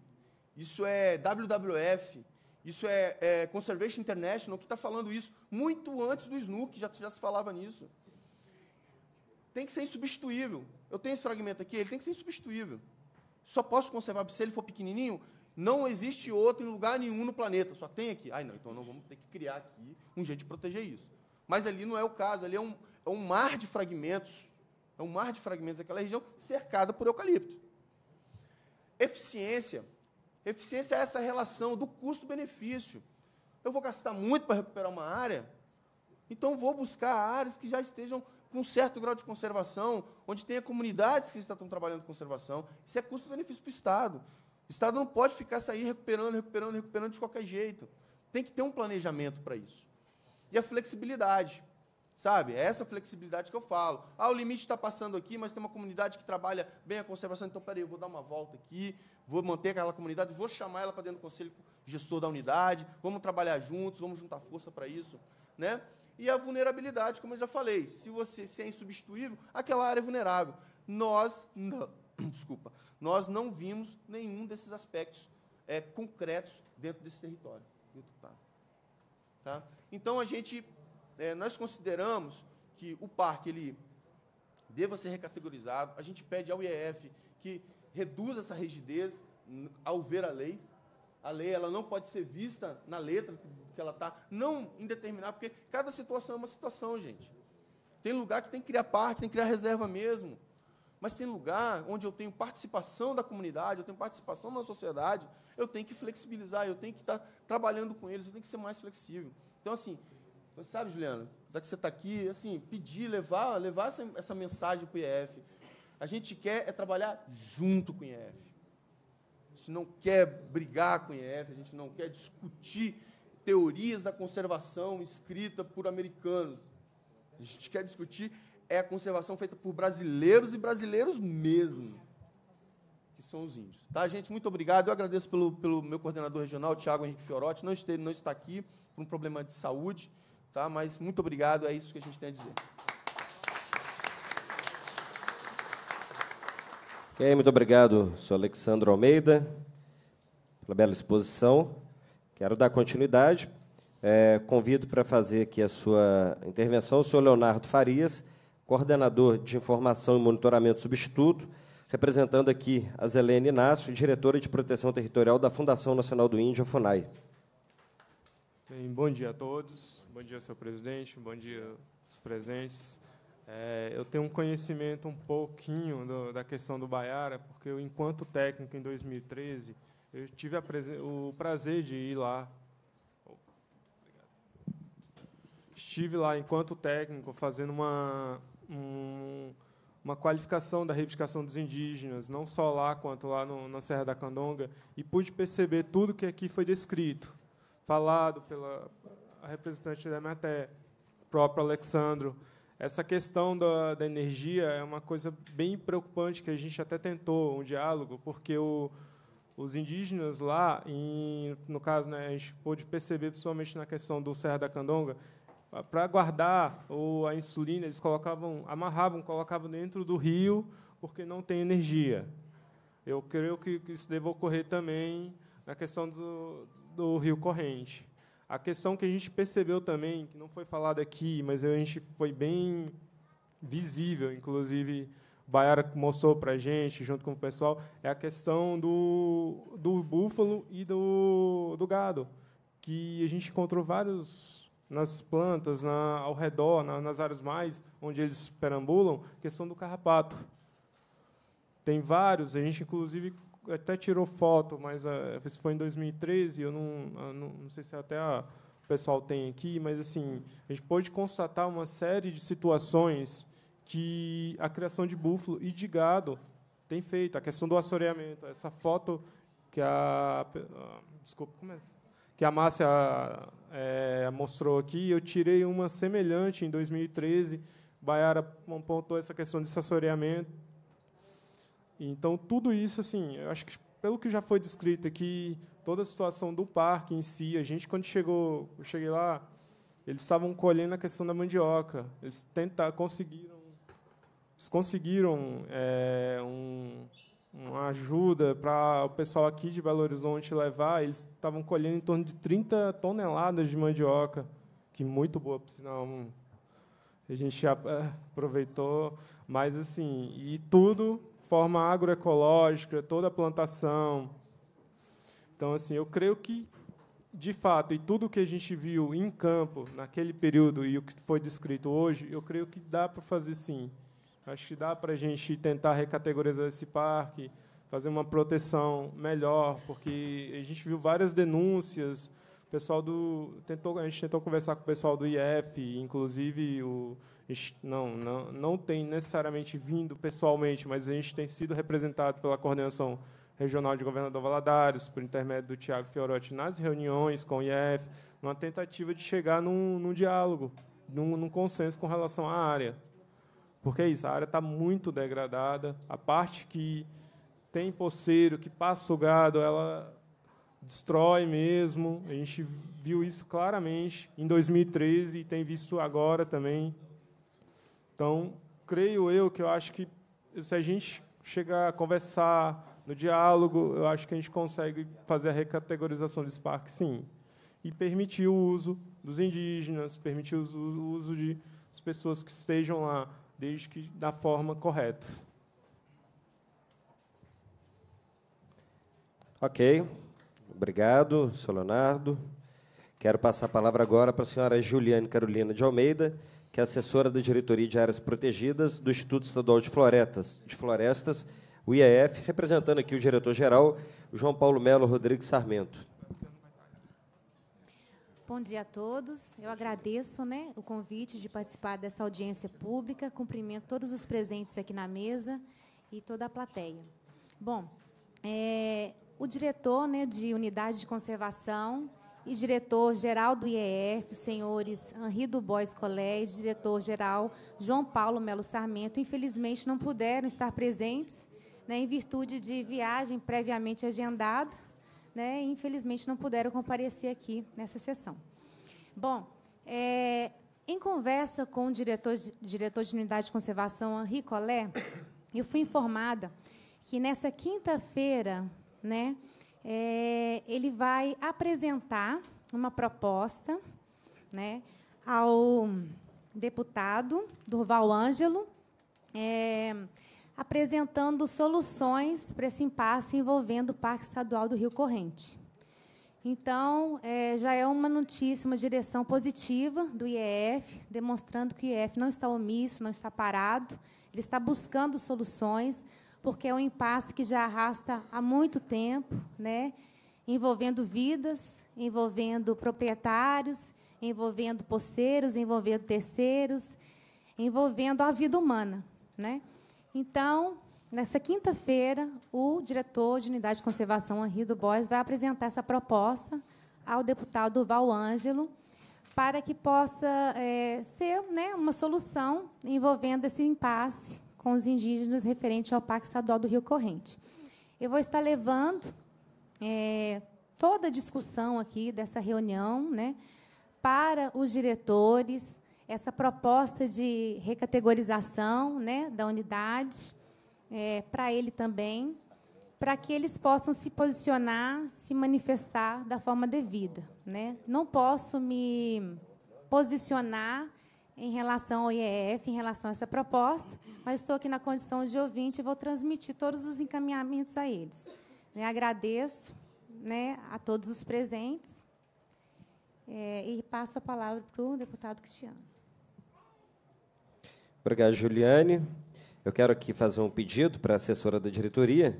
isso é WWF, isso é, é Conservation International, que está falando isso muito antes do Snook, já, já se falava nisso. Tem que ser insubstituível. Eu tenho esse fragmento aqui, ele tem que ser insubstituível. Só posso conservar, se ele for pequenininho, não existe outro em lugar nenhum no planeta, só tem aqui. Ai, não, então não vamos ter que criar aqui um jeito de proteger isso. Mas ali não é o caso, ali é um, é um mar de fragmentos, é um mar de fragmentos daquela região cercada por eucalipto. Eficiência Eficiência é essa relação do custo-benefício. Eu vou gastar muito para recuperar uma área, então vou buscar áreas que já estejam com um certo grau de conservação, onde tenha comunidades que estão trabalhando conservação. Isso é custo-benefício para o Estado. O Estado não pode ficar sair recuperando, recuperando, recuperando de qualquer jeito. Tem que ter um planejamento para isso. E a flexibilidade. Sabe? É essa flexibilidade que eu falo. Ah, o limite está passando aqui, mas tem uma comunidade que trabalha bem a conservação, então peraí, eu vou dar uma volta aqui, vou manter aquela comunidade, vou chamar ela para dentro do conselho gestor da unidade, vamos trabalhar juntos, vamos juntar força para isso. Né? E a vulnerabilidade, como eu já falei, se você se é insubstituível, aquela área é vulnerável. Nós não, [COUGHS] desculpa, nós não vimos nenhum desses aspectos é, concretos dentro desse território. Tá? Então a gente é, nós consideramos que o parque ele deva ser recategorizado. A gente pede ao IEF que reduza essa rigidez ao ver a lei. A lei ela não pode ser vista na letra que ela está, não indeterminada, porque cada situação é uma situação, gente. Tem lugar que tem que criar parque, tem que criar reserva mesmo. Mas tem lugar onde eu tenho participação da comunidade, eu tenho participação na sociedade, eu tenho que flexibilizar, eu tenho que estar tá trabalhando com eles, eu tenho que ser mais flexível. Então, assim, sabe, Juliana, já que você está aqui, assim, pedir, levar, levar essa, essa mensagem para o IEF. A gente quer é trabalhar junto com o IEF. A gente não quer brigar com o IEF, a gente não quer discutir teorias da conservação escrita por americanos. A gente quer discutir é a conservação feita por brasileiros e brasileiros mesmo, que são os índios. Tá, gente? Muito obrigado. Eu agradeço pelo, pelo meu coordenador regional, Tiago Henrique Fiorotti. Não, esteve, não está aqui por um problema de saúde. Tá? Mas muito obrigado, é isso que a gente tem a dizer. Ok, muito obrigado, senhor Alexandre Almeida, pela bela exposição. Quero dar continuidade. É, convido para fazer aqui a sua intervenção o senhor Leonardo Farias, coordenador de informação e monitoramento substituto, representando aqui a Zelene Inácio, diretora de proteção territorial da Fundação Nacional do Índio, FUNAI. Bem, bom dia a todos. Bom dia, senhor presidente. Bom dia, os presentes. É, eu tenho um conhecimento um pouquinho do, da questão do Baiara, porque eu, enquanto técnico em 2013, eu tive o prazer de ir lá. Estive lá enquanto técnico fazendo uma, um, uma qualificação da reivindicação dos indígenas, não só lá quanto lá no, na Serra da Candonga, e pude perceber tudo que aqui foi descrito, falado pela, a representante da Emater, o próprio Alexandro. Essa questão da, da energia é uma coisa bem preocupante que a gente até tentou um diálogo, porque o, os indígenas lá, em, no caso, né, a gente pôde perceber, principalmente na questão do Serra da Candonga, para guardar ou a insulina, eles colocavam, amarravam, colocavam dentro do rio, porque não tem energia. Eu creio que isso deve ocorrer também na questão do, do rio corrente. A questão que a gente percebeu também, que não foi falado aqui, mas a gente foi bem visível, inclusive o Baiara mostrou para a gente, junto com o pessoal, é a questão do, do búfalo e do, do gado, que a gente encontrou vários nas plantas, na, ao redor, na, nas áreas mais onde eles perambulam, questão do carrapato. Tem vários, a gente inclusive até tirou foto, mas ah, isso foi em 2013, eu não, eu ah, não, não sei se até a, o pessoal tem aqui, mas assim, a gente pôde constatar uma série de situações que a criação de búfalo e de gado tem feito. A questão do assoreamento, essa foto que a. Ah, desculpa, É? Que a Márcia é, mostrou aqui, eu tirei uma semelhante em 2013. Baiara apontou essa questão de assoreamento, então, tudo isso, assim, eu acho que pelo que já foi descrito aqui, toda a situação do parque em si, a gente, quando chegou, eu cheguei lá, eles estavam colhendo a questão da mandioca. Eles tentaram, conseguiram, eles conseguiram é, um, uma ajuda para o pessoal aqui de Belo Horizonte levar. Eles estavam colhendo em torno de 30 toneladas de mandioca, que muito boa, por sinal. Hum. A gente eh, aproveitou, mas assim, e tudo forma agroecológica, toda a plantação. Então, assim, eu creio que, de fato, e tudo que a gente viu em campo naquele período e o que foi descrito hoje, eu creio que dá para fazer sim. Acho que dá para a gente tentar recategorizar esse parque, fazer uma proteção melhor, porque a gente viu várias denúncias. O pessoal do tentou, a gente tentou conversar com o pessoal do IF, inclusive o não, não, não tem necessariamente vindo pessoalmente, mas a gente tem sido representado pela coordenação regional de governador Valadares, por intermédio do Tiago Fiorotti, nas reuniões com o IEF, numa tentativa de chegar num, num diálogo, num, num, consenso com relação à área. Porque é isso, a área está muito degradada, a parte que tem poceiro, que passa o gado, ela destrói mesmo. A gente viu isso claramente em 2013 e tem visto agora também então, creio eu que eu acho que se a gente chegar a conversar no diálogo, eu acho que a gente consegue fazer a recategorização do Spark, sim. E permitir o uso dos indígenas, permitir o uso de as pessoas que estejam lá, desde que da forma correta. Ok. Obrigado, senhor Leonardo. Quero passar a palavra agora para a senhora Juliane Carolina de Almeida, que é assessora da Diretoria de Áreas Protegidas do Instituto Estadual de Florestas, de Florestas o IEF, representando aqui o diretor-geral, João Paulo Melo Rodrigues Sarmento. Bom dia a todos. Eu agradeço né, o convite de participar dessa audiência pública. Cumprimento todos os presentes aqui na mesa e toda a plateia. Bom, é, o diretor né, de unidade de conservação e diretor-geral do IEF, os senhores Henri Dubois e diretor-geral João Paulo Melo Sarmento, infelizmente não puderam estar presentes, né, em virtude de viagem previamente agendada, né, infelizmente não puderam comparecer aqui nessa sessão. Bom, é, em conversa com o diretor, diretor de unidade de conservação, Henri Collet, eu fui informada que nessa quinta-feira, né, é, ele vai apresentar uma proposta né, ao deputado Durval Ângelo, é, apresentando soluções para esse impasse envolvendo o Parque Estadual do Rio Corrente. Então, é, já é uma notícia, uma direção positiva do IEF, demonstrando que o IEF não está omisso, não está parado, ele está buscando soluções, porque é um impasse que já arrasta há muito tempo, né? envolvendo vidas, envolvendo proprietários, envolvendo poceiros, envolvendo terceiros, envolvendo a vida humana. Né? Então, nessa quinta-feira, o diretor de Unidade de Conservação, Henri do Bois, vai apresentar essa proposta ao deputado Val Ângelo, para que possa é, ser né, uma solução envolvendo esse impasse com os indígenas referente ao Pacto Estadual do Rio Corrente. Eu vou estar levando é, toda a discussão aqui dessa reunião né, para os diretores, essa proposta de recategorização né, da unidade, é, para ele também, para que eles possam se posicionar, se manifestar da forma devida. Né? Não posso me posicionar em relação ao IEF, em relação a essa proposta, mas estou aqui na condição de ouvinte e vou transmitir todos os encaminhamentos a eles. Né, agradeço né, a todos os presentes é, e passo a palavra para o deputado Cristiano. Obrigado, Juliane. Eu quero aqui fazer um pedido para a assessora da diretoria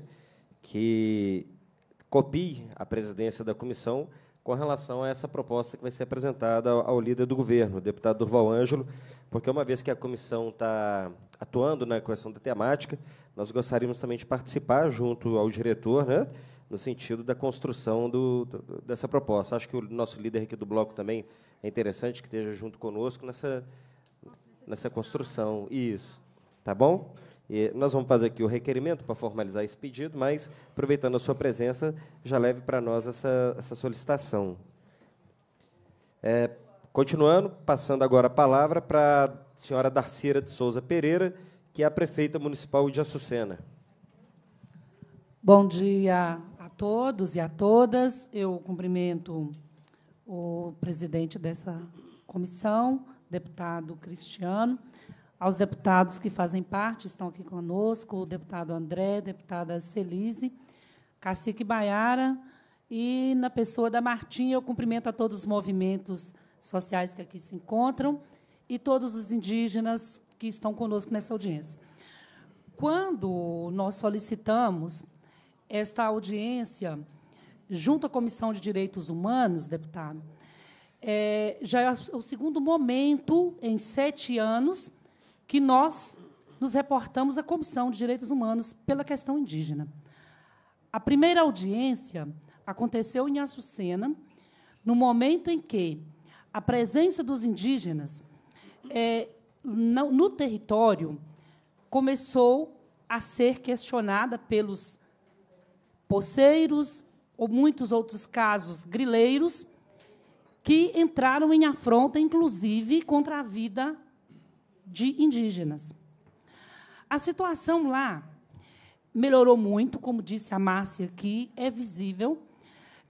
que copie a presidência da comissão com relação a essa proposta que vai ser apresentada ao líder do governo, o deputado Durval Ângelo, porque uma vez que a comissão está atuando na questão da temática, nós gostaríamos também de participar junto ao diretor, né, no sentido da construção do, dessa proposta. Acho que o nosso líder aqui do bloco também é interessante que esteja junto conosco nessa, nessa construção. Isso. Tá bom? E nós vamos fazer aqui o requerimento para formalizar esse pedido, mas, aproveitando a sua presença, já leve para nós essa, essa solicitação. É, continuando, passando agora a palavra para a senhora Darcira de Souza Pereira, que é a prefeita municipal de Açucena. Bom dia a todos e a todas. Eu cumprimento o presidente dessa comissão, deputado Cristiano, aos deputados que fazem parte, estão aqui conosco, o deputado André, deputada Celise, cacique Baiara, e na pessoa da Martinha, eu cumprimento a todos os movimentos sociais que aqui se encontram e todos os indígenas que estão conosco nessa audiência. Quando nós solicitamos esta audiência junto à Comissão de Direitos Humanos, deputado, é, já é o segundo momento em sete anos que nós nos reportamos à Comissão de Direitos Humanos pela questão indígena. A primeira audiência aconteceu em Açucena, no momento em que a presença dos indígenas é, no, no território começou a ser questionada pelos poceiros ou muitos outros casos grileiros que entraram em afronta, inclusive, contra a vida de indígenas. A situação lá melhorou muito, como disse a Márcia aqui, é visível,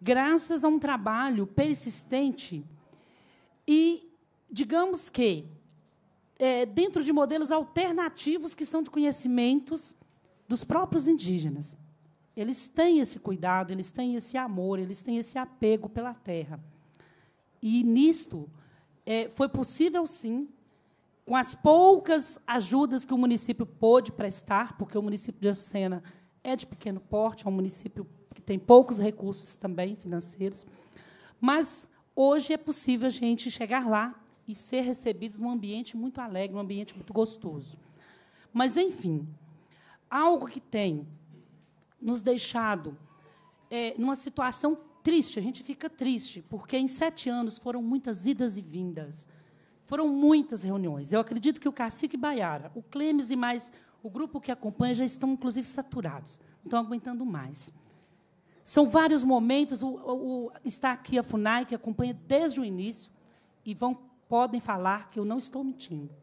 graças a um trabalho persistente e, digamos que, é, dentro de modelos alternativos que são de conhecimentos dos próprios indígenas. Eles têm esse cuidado, eles têm esse amor, eles têm esse apego pela terra. E nisto é, foi possível, sim, com as poucas ajudas que o município pôde prestar, porque o município de Açucena é de pequeno porte, é um município que tem poucos recursos também financeiros, mas hoje é possível a gente chegar lá e ser recebidos num ambiente muito alegre, num ambiente muito gostoso. Mas, enfim, algo que tem nos deixado é, numa situação triste, a gente fica triste, porque em sete anos foram muitas idas e vindas. Foram muitas reuniões. Eu acredito que o Cacique Baiara, o Clemes e mais o grupo que acompanha já estão, inclusive, saturados. Não estão aguentando mais. São vários momentos. O, o, o, está aqui a FUNAI, que acompanha desde o início, e vão, podem falar que eu não estou mentindo.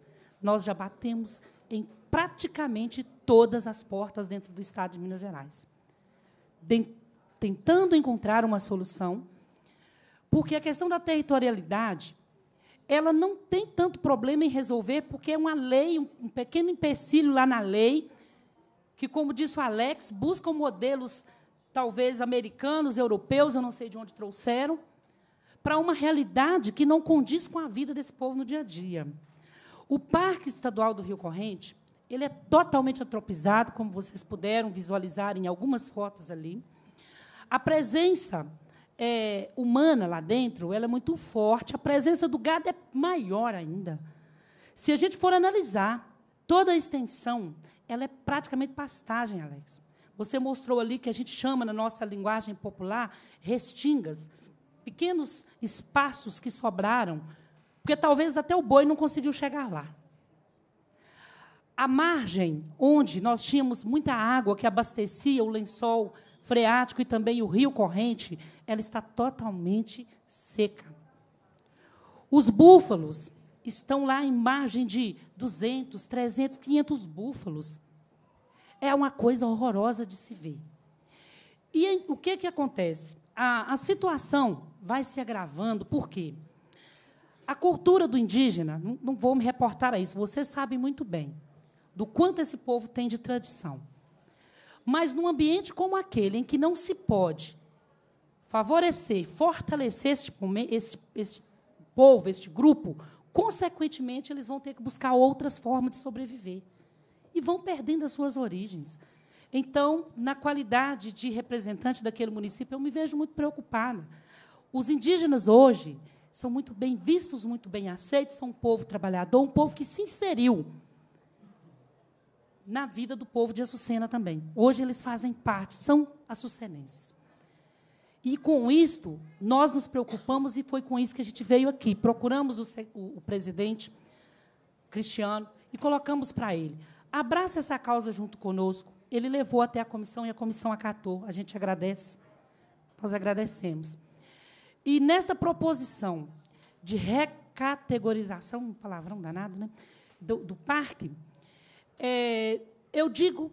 Nós já batemos em praticamente todas as portas dentro do Estado de Minas Gerais, de, tentando encontrar uma solução, porque a questão da territorialidade ela não tem tanto problema em resolver, porque é uma lei, um pequeno empecilho lá na lei, que, como disse o Alex, buscam modelos, talvez americanos, europeus, eu não sei de onde trouxeram, para uma realidade que não condiz com a vida desse povo no dia a dia. O Parque Estadual do Rio Corrente ele é totalmente antropizado, como vocês puderam visualizar em algumas fotos ali. A presença é, humana lá dentro ela é muito forte, a presença do gado é maior ainda. Se a gente for analisar toda a extensão, ela é praticamente pastagem, Alex. Você mostrou ali que a gente chama, na nossa linguagem popular, restingas, pequenos espaços que sobraram, porque talvez até o boi não conseguiu chegar lá. A margem onde nós tínhamos muita água que abastecia o lençol freático e também o rio corrente, ela está totalmente seca. Os búfalos estão lá em margem de 200, 300, 500 búfalos. É uma coisa horrorosa de se ver. E o que, que acontece? A, a situação vai se agravando, por quê? A cultura do indígena, não, não vou me reportar a isso, vocês sabem muito bem do quanto esse povo tem de tradição. Mas num ambiente como aquele, em que não se pode favorecer, fortalecer este, este, este povo, este grupo, consequentemente, eles vão ter que buscar outras formas de sobreviver. E vão perdendo as suas origens. Então, na qualidade de representante daquele município, eu me vejo muito preocupada. Os indígenas hoje são muito bem vistos, muito bem aceitos, são um povo trabalhador, um povo que se inseriu na vida do povo de Açucena também. Hoje eles fazem parte, são açucenenses. E com isto, nós nos preocupamos e foi com isso que a gente veio aqui. Procuramos o, o presidente Cristiano e colocamos para ele: abraça essa causa junto conosco. Ele levou até a comissão e a comissão acatou. A gente agradece. Nós agradecemos. E nesta proposição de recategorização, um palavrão danado, né, do, do parque, é, eu digo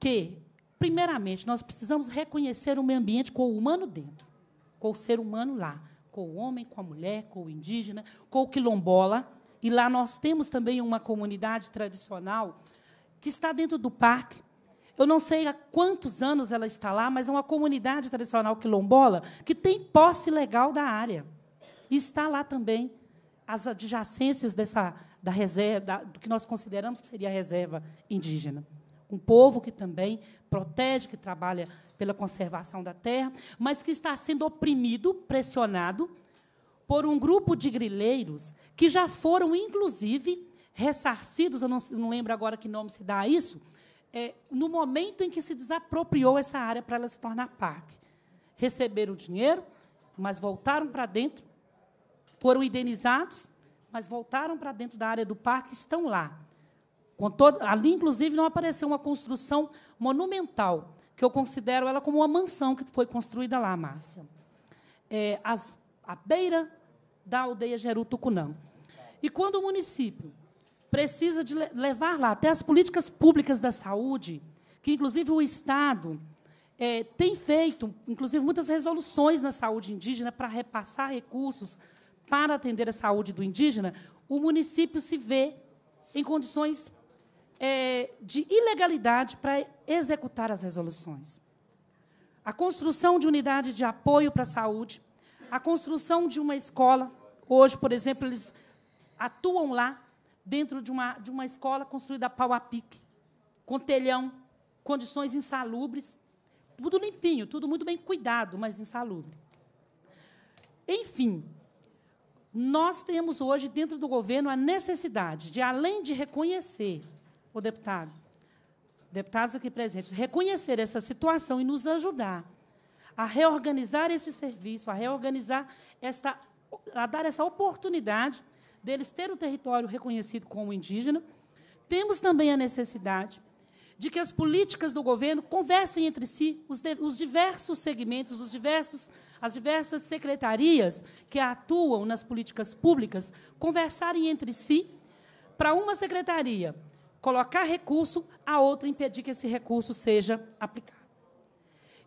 que Primeiramente, nós precisamos reconhecer o meio ambiente com o humano dentro, com o ser humano lá, com o homem, com a mulher, com o indígena, com o quilombola. E lá nós temos também uma comunidade tradicional que está dentro do parque. Eu não sei há quantos anos ela está lá, mas é uma comunidade tradicional quilombola que tem posse legal da área. E está lá também as adjacências dessa da reserva, da, do que nós consideramos que seria a reserva indígena um povo que também protege, que trabalha pela conservação da terra, mas que está sendo oprimido, pressionado por um grupo de grileiros que já foram, inclusive, ressarcidos, eu não, não lembro agora que nome se dá a isso, é, no momento em que se desapropriou essa área para ela se tornar parque. Receberam o dinheiro, mas voltaram para dentro, foram indenizados, mas voltaram para dentro da área do parque e estão lá. Todo, ali, inclusive, não apareceu uma construção monumental, que eu considero ela como uma mansão que foi construída lá, Márcia. É, as, à beira da aldeia Geru Tucunã. E quando o município precisa de levar lá até as políticas públicas da saúde, que inclusive o Estado é, tem feito, inclusive muitas resoluções na saúde indígena para repassar recursos para atender a saúde do indígena, o município se vê em condições é, de ilegalidade para executar as resoluções. A construção de unidade de apoio para a saúde, a construção de uma escola. Hoje, por exemplo, eles atuam lá dentro de uma, de uma escola construída a pau a pique, com telhão, condições insalubres, tudo limpinho, tudo muito bem cuidado, mas insalubre. Enfim, nós temos hoje dentro do governo a necessidade de, além de reconhecer o deputado, deputados aqui presentes, reconhecer essa situação e nos ajudar a reorganizar esse serviço, a reorganizar esta, a dar essa oportunidade deles ter o território reconhecido como indígena. Temos também a necessidade de que as políticas do governo conversem entre si, os, de, os diversos segmentos, os diversos, as diversas secretarias que atuam nas políticas públicas, conversarem entre si para uma secretaria colocar recurso, a outra impedir que esse recurso seja aplicado.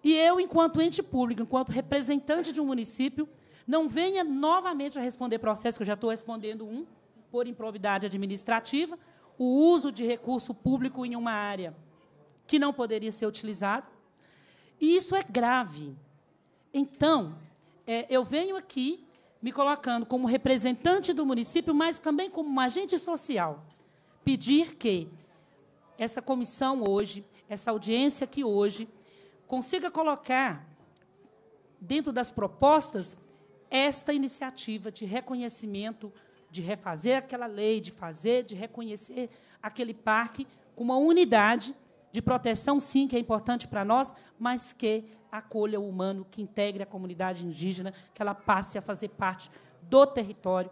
E eu, enquanto ente público, enquanto representante de um município, não venha novamente a responder processo, que eu já estou respondendo um, por improbidade administrativa, o uso de recurso público em uma área que não poderia ser utilizado. E isso é grave. Então, é, eu venho aqui me colocando como representante do município, mas também como um agente social pedir que essa comissão hoje, essa audiência aqui hoje, consiga colocar dentro das propostas esta iniciativa de reconhecimento, de refazer aquela lei, de fazer, de reconhecer aquele parque com uma unidade de proteção, sim, que é importante para nós, mas que acolha o humano, que integre a comunidade indígena, que ela passe a fazer parte do território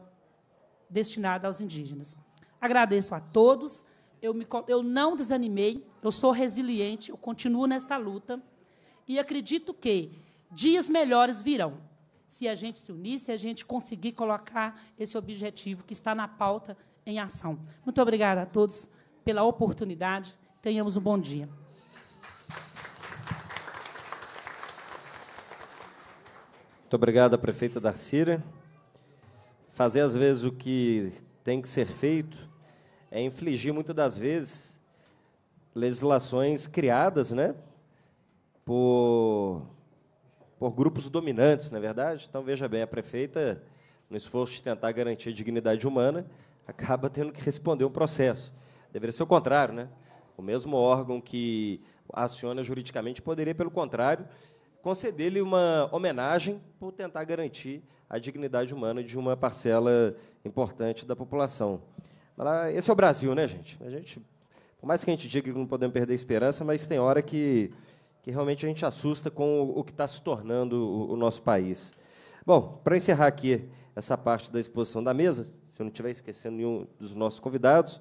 destinado aos indígenas. Agradeço a todos. Eu, me, eu não desanimei, eu sou resiliente, eu continuo nesta luta. E acredito que dias melhores virão. Se a gente se unir, se a gente conseguir colocar esse objetivo que está na pauta em ação. Muito obrigada a todos pela oportunidade. Tenhamos um bom dia. Muito obrigado, prefeita Darcira. Fazer, às vezes, o que tem que ser feito é infligir muitas das vezes legislações criadas, né, por por grupos dominantes, na é verdade? Então veja bem, a prefeita, no esforço de tentar garantir a dignidade humana, [LAUGHS] acaba tendo que responder um processo. Deveria ser o contrário, né? O mesmo órgão que aciona juridicamente poderia, pelo contrário, conceder-lhe uma homenagem por tentar garantir a dignidade humana de uma parcela importante da população. Esse é o Brasil, né, gente? A gente, por mais que a gente diga que não podemos perder a esperança, mas tem hora que, que realmente a gente assusta com o que está se tornando o, o nosso país. Bom, para encerrar aqui essa parte da exposição da mesa, se eu não estiver esquecendo nenhum dos nossos convidados,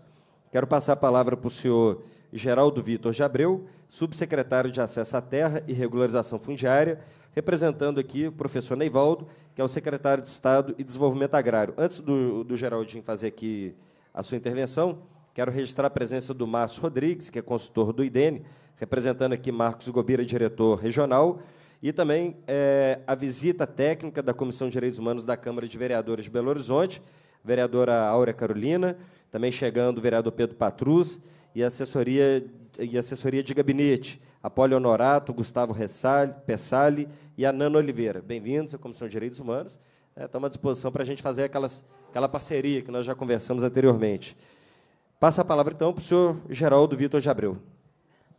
quero passar a palavra para o senhor Geraldo Vitor de Abreu, subsecretário de Acesso à Terra e Regularização Fundiária representando aqui o professor Neivaldo, que é o secretário de Estado e Desenvolvimento Agrário. Antes do, do Geraldinho fazer aqui a sua intervenção, quero registrar a presença do Márcio Rodrigues, que é consultor do IDENE, representando aqui Marcos Gobira, diretor regional, e também é, a visita técnica da Comissão de Direitos Humanos da Câmara de Vereadores de Belo Horizonte, vereadora Áurea Carolina, também chegando o vereador Pedro Patrus e a assessoria e assessoria de gabinete, a Poli Honorato, Gustavo Pessali e a Nana Oliveira. Bem-vindos à Comissão de Direitos Humanos. Né? Estamos à disposição para a gente fazer aquelas, aquela parceria que nós já conversamos anteriormente. Passa a palavra, então, para o senhor Geraldo Vitor de Abreu.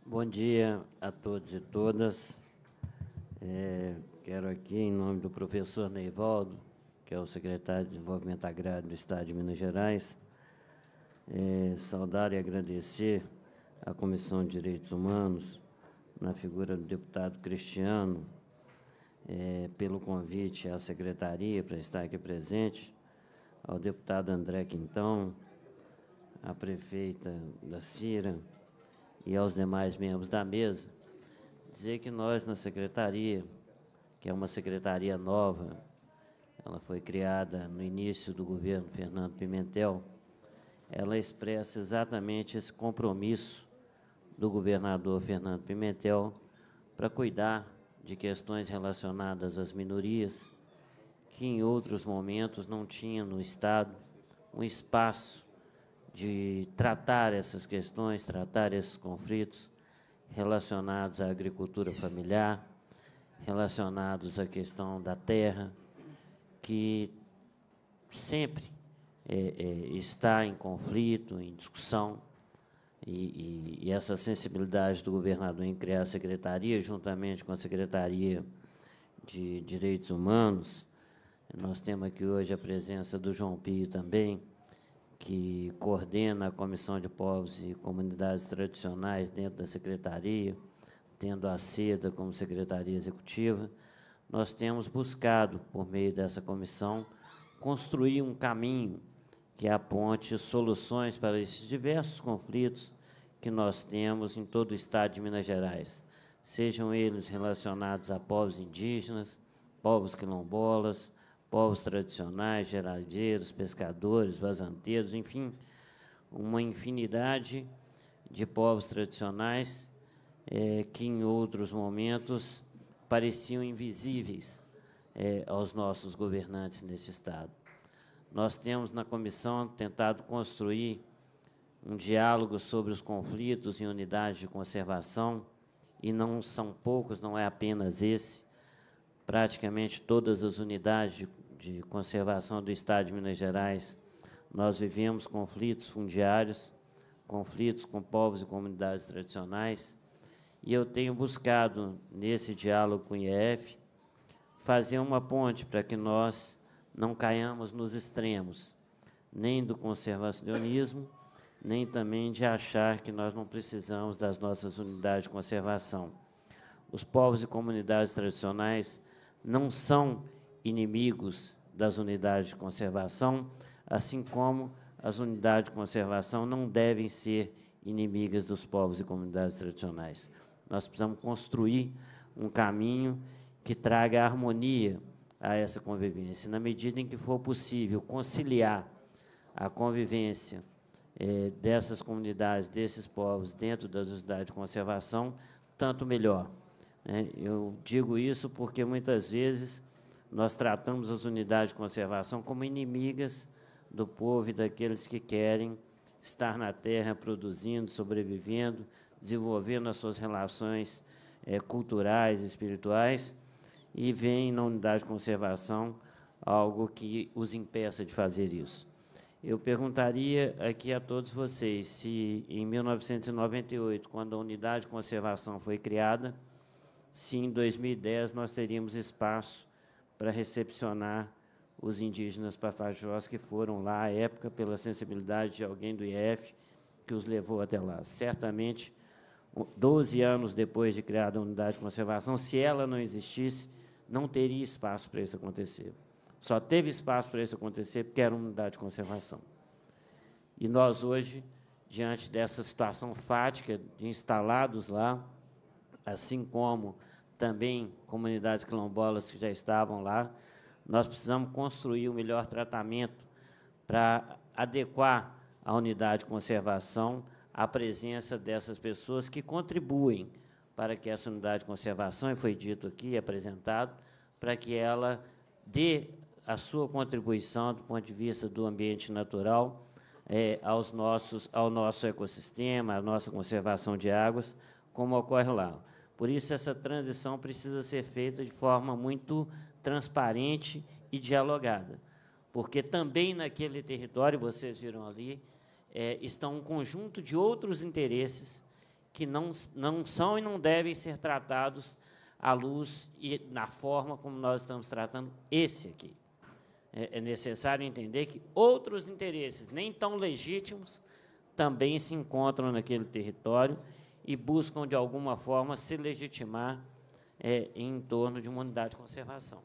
Bom dia a todos e todas. É, quero aqui, em nome do professor Neivaldo, que é o secretário de Desenvolvimento Agrário do Estado de Minas Gerais, é, saudar e agradecer à Comissão de Direitos Humanos, na figura do deputado Cristiano, é, pelo convite à secretaria para estar aqui presente, ao deputado André Quintão, à prefeita da Cira e aos demais membros da mesa, dizer que nós na secretaria, que é uma secretaria nova, ela foi criada no início do governo Fernando Pimentel, ela expressa exatamente esse compromisso do governador Fernando Pimentel para cuidar de questões relacionadas às minorias, que em outros momentos não tinha no Estado um espaço de tratar essas questões, tratar esses conflitos relacionados à agricultura familiar, relacionados à questão da terra, que sempre é, é, está em conflito, em discussão e, e, e, essa sensibilidade do governador em criar a secretaria, juntamente com a Secretaria de Direitos Humanos, nós temos aqui hoje a presença do João Pio também, que coordena a Comissão de Povos e Comunidades Tradicionais dentro da Secretaria, tendo a SEDA como Secretaria Executiva. Nós temos buscado, por meio dessa comissão, construir um caminho que aponte soluções para esses diversos conflitos que nós temos em todo o estado de Minas Gerais, sejam eles relacionados a povos indígenas, povos quilombolas, povos tradicionais, geradeiros, pescadores, vazanteiros, enfim, uma infinidade de povos tradicionais é, que em outros momentos pareciam invisíveis é, aos nossos governantes nesse Estado. Nós temos na comissão tentado construir um diálogo sobre os conflitos em unidades de conservação, e não são poucos, não é apenas esse. Praticamente todas as unidades de, de conservação do Estado de Minas Gerais, nós vivemos conflitos fundiários, conflitos com povos e comunidades tradicionais, e eu tenho buscado, nesse diálogo com o IEF, fazer uma ponte para que nós não caiamos nos extremos, nem do conservacionismo, nem também de achar que nós não precisamos das nossas unidades de conservação. Os povos e comunidades tradicionais não são inimigos das unidades de conservação, assim como as unidades de conservação não devem ser inimigas dos povos e comunidades tradicionais. Nós precisamos construir um caminho que traga harmonia a essa convivência. Na medida em que for possível conciliar a convivência eh, dessas comunidades, desses povos, dentro das unidades de conservação, tanto melhor. Né? Eu digo isso porque muitas vezes nós tratamos as unidades de conservação como inimigas do povo e daqueles que querem estar na terra produzindo, sobrevivendo, desenvolvendo as suas relações eh, culturais, espirituais e veem na unidade de conservação algo que os impeça de fazer isso. Eu perguntaria aqui a todos vocês se, em 1998, quando a unidade de conservação foi criada, se em 2010 nós teríamos espaço para recepcionar os indígenas patagiós que foram lá à época pela sensibilidade de alguém do IF que os levou até lá. Certamente, 12 anos depois de criada a unidade de conservação, se ela não existisse, não teria espaço para isso acontecer. Só teve espaço para isso acontecer porque era uma unidade de conservação. E nós, hoje, diante dessa situação fática de instalados lá, assim como também comunidades quilombolas que já estavam lá, nós precisamos construir o um melhor tratamento para adequar a unidade de conservação à presença dessas pessoas que contribuem para que essa unidade de conservação, e foi dito aqui, apresentado, para que ela dê a sua contribuição do ponto de vista do ambiente natural é, aos nossos, ao nosso ecossistema, à nossa conservação de águas, como ocorre lá. Por isso, essa transição precisa ser feita de forma muito transparente e dialogada, porque também naquele território, vocês viram ali, é, estão um conjunto de outros interesses que não, não são e não devem ser tratados à luz e na forma como nós estamos tratando esse aqui. É, é necessário entender que outros interesses, nem tão legítimos, também se encontram naquele território e buscam, de alguma forma, se legitimar é, em torno de uma unidade de conservação.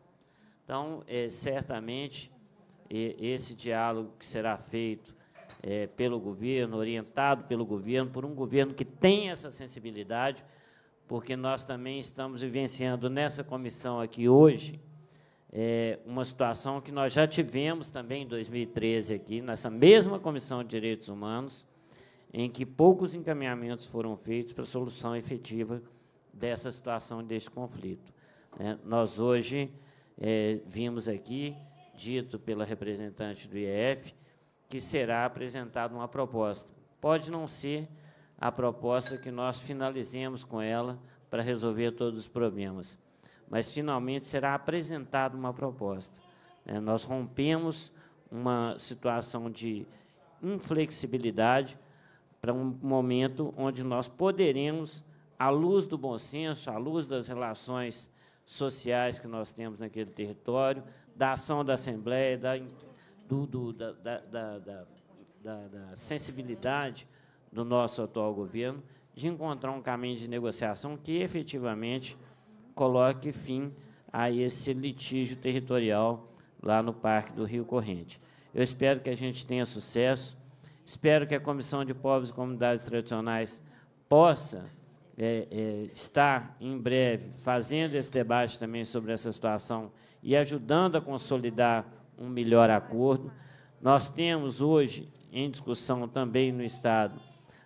Então, é, certamente, esse diálogo que será feito é, pelo governo, orientado pelo governo, por um governo que tem essa sensibilidade, porque nós também estamos vivenciando nessa comissão aqui hoje é, uma situação que nós já tivemos também em 2013 aqui, nessa mesma comissão de direitos humanos, em que poucos encaminhamentos foram feitos para a solução efetiva dessa situação, deste conflito. É, nós hoje é, vimos aqui, dito pela representante do IEF, que será apresentada uma proposta. Pode não ser a proposta que nós finalizemos com ela para resolver todos os problemas, mas finalmente será apresentada uma proposta. É, nós rompemos uma situação de inflexibilidade para um momento onde nós poderemos, à luz do bom senso, à luz das relações sociais que nós temos naquele território, da ação da Assembleia, da do, do da, da, da, da sensibilidade do nosso atual governo de encontrar um caminho de negociação que efetivamente coloque fim a esse litígio territorial lá no Parque do Rio Corrente. Eu espero que a gente tenha sucesso, espero que a Comissão de Povos e Comunidades Tradicionais possa é, é, estar em breve fazendo esse debate também sobre essa situação e ajudando a consolidar um melhor acordo. Nós temos hoje em discussão também no Estado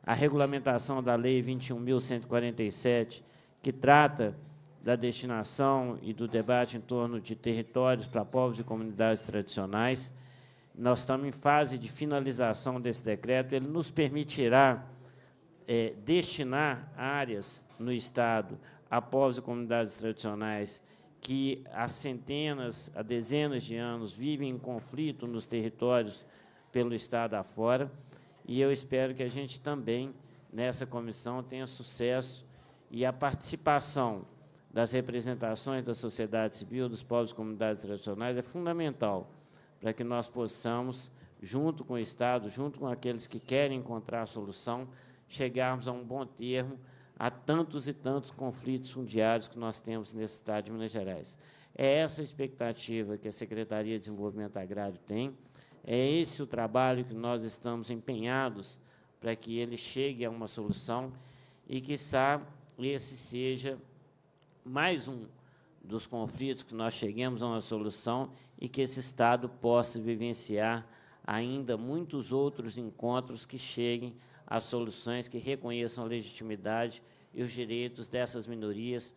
a regulamentação da Lei 21.147, que trata da destinação e do debate em torno de territórios para povos e comunidades tradicionais. Nós estamos em fase de finalização desse decreto. Ele nos permitirá é, destinar áreas no Estado a povos e comunidades tradicionais que há centenas, há dezenas de anos vivem em conflito nos territórios pelo Estado afora, e eu espero que a gente também, nessa comissão, tenha sucesso e a participação das representações da sociedade civil, dos povos e comunidades tradicionais é fundamental para que nós possamos, junto com o Estado, junto com aqueles que querem encontrar a solução, chegarmos a um bom termo a tantos e tantos conflitos fundiários que nós temos nesse estado de Minas Gerais. É essa a expectativa que a Secretaria de Desenvolvimento Agrário tem, é esse o trabalho que nós estamos empenhados para que ele chegue a uma solução e, que esse seja mais um dos conflitos que nós cheguemos a uma solução e que esse Estado possa vivenciar ainda muitos outros encontros que cheguem as soluções que reconheçam a legitimidade e os direitos dessas minorias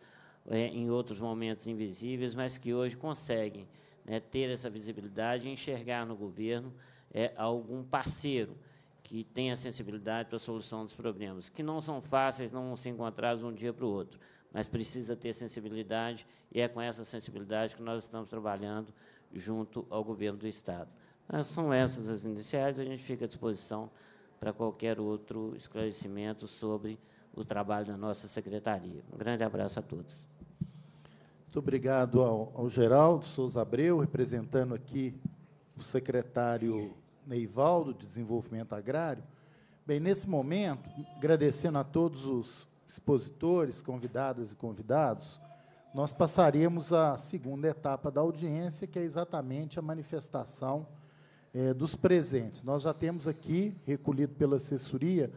é, em outros momentos invisíveis, mas que hoje conseguem né, ter essa visibilidade e enxergar no governo é, algum parceiro que tenha sensibilidade para a solução dos problemas, que não são fáceis, não vão ser encontrados de um dia para o outro, mas precisa ter sensibilidade, e é com essa sensibilidade que nós estamos trabalhando junto ao governo do Estado. Mas então, são essas as iniciais, a gente fica à disposição para qualquer outro esclarecimento sobre o trabalho da nossa secretaria. Um grande abraço a todos. Muito obrigado ao, ao Geraldo Souza Abreu, representando aqui o secretário Neivaldo de Desenvolvimento Agrário. Bem, nesse momento, agradecendo a todos os expositores, convidadas e convidados, nós passaremos à segunda etapa da audiência, que é exatamente a manifestação é, dos presentes. Nós já temos aqui, recolhido pela assessoria,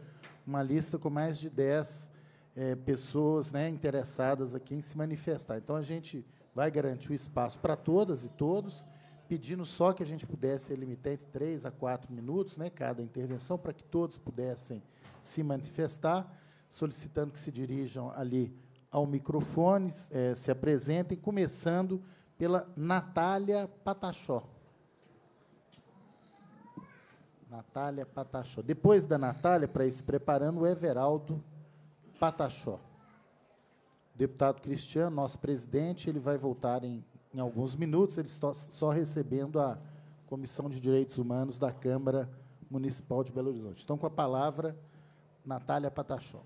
uma lista com mais de 10 é, pessoas né, interessadas aqui em se manifestar. Então, a gente vai garantir o espaço para todas e todos, pedindo só que a gente pudesse limitar entre 3 a 4 minutos né, cada intervenção, para que todos pudessem se manifestar, solicitando que se dirijam ali ao microfone, é, se apresentem, começando pela Natália Patachó. Natália Patachó. Depois da Natália, para ir se preparando, o Everaldo Patachó. deputado Cristiano, nosso presidente, ele vai voltar em, em alguns minutos, ele está só recebendo a Comissão de Direitos Humanos da Câmara Municipal de Belo Horizonte. Então, com a palavra, Natália Patachó.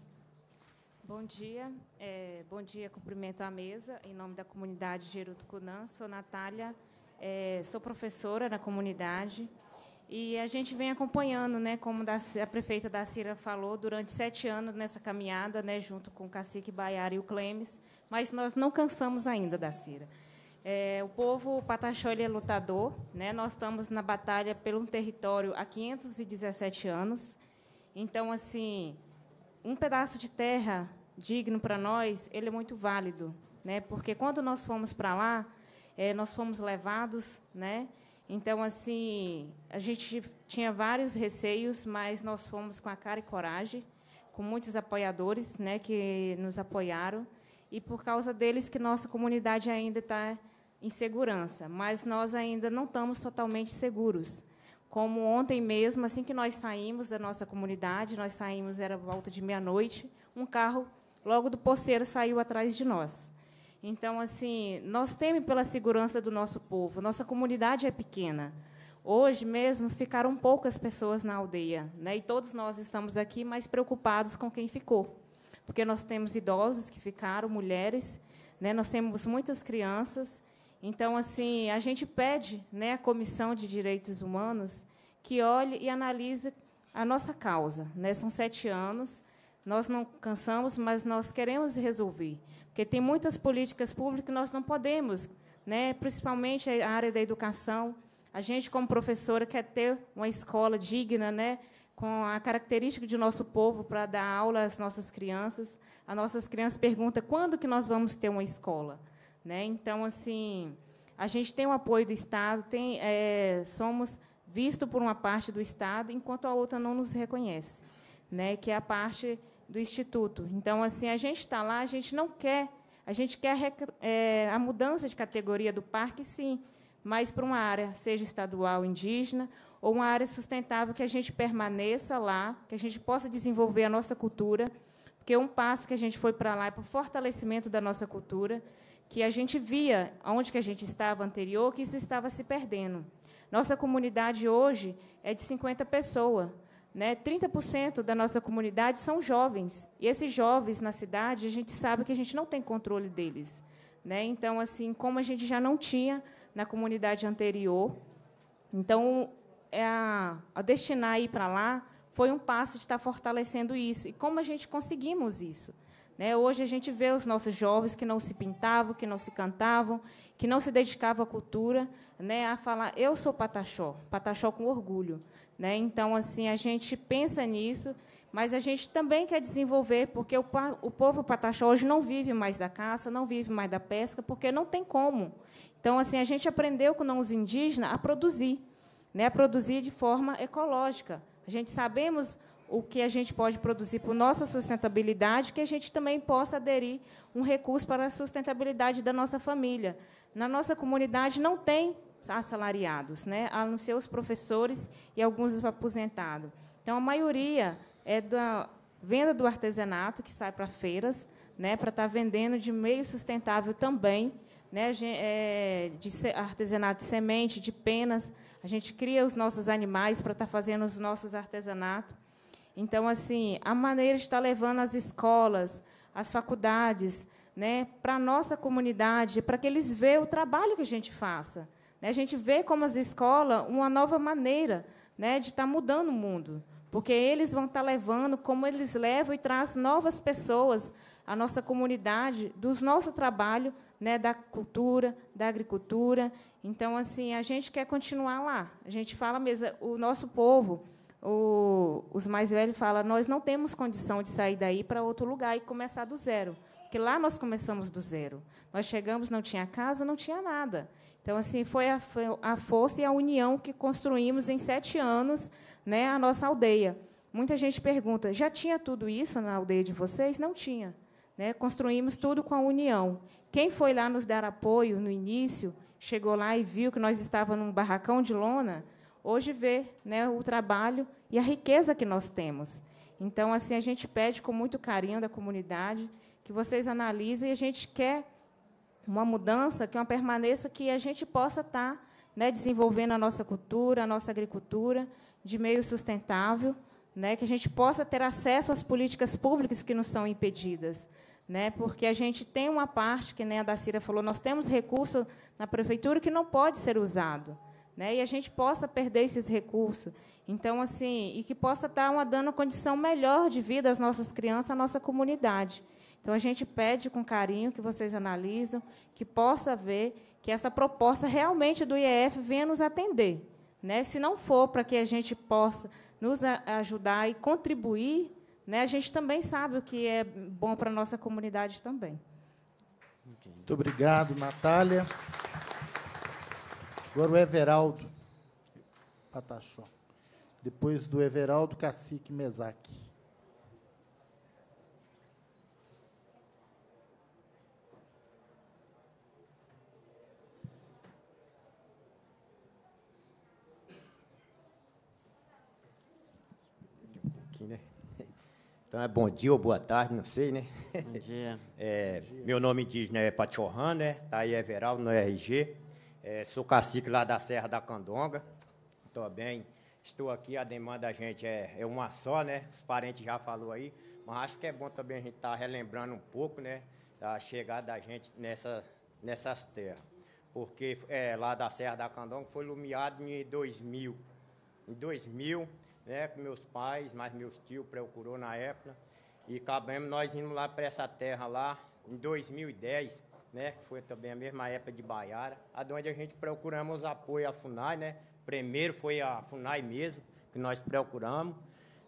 Bom dia, é, bom dia, cumprimento a mesa, em nome da comunidade Geruto Cunã, sou Natália, é, sou professora na comunidade, e a gente vem acompanhando, né, como a prefeita da Cira falou, durante sete anos nessa caminhada, né, junto com o cacique Baiara e o Clemes, mas nós não cansamos ainda da Cira. É, o povo o pataxó é lutador, né? Nós estamos na batalha pelo território há 517 anos. Então, assim, um pedaço de terra digno para nós, ele é muito válido, né? Porque quando nós fomos para lá, é, nós fomos levados, né? Então, assim, a gente tinha vários receios, mas nós fomos com a cara e coragem, com muitos apoiadores né, que nos apoiaram, e por causa deles que nossa comunidade ainda está em segurança, mas nós ainda não estamos totalmente seguros. Como ontem mesmo, assim que nós saímos da nossa comunidade, nós saímos, era volta de meia-noite, um carro logo do Poceiro saiu atrás de nós. Então, assim, nós temos pela segurança do nosso povo. Nossa comunidade é pequena. Hoje mesmo ficaram poucas pessoas na aldeia, né? E todos nós estamos aqui mais preocupados com quem ficou, porque nós temos idosos que ficaram, mulheres, né? Nós temos muitas crianças. Então, assim, a gente pede, né, à Comissão de Direitos Humanos que olhe e analise a nossa causa, né? São sete anos. Nós não cansamos, mas nós queremos resolver. Porque tem muitas políticas públicas que nós não podemos, né? principalmente a área da educação. A gente, como professora, quer ter uma escola digna, né? com a característica de nosso povo para dar aula às nossas crianças. As nossas crianças perguntam quando que nós vamos ter uma escola. Né? Então, assim, a gente tem o apoio do Estado, tem, é, somos vistos por uma parte do Estado, enquanto a outra não nos reconhece, né? que é a parte do Instituto. Então, assim, a gente está lá, a gente não quer, a gente quer é, a mudança de categoria do parque, sim, mas para uma área, seja estadual, indígena, ou uma área sustentável, que a gente permaneça lá, que a gente possa desenvolver a nossa cultura, porque um passo que a gente foi para lá é para o fortalecimento da nossa cultura, que a gente via, onde que a gente estava anterior, que isso estava se perdendo. Nossa comunidade hoje é de 50 pessoas, né? 30% da nossa comunidade são jovens. E esses jovens na cidade, a gente sabe que a gente não tem controle deles. Né? Então, assim, como a gente já não tinha na comunidade anterior, então é a, a destinar ir para lá foi um passo de estar fortalecendo isso. E como a gente conseguimos isso? Né? Hoje a gente vê os nossos jovens que não se pintavam, que não se cantavam, que não se dedicavam à cultura, né, a falar: eu sou pataxó, pataxó com orgulho. Né? Então, assim, a gente pensa nisso, mas a gente também quer desenvolver, porque o, o povo pataxó hoje não vive mais da caça, não vive mais da pesca, porque não tem como. Então, assim, a gente aprendeu com os indígenas a produzir, né, a produzir de forma ecológica. A gente sabemos o que a gente pode produzir para nossa sustentabilidade, que a gente também possa aderir um recurso para a sustentabilidade da nossa família. Na nossa comunidade não tem assalariados, né? a não ser os professores e alguns aposentados. Então, a maioria é da venda do artesanato, que sai para feiras, né? para estar tá vendendo de meio sustentável também, né, é, de artesanato de semente, de penas. A gente cria os nossos animais para estar tá fazendo os nossos artesanatos. Então, assim, a maneira de estar levando as escolas, as faculdades, né, para a nossa comunidade, para que eles vejam o trabalho que a gente faça. Né? A gente vê como as escolas uma nova maneira né, de estar mudando o mundo, porque eles vão estar levando, como eles levam e trazem novas pessoas à nossa comunidade, do nosso trabalho, né, da cultura, da agricultura. Então, assim, a gente quer continuar lá. A gente fala mesmo, o nosso povo o, os mais velhos falam: nós não temos condição de sair daí para outro lugar e começar do zero. Porque lá nós começamos do zero. Nós chegamos, não tinha casa, não tinha nada. Então, assim, foi a, a força e a união que construímos em sete anos né, a nossa aldeia. Muita gente pergunta: já tinha tudo isso na aldeia de vocês? Não tinha. Né? Construímos tudo com a união. Quem foi lá nos dar apoio no início, chegou lá e viu que nós estávamos num barracão de lona hoje vê né, o trabalho e a riqueza que nós temos. Então, assim, a gente pede com muito carinho da comunidade que vocês analisem e a gente quer uma mudança, que uma permaneça, que a gente possa estar tá, né, desenvolvendo a nossa cultura, a nossa agricultura de meio sustentável, né, que a gente possa ter acesso às políticas públicas que nos são impedidas. Né, porque a gente tem uma parte, que nem né, a Dacira falou, nós temos recurso na prefeitura que não pode ser usado né? E a gente possa perder esses recursos. Então, assim, e que possa estar uma, dando condição melhor de vida às nossas crianças, à nossa comunidade. Então, a gente pede com carinho que vocês analisam, que possa ver que essa proposta realmente do IEF venha nos atender. Né? Se não for para que a gente possa nos ajudar e contribuir, né? a gente também sabe o que é bom para a nossa comunidade também. Muito obrigado, Natália. Agora o Everaldo Patachó. Depois do Everaldo Cacique Mesaque. Né? Então é bom dia ou boa tarde, não sei, né? Bom dia. [LAUGHS] É, bom dia. Meu nome indígena é Pachorran, né? Tá aí Everaldo no RG. É, sou cacique lá da Serra da Candonga. Estou bem. Estou aqui, a demanda da gente é, é, uma só, né? Os parentes já falou aí, mas acho que é bom também a gente estar tá relembrando um pouco, né? A chegada da gente nessa, nessas terras. Porque é, lá da Serra da Candonga foi iluminado em 2000. Em 2000, né, com meus pais, mais meus tios procurou na época. E acabamos nós indo lá para essa terra lá, em 2010, né, que foi também a mesma época de Baiara, aonde a gente procuramos apoio à FUNAI, né? Primeiro foi a FUNAI mesmo, que nós procuramos,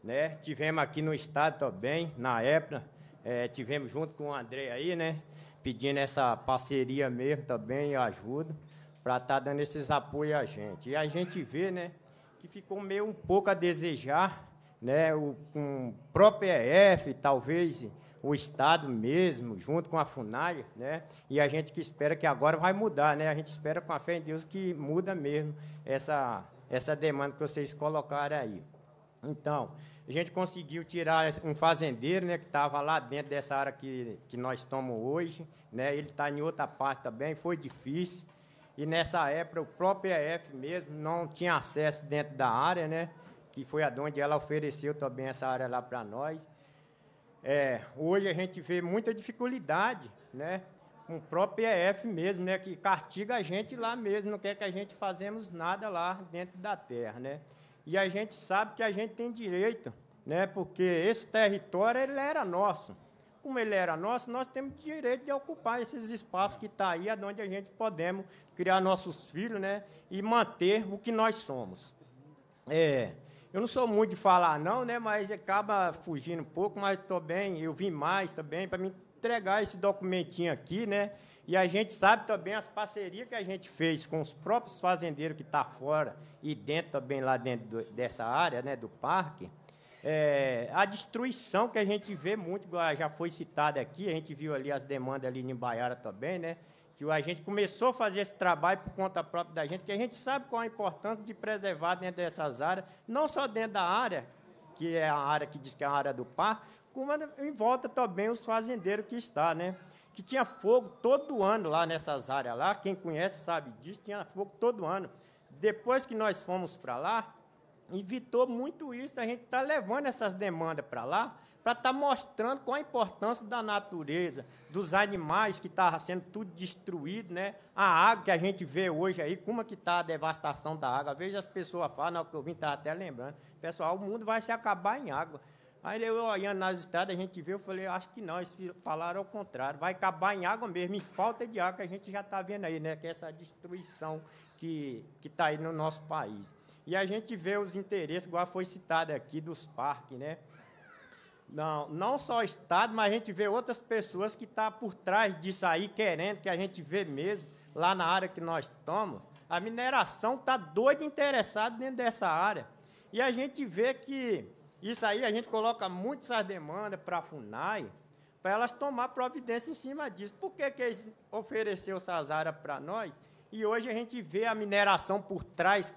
né? Tivemos aqui no estado também, na época, é, tivemos junto com o André aí, né? Pedindo essa parceria mesmo também e ajuda para estar tá dando esses apoios a gente. E a gente vê, né, que ficou meio um pouco a desejar, né, o, com o próprio EF, talvez o Estado mesmo, junto com a FUNAI, né? e a gente que espera que agora vai mudar, né? a gente espera com a fé em Deus que muda mesmo essa, essa demanda que vocês colocaram aí. Então, a gente conseguiu tirar um fazendeiro né, que estava lá dentro dessa área que, que nós estamos hoje, né? ele está em outra parte também, foi difícil, e nessa época o próprio EF mesmo não tinha acesso dentro da área, né? que foi aonde onde ela ofereceu também essa área lá para nós. É, hoje a gente vê muita dificuldade, né? Com o próprio EF mesmo, né? Que castiga a gente lá mesmo, não quer que a gente fazemos nada lá dentro da terra, né? E a gente sabe que a gente tem direito, né? Porque esse território ele era nosso. Como ele era nosso, nós temos direito de ocupar esses espaços que está aí, onde a gente podemos criar nossos filhos, né? E manter o que nós somos. É, eu não sou muito de falar, não, né? Mas acaba fugindo um pouco, mas estou bem, eu vim mais também para me entregar esse documentinho aqui, né? E a gente sabe também as parcerias que a gente fez com os próprios fazendeiros que estão tá fora e dentro também lá dentro do, dessa área, né, do parque. É, a destruição que a gente vê muito, já foi citada aqui, a gente viu ali as demandas ali em Baiara também, né? que a gente começou a fazer esse trabalho por conta própria da gente, que a gente sabe qual a importância de preservar dentro dessas áreas, não só dentro da área, que é a área que diz que é a área do parque, como em volta também os fazendeiros que está, né? Que tinha fogo todo ano lá nessas áreas lá, quem conhece sabe disso, tinha fogo todo ano. Depois que nós fomos para lá, evitou muito isso, a gente está levando essas demandas para lá, para estar tá mostrando qual a importância da natureza, dos animais que estavam sendo tudo destruído, né? A água que a gente vê hoje aí, como é que está a devastação da água. Veja as pessoas falam, que eu vim estava até lembrando, pessoal, o mundo vai se acabar em água. Aí eu olhando nas estradas, a gente viu, eu falei, acho que não, eles falaram ao contrário, vai acabar em água mesmo, em falta de água que a gente já está vendo aí, né? Que é essa destruição que está aí no nosso país. E a gente vê os interesses, igual foi citado aqui, dos parques, né? Não, não só o Estado, mas a gente vê outras pessoas que estão tá por trás disso aí, querendo que a gente vê mesmo, lá na área que nós estamos. A mineração está doida interessada dentro dessa área. E a gente vê que isso aí a gente coloca essas demandas para a FUNAI, para elas tomar providência em cima disso. Por que, que eles ofereceram essas áreas para nós? E hoje a gente vê a mineração por trás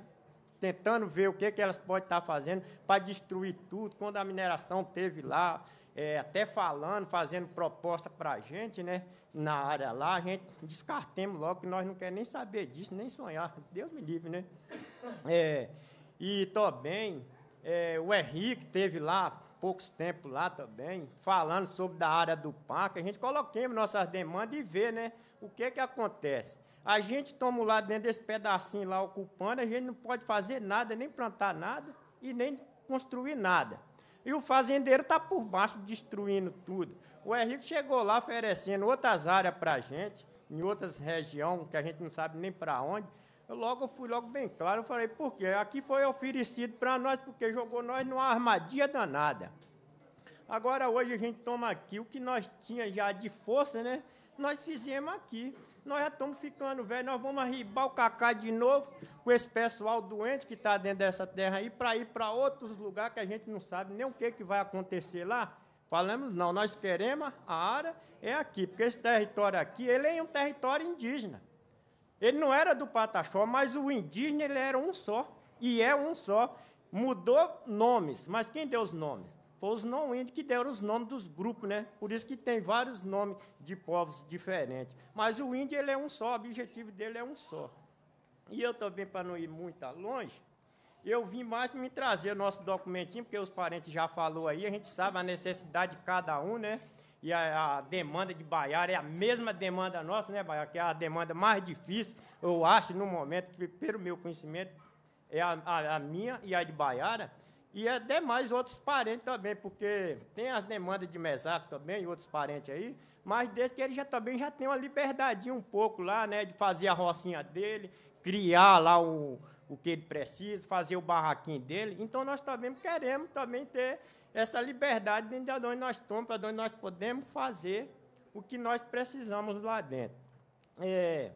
tentando ver o que, que elas podem estar tá fazendo para destruir tudo. Quando a mineração teve lá, é, até falando, fazendo proposta para a gente, né, na área lá, a gente descartemos logo que nós não queremos nem saber disso, nem sonhar. Deus me livre, né? É, e também é, o Henrique teve lá poucos tempos lá também, falando sobre da área do parque. A gente coloquemos nossas demandas e ver né, o que que acontece. A gente toma lá dentro desse pedacinho lá ocupando, a gente não pode fazer nada, nem plantar nada e nem construir nada. E o fazendeiro está por baixo destruindo tudo. O Henrique chegou lá oferecendo outras áreas para a gente, em outras regiões que a gente não sabe nem para onde. Eu logo fui logo bem claro, eu falei, por quê? Aqui foi oferecido para nós, porque jogou nós numa armadilha danada. Agora hoje a gente toma aqui o que nós tinha já de força, né? Nós fizemos aqui. Nós já estamos ficando velho, nós vamos arribar o cacá de novo com esse pessoal doente que está dentro dessa terra aí para ir para outros lugares que a gente não sabe nem o que, que vai acontecer lá. Falamos, não, nós queremos a área é aqui, porque esse território aqui, ele é um território indígena. Ele não era do Pataxó, mas o indígena ele era um só, e é um só. Mudou nomes, mas quem deu os nomes? povos não índios que deram os nomes dos grupos, né? Por isso que tem vários nomes de povos diferentes. Mas o índio ele é um só, o objetivo dele é um só. E eu também, para não ir muito longe, eu vim mais me trazer o nosso documentinho, porque os parentes já falou aí, a gente sabe a necessidade de cada um, né? E a, a demanda de Baiara é a mesma demanda nossa, né, Baiara? Que é a demanda mais difícil, eu acho, no momento, que, pelo meu conhecimento, é a, a, a minha e a de Baiara e é demais outros parentes também, porque tem as demandas de mesaco também e outros parentes aí, mas desde que ele já também já tem uma liberdade um pouco lá, né? De fazer a rocinha dele, criar lá o, o que ele precisa, fazer o barraquinho dele. Então nós também queremos também ter essa liberdade dentro de onde nós estamos, para onde nós podemos fazer o que nós precisamos lá dentro. É,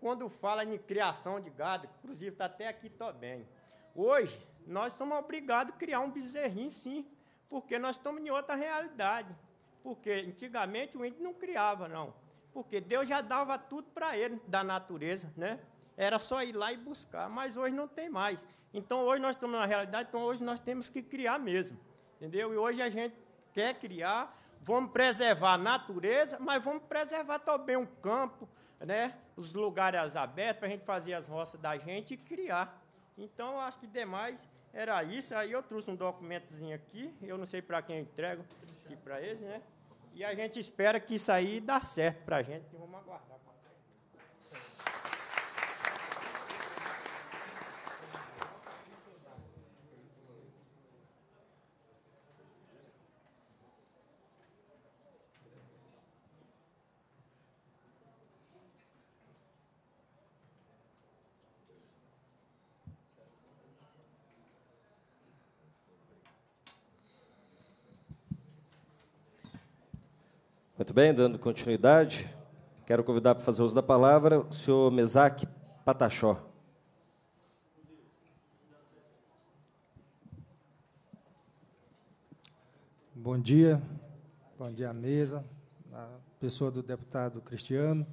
quando fala em criação de gado, inclusive está até aqui também. Hoje, nós somos obrigados a criar um bezerrinho, sim, porque nós estamos em outra realidade. Porque antigamente o índio não criava, não. Porque Deus já dava tudo para ele da natureza, né? Era só ir lá e buscar, mas hoje não tem mais. Então hoje nós estamos na realidade, então hoje nós temos que criar mesmo. Entendeu? E hoje a gente quer criar, vamos preservar a natureza, mas vamos preservar também o campo, né? Os lugares abertos para a gente fazer as roças da gente e criar. Então, eu acho que demais era isso, aí eu trouxe um documentozinho aqui, eu não sei para quem eu entrego, aqui para eles, né? E a gente espera que isso aí dá certo para a gente, vamos aguardar. Muito bem, dando continuidade, quero convidar para fazer uso da palavra o senhor Mesak Patachó. Bom dia, bom dia à mesa, a pessoa do deputado Cristiano,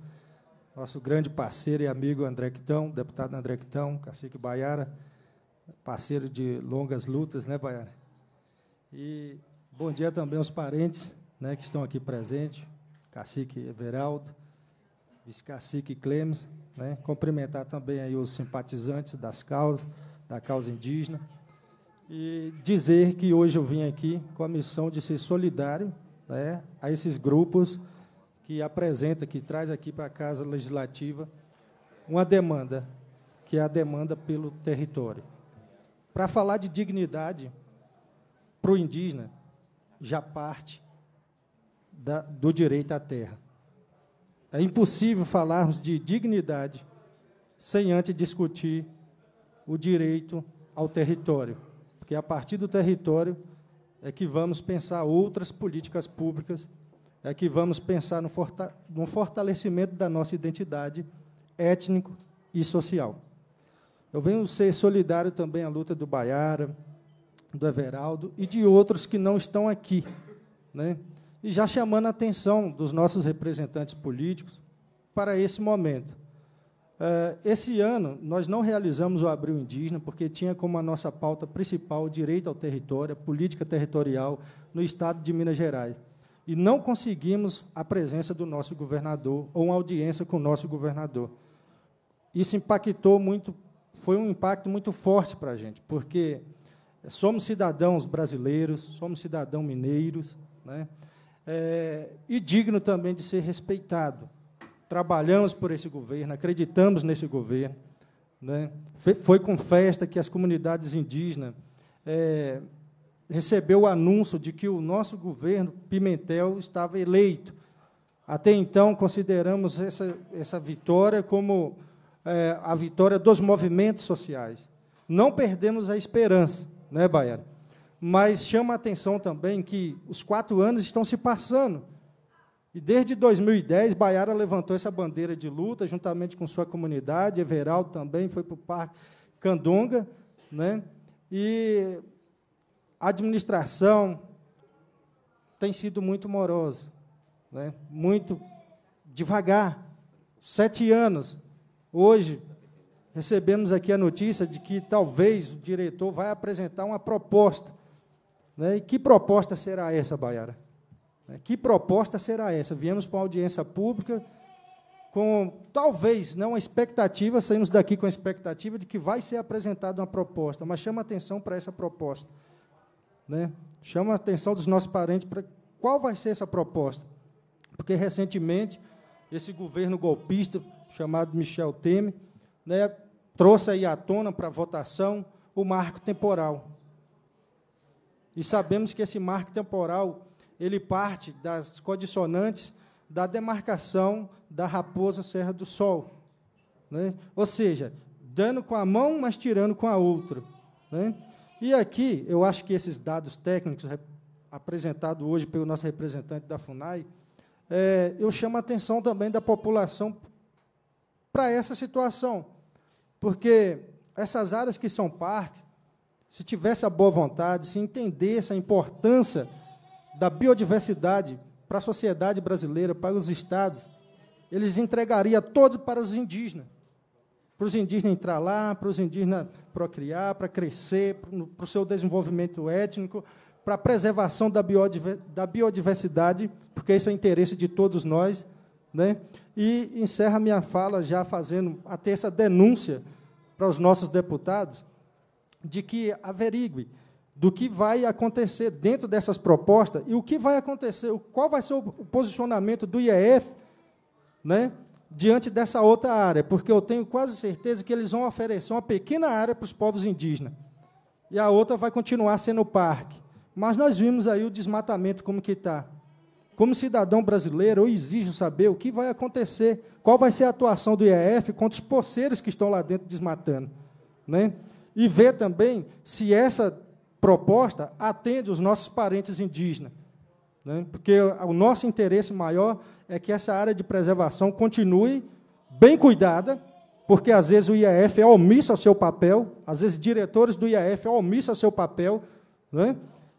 nosso grande parceiro e amigo André Quitão, deputado André Quitão, cacique Baiara, parceiro de longas lutas, né, Baiara? E bom dia também aos parentes né, que estão aqui presentes, cacique Everaldo, vice-cacique Clemens, né, cumprimentar também aí os simpatizantes das causas, da causa indígena, e dizer que hoje eu vim aqui com a missão de ser solidário né, a esses grupos que apresenta, que traz aqui para a Casa Legislativa uma demanda, que é a demanda pelo território. Para falar de dignidade para o indígena, já parte da, do direito à terra. É impossível falarmos de dignidade sem antes discutir o direito ao território, porque a partir do território é que vamos pensar outras políticas públicas, é que vamos pensar no, forta, no fortalecimento da nossa identidade étnico e social. Eu venho ser solidário também à luta do Baiara, do Everaldo e de outros que não estão aqui, né? e já chamando a atenção dos nossos representantes políticos para esse momento. Eh, esse ano, nós não realizamos o Abril Indígena, porque tinha como a nossa pauta principal o direito ao território, a política territorial no Estado de Minas Gerais. E não conseguimos a presença do nosso governador ou uma audiência com o nosso governador. Isso impactou muito, foi um impacto muito forte para a gente, porque somos cidadãos brasileiros, somos cidadãos mineiros, né? é, e digno também de ser respeitado. Trabalhamos por esse governo, acreditamos nesse governo. Né? Foi com festa que as comunidades indígenas é, recebeu o anúncio de que o nosso governo Pimentel estava eleito. Até então, consideramos essa, essa vitória como é, a vitória dos movimentos sociais. Não perdemos a esperança, né, Baiano? mas chama a atenção também que os quatro anos estão se passando. E desde 2010, Baiara levantou essa bandeira de luta, juntamente com sua comunidade, Everaldo também foi para o Parque Candonga, né? e a administração tem sido muito morosa, né? muito devagar. Sete anos. Hoje, recebemos aqui a notícia de que talvez o diretor vai apresentar uma proposta né? E que proposta será essa, Baiara? Né? Que proposta será essa? Viemos para uma audiência pública com, talvez, não a expectativa, saímos daqui com a expectativa de que vai ser apresentada uma proposta, mas chama atenção para essa proposta. Né? Chama a atenção dos nossos parentes para qual vai ser essa proposta. Porque, recentemente, esse governo golpista, chamado Michel Temer, né, trouxe aí à tona para votação o marco temporal, e sabemos que esse marco temporal ele parte das condicionantes da demarcação da raposa Serra do Sol. Né? Ou seja, dando com a mão, mas tirando com a outra. Né? E aqui, eu acho que esses dados técnicos apresentados hoje pelo nosso representante da FUNAI, é, eu chamo a atenção também da população para essa situação, porque essas áreas que são parques, se tivesse a boa vontade, se entendesse a importância da biodiversidade para a sociedade brasileira, para os estados, eles entregariam todos para os indígenas. Para os indígenas entrar lá, para os indígenas procriar, para crescer, para o seu desenvolvimento étnico, para a preservação da biodiversidade, porque isso é interesse de todos nós. Né? E encerra minha fala já fazendo até essa denúncia para os nossos deputados, de que averigue do que vai acontecer dentro dessas propostas e o que vai acontecer, qual vai ser o posicionamento do IEF né, diante dessa outra área, porque eu tenho quase certeza que eles vão oferecer uma pequena área para os povos indígenas e a outra vai continuar sendo o parque. Mas nós vimos aí o desmatamento como que está. Como cidadão brasileiro, eu exijo saber o que vai acontecer, qual vai ser a atuação do IEF contra os poceiros que estão lá dentro desmatando. Né? e ver também se essa proposta atende os nossos parentes indígenas. Né? Porque o nosso interesse maior é que essa área de preservação continue bem cuidada, porque às vezes o IAF é omisso ao seu papel, às vezes diretores do IAF é omisso ao seu papel, né?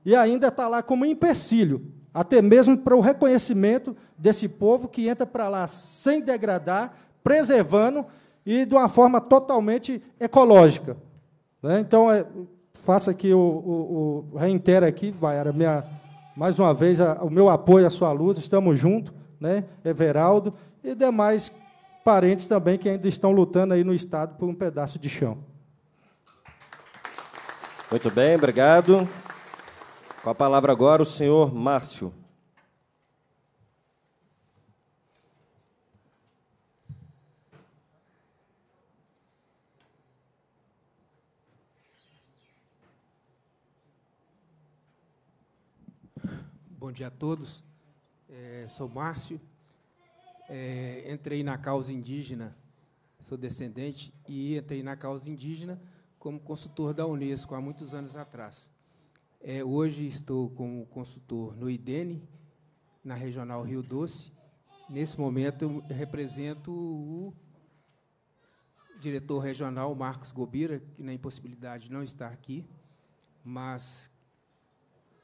e ainda está lá como empecilho, até mesmo para o reconhecimento desse povo que entra para lá sem degradar, preservando e de uma forma totalmente ecológica. Né? Então, é, faça aqui, o, o, o reitero aqui, Baiara, minha, mais uma vez, a, o meu apoio à sua luta, estamos juntos, né? Everaldo e demais parentes também que ainda estão lutando aí no Estado por um pedaço de chão. Muito bem, obrigado. Com a palavra agora o senhor Márcio. bom dia a todos. É, sou Márcio, é, entrei na causa indígena, sou descendente, e entrei na causa indígena como consultor da Unesco há muitos anos atrás. É, hoje estou como consultor no IDENE, na Regional Rio Doce. Nesse momento, eu represento o diretor regional, Marcos Gobira, que na impossibilidade não está aqui, mas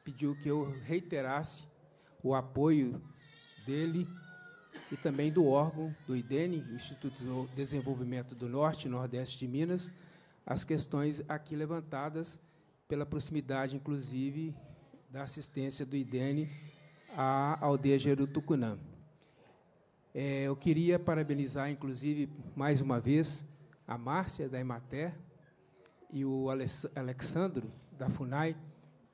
pediu que eu reiterasse o apoio dele e também do órgão do IDENE, Instituto de Desenvolvimento do Norte e Nordeste de Minas, as questões aqui levantadas pela proximidade, inclusive, da assistência do IDENE à aldeia Gerutucunã. É, eu queria parabenizar, inclusive, mais uma vez, a Márcia, da Emater, e o Alessandro, da FUNAI,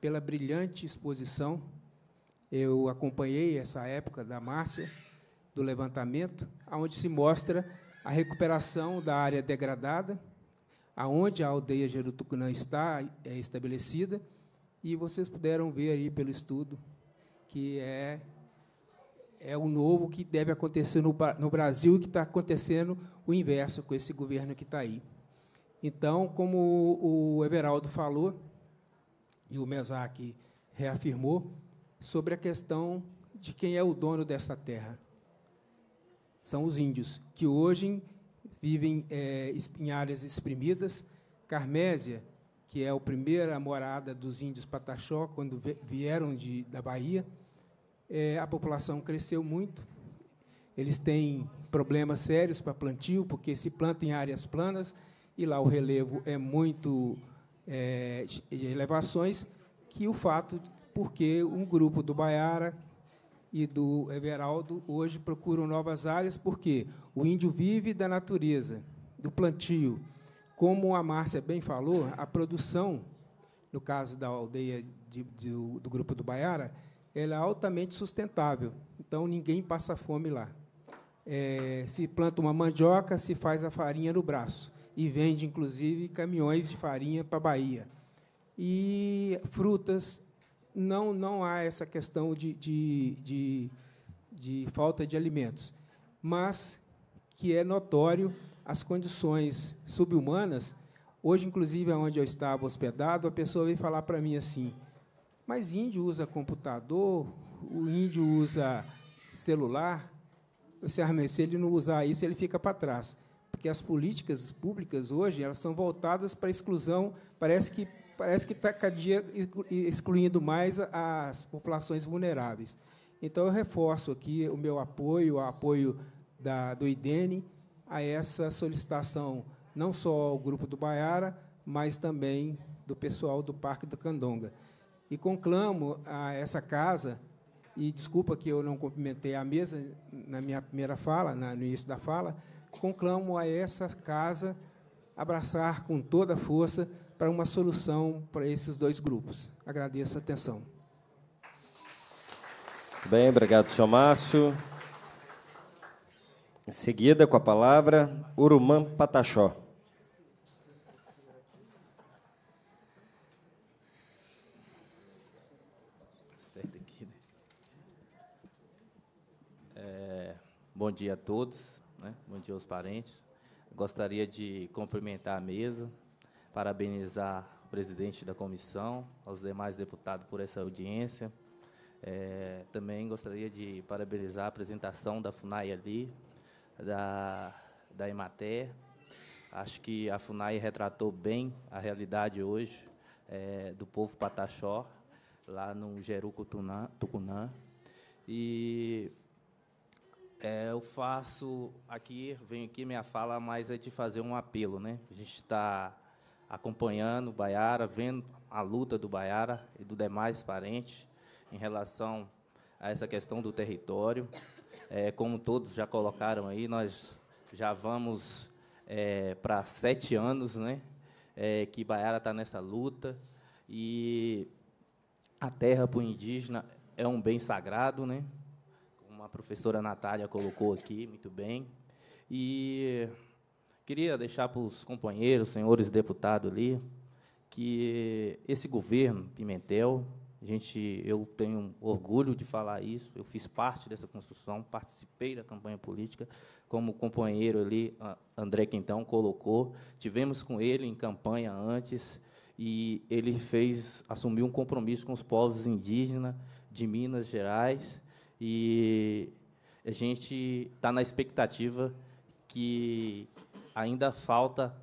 pela brilhante exposição. Eu acompanhei essa época da Márcia, do levantamento, onde se mostra a recuperação da área degradada, aonde a aldeia Gerutucunã está é estabelecida, e vocês puderam ver aí pelo estudo que é é o novo que deve acontecer no, no Brasil e que está acontecendo o inverso com esse governo que está aí. Então, como o Everaldo falou, e o Mesaque reafirmou, sobre a questão de quem é o dono dessa terra. São os índios, que hoje vivem é, em áreas exprimidas. Carmésia, que é a primeira morada dos índios Pataxó, quando vieram de, da Bahia, é, a população cresceu muito. Eles têm problemas sérios para plantio, porque se planta em áreas planas e lá o relevo é muito é, elevações que o fato porque um grupo do Baiara e do Everaldo hoje procuram novas áreas, porque o índio vive da natureza, do plantio. Como a Márcia bem falou, a produção, no caso da aldeia de, de, do grupo do Baiara, ela é altamente sustentável. Então, ninguém passa fome lá. É, se planta uma mandioca, se faz a farinha no braço e vende, inclusive, caminhões de farinha para a Bahia. E frutas, não, não há essa questão de, de, de, de falta de alimentos, mas que é notório as condições subhumanas. Hoje, inclusive, é onde eu estava hospedado, a pessoa veio falar para mim assim, mas índio usa computador, o índio usa celular, ah, se ele não usar isso, ele fica para trás porque as políticas públicas hoje elas são voltadas para a exclusão, parece que parece que está cada dia excluindo mais as populações vulneráveis. Então eu reforço aqui o meu apoio, o apoio da, do IDENE a essa solicitação não só ao grupo do Baiara, mas também do pessoal do Parque do Candonga. E conclamo a essa casa e desculpa que eu não cumprimentei a mesa na minha primeira fala, no início da fala, conclamo a essa casa abraçar com toda a força para uma solução para esses dois grupos. Agradeço a atenção. Bem, obrigado, senhor Márcio. Em seguida, com a palavra, Urumã Pataxó. Né? É, bom dia a todos. Né? Bom dia aos parentes. Gostaria de cumprimentar a mesa, parabenizar o presidente da comissão, aos demais deputados por essa audiência. É, também gostaria de parabenizar a apresentação da FUNAI ali, da, da Emater. Acho que a FUNAI retratou bem a realidade hoje é, do povo pataxó, lá no Jeruco Tucunã. E é, eu faço aqui, venho aqui minha fala, mas é de fazer um apelo, né? A gente está acompanhando o Baiara, vendo a luta do Baiara e dos demais parentes em relação a essa questão do território. É, como todos já colocaram aí, nós já vamos é, para sete anos, né? É, que Baiara está nessa luta e a terra para o indígena é um bem sagrado, né? como a professora Natália colocou aqui, muito bem. E queria deixar para os companheiros, senhores deputados ali, que esse governo Pimentel, a gente, eu tenho orgulho de falar isso, eu fiz parte dessa construção, participei da campanha política, como o companheiro ali, André Quintão, colocou. Tivemos com ele em campanha antes e ele fez assumiu um compromisso com os povos indígenas de Minas Gerais e a gente está na expectativa que ainda falta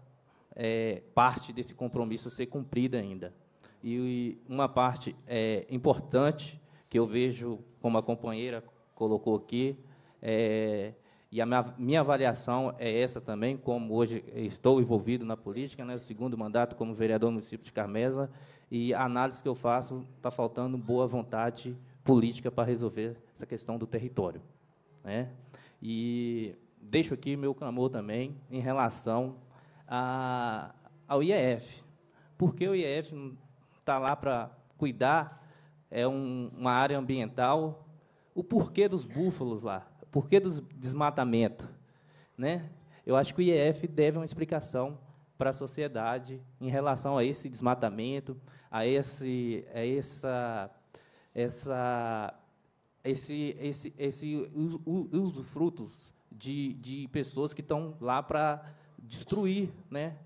é, parte desse compromisso ser cumprida ainda. E uma parte é, importante que eu vejo, como a companheira colocou aqui, é, e a minha, minha, avaliação é essa também, como hoje estou envolvido na política, né, o segundo mandato como vereador do município de Carmesa, e a análise que eu faço está faltando boa vontade política para resolver essa questão do território. Né? E deixo aqui meu clamor também em relação a, ao IEF. Por que o IEF está lá para cuidar? É um, uma área ambiental. O porquê dos búfalos lá? O porquê do desmatamento? Né? Eu acho que o IEF deve uma explicação para a sociedade em relação a esse desmatamento, a, esse, a essa essa, esse, esse, esse usufrutos de, de pessoas que estão lá para destruir, né?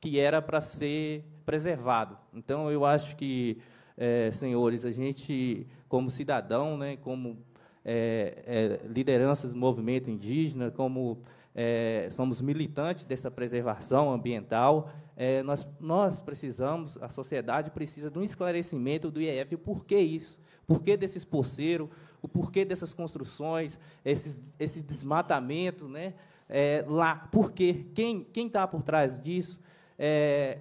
que era para ser preservado. Então, eu acho que, é, senhores, a gente, como cidadão, né, como é, é, lideranças do movimento indígena, como é, somos militantes dessa preservação ambiental, é, nós, nós precisamos, a sociedade precisa de um esclarecimento do IEF por que isso, por que desses porceiros, o porquê dessas construções, esses, esse desmatamento né, é, lá, por quê, quem está por trás disso, é,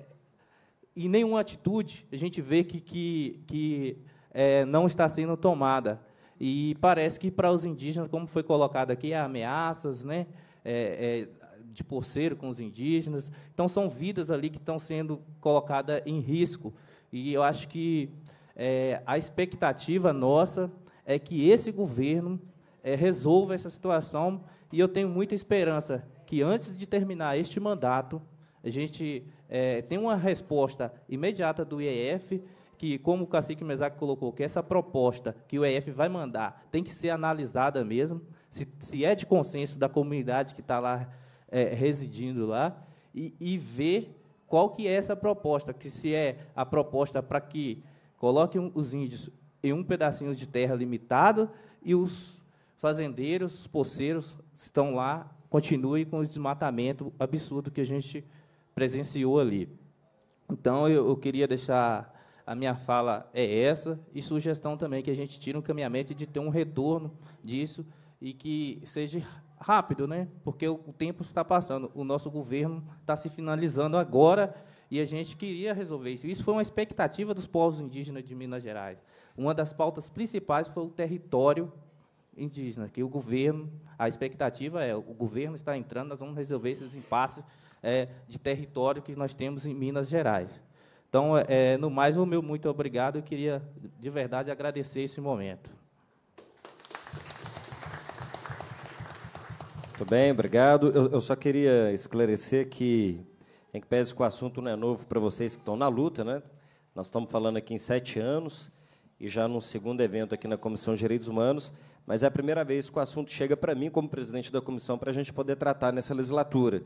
e nenhuma atitude a gente vê que, que, que é, não está sendo tomada. E parece que para os indígenas, como foi colocado aqui, há ameaças, né? é, é, de porceiro com os indígenas. Então, são vidas ali que estão sendo colocadas em risco. E eu acho que é, a expectativa nossa é que esse governo é, resolva essa situação. E eu tenho muita esperança que, antes de terminar este mandato, a gente é, tem uma resposta imediata do IEF, que, como o cacique Mesac colocou, que essa proposta que o IEF vai mandar tem que ser analisada mesmo se, se é de consenso da comunidade que está lá é, residindo lá, e, e ver qual que é essa proposta, que se é a proposta para que coloquem os índios em um pedacinho de terra limitado e os fazendeiros, os poceiros estão lá, continuem com o desmatamento absurdo que a gente presenciou ali. Então, eu, eu queria deixar a minha fala é essa e sugestão também que a gente tire um caminhamento de ter um retorno disso e que seja rápido, né? porque o tempo está passando, o nosso governo está se finalizando agora e a gente queria resolver isso. Isso foi uma expectativa dos povos indígenas de Minas Gerais. Uma das pautas principais foi o território indígena, que o governo, a expectativa é, o governo está entrando, nós vamos resolver esses impasses é, de território que nós temos em Minas Gerais. Então, é, é no mais, o meu muito obrigado. Eu queria, de verdade, agradecer esse momento. Muito bem, obrigado. Eu, eu só queria esclarecer que, em que pese que o assunto não é novo para vocês que estão na luta, né? Nós estamos falando aqui em sete anos e já num segundo evento aqui na Comissão de Direitos Humanos, mas é a primeira vez que o assunto chega para mim, como presidente da comissão, para a gente poder tratar nessa legislatura.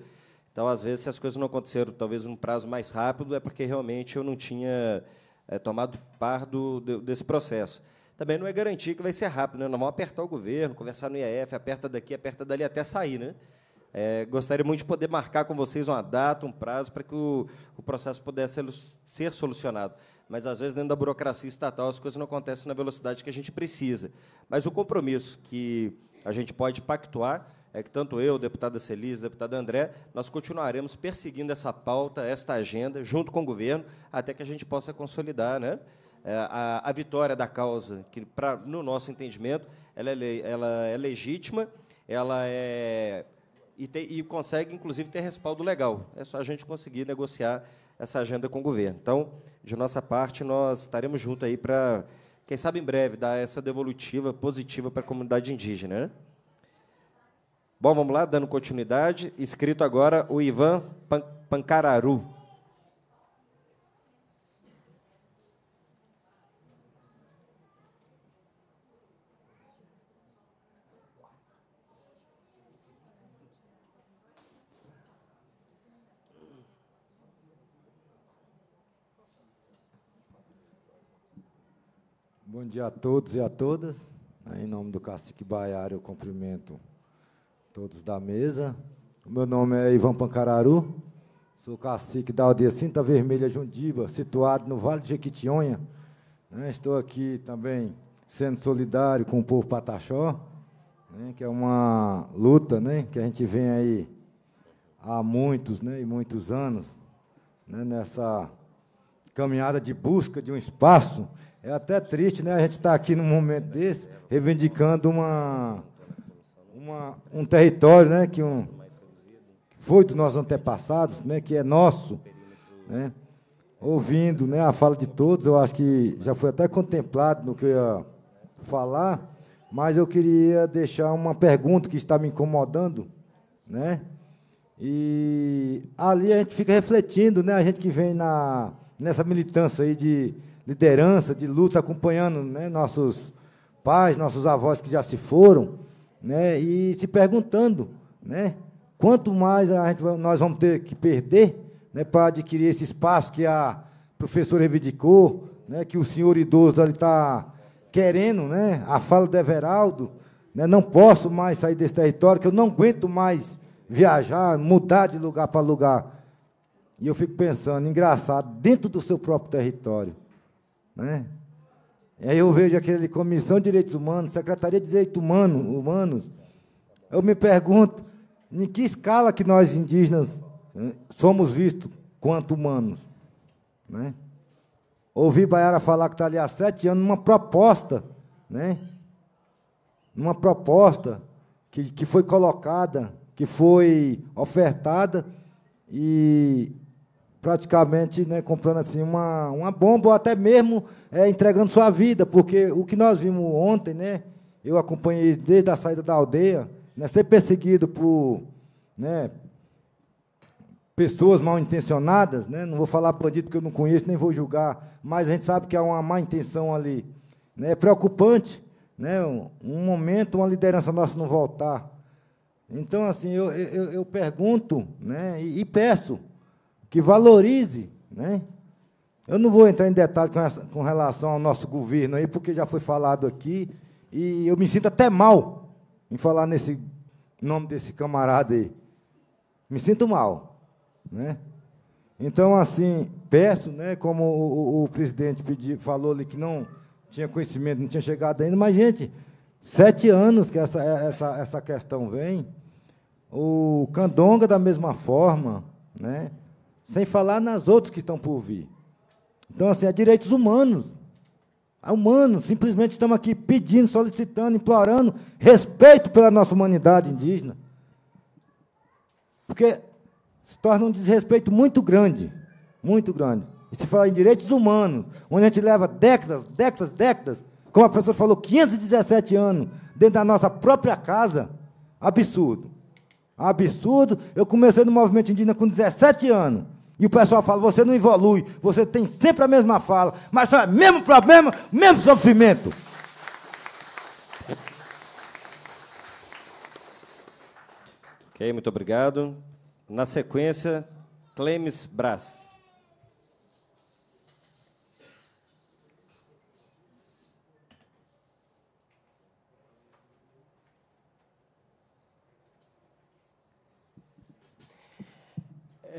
Então, às vezes, se as coisas não aconteceram, talvez num prazo mais rápido, é porque realmente eu não tinha é, tomado par do, desse processo também não é garantia que vai ser rápido. Né? Nós apertar o governo, conversar no IEF, aperta daqui, aperta dali, até sair. Né? É, gostaria muito de poder marcar com vocês uma data, um prazo, para que o, o processo pudesse ser solucionado. Mas, às vezes, dentro da burocracia estatal, as coisas não acontecem na velocidade que a gente precisa. Mas o compromisso que a gente pode pactuar é que tanto eu, deputada Celise deputada André, nós continuaremos perseguindo essa pauta, esta agenda, junto com o governo, até que a gente possa consolidar, né? É, a, a vitória da causa, que pra, no nosso entendimento ela é, ela é legítima, ela é e, te, e, consegue, inclusive, ter respaldo legal. É só a gente conseguir negociar essa agenda com o governo. Então, de nossa parte, nós estaremos juntos aí para, quem sabe em breve, dar essa devolutiva positiva para a comunidade indígena. Né? Bom, vamos lá, dando continuidade. Escrito agora o Ivan Pan Pancararu. Bom dia a todos e a todas. Em nome do Cacique Baiário, eu cumprimento todos da mesa. O meu nome é Ivan Pancararu, sou cacique da aldeia Cinta Vermelha Jundiba, situado no Vale de Jequitinhonha. Né? Estou aqui também sendo solidário com o povo pataxó, né? que é uma luta né, que a gente vem aí há muitos né, e muitos anos né? nessa caminhada de busca de um espaço é até triste, né? A gente estar tá aqui num momento desse, reivindicando uma, uma, um território, né? Que, um, foi dos nossos antepassados, né? Que é nosso, né? Ouvindo né, a fala de todos, eu acho que já foi até contemplado no que eu ia falar, mas eu queria deixar uma pergunta que está me incomodando, né? E ali a gente fica refletindo, né? A gente que vem na, nessa militância aí de liderança de luta, acompanhando né, nossos pais, nossos avós que já se foram, né, e se perguntando, né, quanto mais gente, nós vamos ter que perder né, para adquirir esse espaço que a professora reivindicou, né, que o senhor idoso está querendo, né, a fala do Everaldo, né, não posso mais sair desse território, que eu não aguento mais viajar, mudar de lugar para lugar. E eu fico pensando, engraçado, dentro do seu próprio território, né? E aí eu vejo aquele Comissão de Direitos Humanos, Secretaria de Direitos Humano, Humanos. Eu me pergunto, em que escala que nós indígenas né, somos vistos quanto humanos? Né? Ouvi Baiara falar que está ali há sete anos numa proposta, né? Uma proposta que, que foi colocada, que foi ofertada, e praticamente né, comprando assim uma, uma bomba ou até mesmo é, entregando sua vida, porque o que nós vimos ontem, né, eu acompanhei desde a saída da aldeia, né, ser perseguido por né, pessoas mal intencionadas, né, não vou falar bandido que eu não conheço, nem vou julgar, mas a gente sabe que há uma má intenção ali. Né, é preocupante, né, um, um momento, uma liderança nossa não voltar. Então, assim, eu, eu, eu pergunto né, e, e peço que valorize, né? Eu não vou entrar em detalhes com, essa, com relação ao nosso governo aí, porque já foi falado aqui, e eu me sinto até mal em falar nesse nome desse camarada aí. Me sinto mal, né? Então, assim, peço, né, como o, o, o presidente pedi, falou ali que não tinha conhecimento, não tinha chegado ainda, mas, gente, sete anos que essa, essa, essa questão vem, o Candonga, da mesma forma, né? Sem falar nas outras que estão por vir. Então, assim, é direitos humanos. Humanos, simplesmente estamos aqui pedindo, solicitando, implorando respeito pela nossa humanidade indígena. Porque se torna um desrespeito muito grande, muito grande. E se fala em direitos humanos, onde a gente leva décadas, décadas, décadas, como a pessoa falou, 517 anos, dentro da nossa própria casa, absurdo. Absurdo. Eu comecei no movimento indígena com 17 anos. E o pessoal fala: você não evolui, você tem sempre a mesma fala, mas é mesmo problema, mesmo sofrimento. Ok, muito obrigado. Na sequência, Clemes Brás.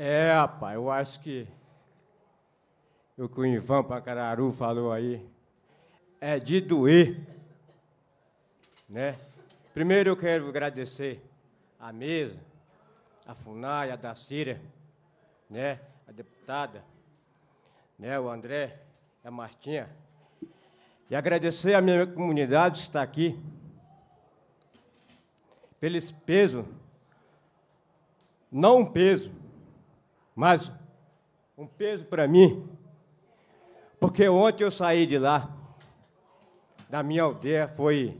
É, rapaz, eu acho que o que o Ivan Pacararu falou aí é de doer, né? Primeiro eu quero agradecer a mesa, a FUNAI, a Dacira, né? a deputada, né? o André, a Martinha, e agradecer à minha comunidade que está aqui pelo peso, não um peso, mas um peso para mim, porque ontem eu saí de lá, da minha aldeia, foi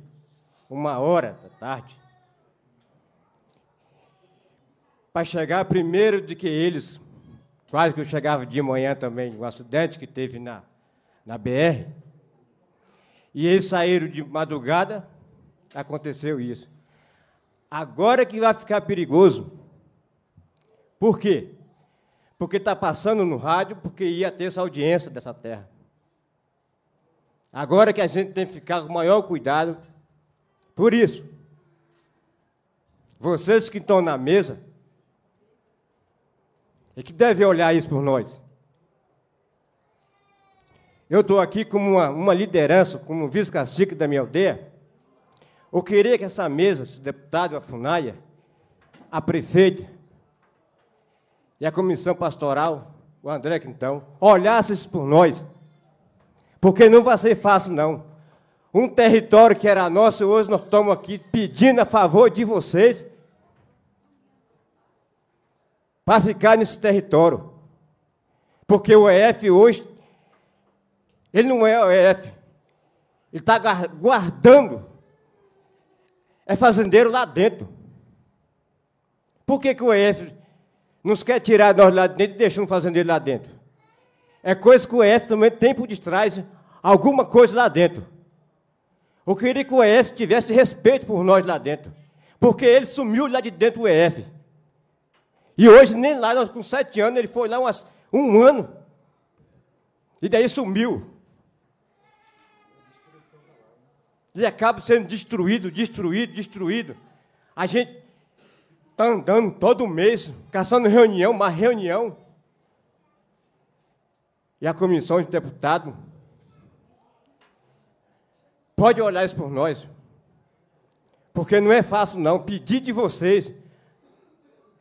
uma hora da tarde, para chegar primeiro do que eles, quase que eu chegava de manhã também, um acidente que teve na, na BR, e eles saíram de madrugada, aconteceu isso. Agora que vai ficar perigoso. Por quê? porque está passando no rádio, porque ia ter essa audiência dessa terra. Agora que a gente tem que ficar com o maior cuidado, por isso, vocês que estão na mesa, e é que devem olhar isso por nós. Eu estou aqui como uma, uma liderança, como vice-cacique da minha aldeia. Eu queria que essa mesa, esse deputado, a Funaia, a prefeita, e a comissão pastoral, o André então, olhasse por nós. Porque não vai ser fácil, não. Um território que era nosso, hoje nós estamos aqui pedindo a favor de vocês para ficar nesse território. Porque o EF hoje, ele não é o EF. Ele está guardando. É fazendeiro lá dentro. Por que, que o EF nos quer tirar nós lá de dentro e deixamos fazendo ele lá dentro. É coisa que o EF também tem por detrás alguma coisa lá dentro. Eu queria que o EF tivesse respeito por nós lá dentro. Porque ele sumiu lá de dentro do EF. E hoje, nem lá, nós, com sete anos, ele foi lá umas, um ano. E daí sumiu. Ele acaba sendo destruído, destruído, destruído. A gente Está andando todo mês, caçando reunião, uma reunião. E a comissão de deputado pode olhar isso por nós. Porque não é fácil, não, pedir de vocês.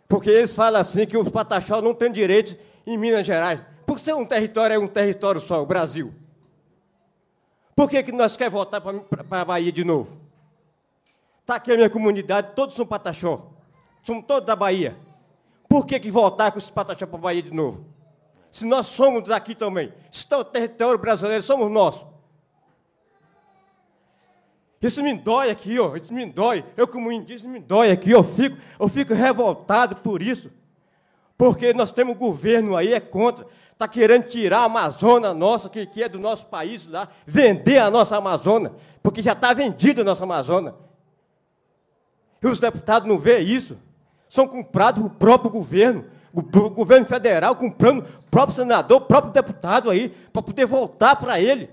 Porque eles falam assim que os pataxó não têm direito em Minas Gerais. Por ser um território é um território só, o Brasil. Por que, que nós queremos voltar para a Bahia de novo? Está aqui a minha comunidade, todos são pataxó. Somos todos da Bahia. Por que, que voltar com esse pataxá para a Bahia de novo? Se nós somos daqui também. Se Está o território brasileiro, somos nós. Isso me dói aqui, ó. Isso me dói. Eu, como indígena, me dói aqui. Eu fico, eu fico revoltado por isso. Porque nós temos um governo aí, é contra. Está querendo tirar a Amazônia nossa, que, que é do nosso país lá, vender a nossa Amazônia, porque já está vendida a nossa Amazônia. E os deputados não vê isso são comprados pelo próprio governo, o governo federal, comprando o próprio senador, o próprio deputado aí, para poder voltar para ele.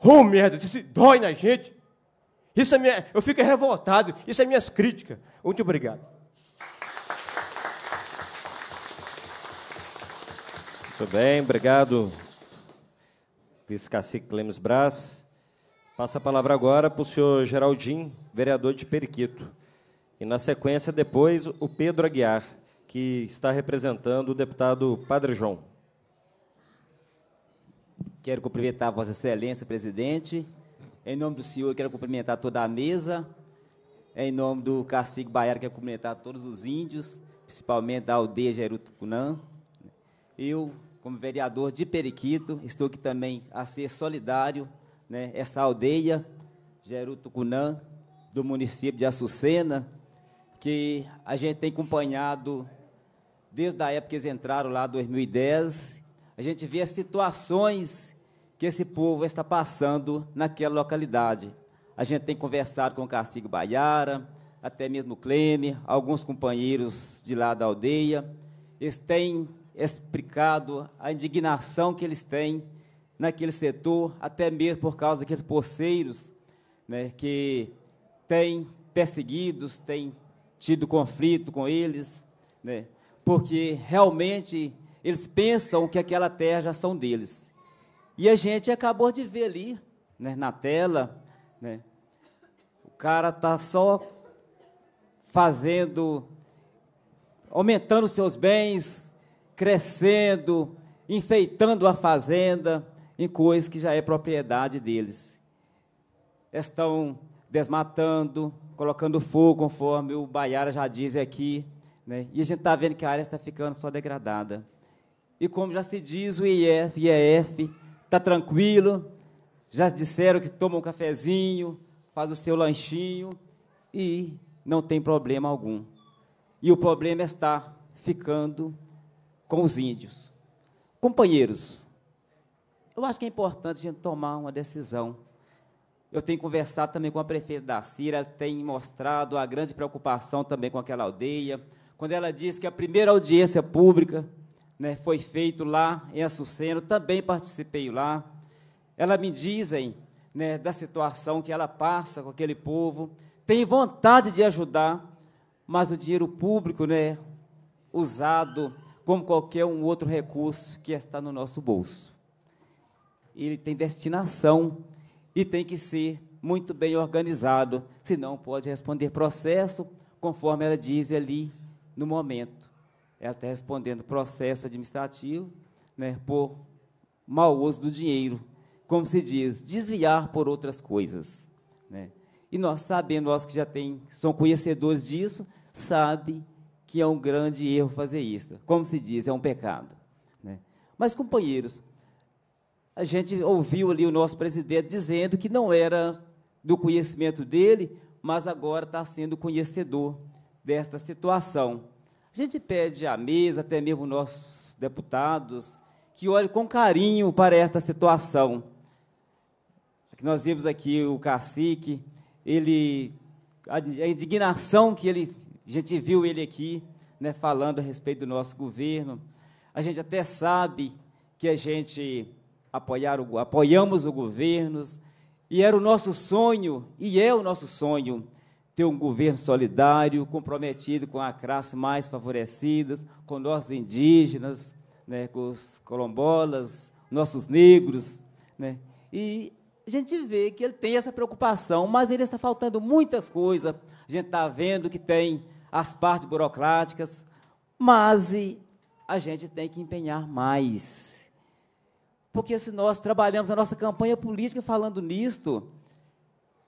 Oh, merda, isso dói na gente. Isso é minha, eu fico revoltado. Isso é minhas críticas. Muito obrigado. Muito bem, obrigado, vice-cacique Clemens Braz. Passa a palavra agora para o senhor Geraldinho, vereador de Periquito. E, na sequência, depois, o Pedro Aguiar, que está representando o deputado Padre João. Quero cumprimentar Vossa Excelência, presidente. Em nome do senhor, quero cumprimentar toda a mesa. Em nome do Cacique Baiano, quero cumprimentar todos os índios, principalmente da aldeia Jerutucunã. Eu, como vereador de Periquito, estou aqui também a ser solidário, né, essa aldeia Jerutucunã, do município de Açucena, que a gente tem acompanhado desde a época que eles entraram lá, 2010. A gente vê as situações que esse povo está passando naquela localidade. A gente tem conversado com o Castigo Baiara, até mesmo o Cleme, alguns companheiros de lá da aldeia. Eles têm explicado a indignação que eles têm naquele setor, até mesmo por causa daqueles poceiros né, que têm perseguidos, têm tido conflito com eles, né? porque realmente eles pensam que aquela terra já são deles. E a gente acabou de ver ali, né, na tela, né, o cara está só fazendo, aumentando seus bens, crescendo, enfeitando a fazenda em coisas que já é propriedade deles. Estão desmatando, colocando fogo, conforme o Baiara já diz aqui. Né? E a gente está vendo que a área está ficando só degradada. E como já se diz, o IEF, IEF está tranquilo, já disseram que toma um cafezinho, faz o seu lanchinho e não tem problema algum. E o problema está ficando com os índios. Companheiros, eu acho que é importante a gente tomar uma decisão eu tenho conversado também com a prefeita da Cira, tem mostrado a grande preocupação também com aquela aldeia. Quando ela diz que a primeira audiência pública né, foi feita lá em Açuceno, também participei lá. Ela me dizem né, da situação que ela passa com aquele povo, tem vontade de ajudar, mas o dinheiro público, né, usado como qualquer um outro recurso que está no nosso bolso. Ele tem destinação e tem que ser muito bem organizado, senão pode responder processo, conforme ela diz ali no momento. Ela está respondendo processo administrativo né, por mau uso do dinheiro, como se diz, desviar por outras coisas. Né? E nós sabemos, nós que já tem, são conhecedores disso, sabe que é um grande erro fazer isso. Como se diz, é um pecado. Né? Mas, companheiros, a gente ouviu ali o nosso presidente dizendo que não era do conhecimento dele, mas agora está sendo conhecedor desta situação. A gente pede à mesa, até mesmo nossos deputados, que olhem com carinho para esta situação. Nós vimos aqui o cacique, ele, a, indignação que ele, a gente viu ele aqui, né, falando a respeito do nosso governo. A gente até sabe que a gente apoiar o, apoiamos o governo, e era o nosso sonho, e é o nosso sonho, ter um governo solidário, comprometido com a classe mais favorecidas, com nossos indígenas, né, com os colombolas, nossos negros. Né? E a gente vê que ele tem essa preocupação, mas ele está faltando muitas coisas. A gente está vendo que tem as partes burocráticas, mas a gente tem que empenhar mais. Porque se nós trabalhamos a nossa campanha política falando nisto,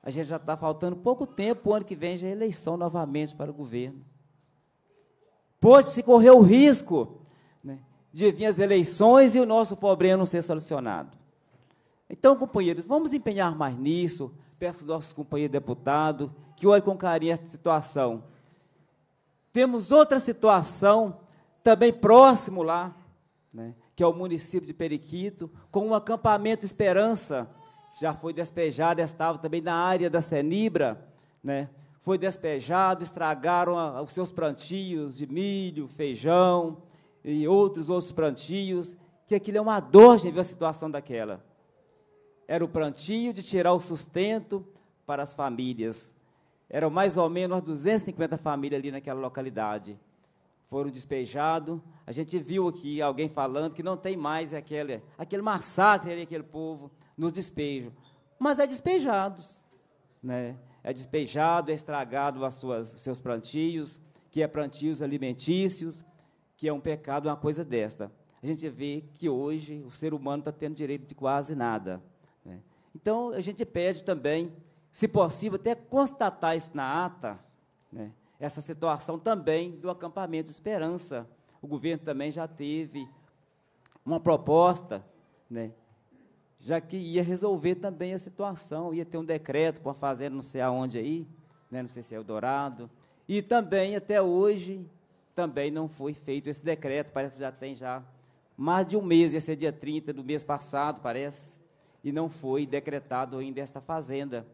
a gente já está faltando pouco tempo, o ano que vem já é eleição novamente para o governo. Pode-se correr o risco né, de vir as eleições e o nosso problema não ser solucionado. Então, companheiros, vamos empenhar mais nisso. Peço aos nossos companheiros deputados que olhem com carinho essa situação. Temos outra situação também próximo lá, né, que é o município de Periquito, com o um acampamento Esperança, já foi despejado, estava também na área da Senibra, né? foi despejado, estragaram a, os seus plantios de milho, feijão e outros outros plantios, que aquilo é uma dor de ver a situação daquela. Era o plantio de tirar o sustento para as famílias. Eram mais ou menos 250 famílias ali naquela localidade foram despejados. A gente viu aqui alguém falando que não tem mais aquele, aquele massacre ali, aquele povo nos despejos. Mas é despejados, né? É despejado, é estragado as suas, seus plantios, que é plantios alimentícios, que é um pecado, uma coisa desta. A gente vê que hoje o ser humano está tendo direito de quase nada. Né? Então, a gente pede também, se possível, até constatar isso na ata, né? essa situação também do acampamento Esperança. O governo também já teve uma proposta, né, já que ia resolver também a situação, ia ter um decreto com a fazenda não sei aonde aí, né, não sei se é o Dourado e também até hoje também não foi feito esse decreto, parece que já tem já mais de um mês, ia ser dia 30 do mês passado, parece, e não foi decretado ainda esta fazenda.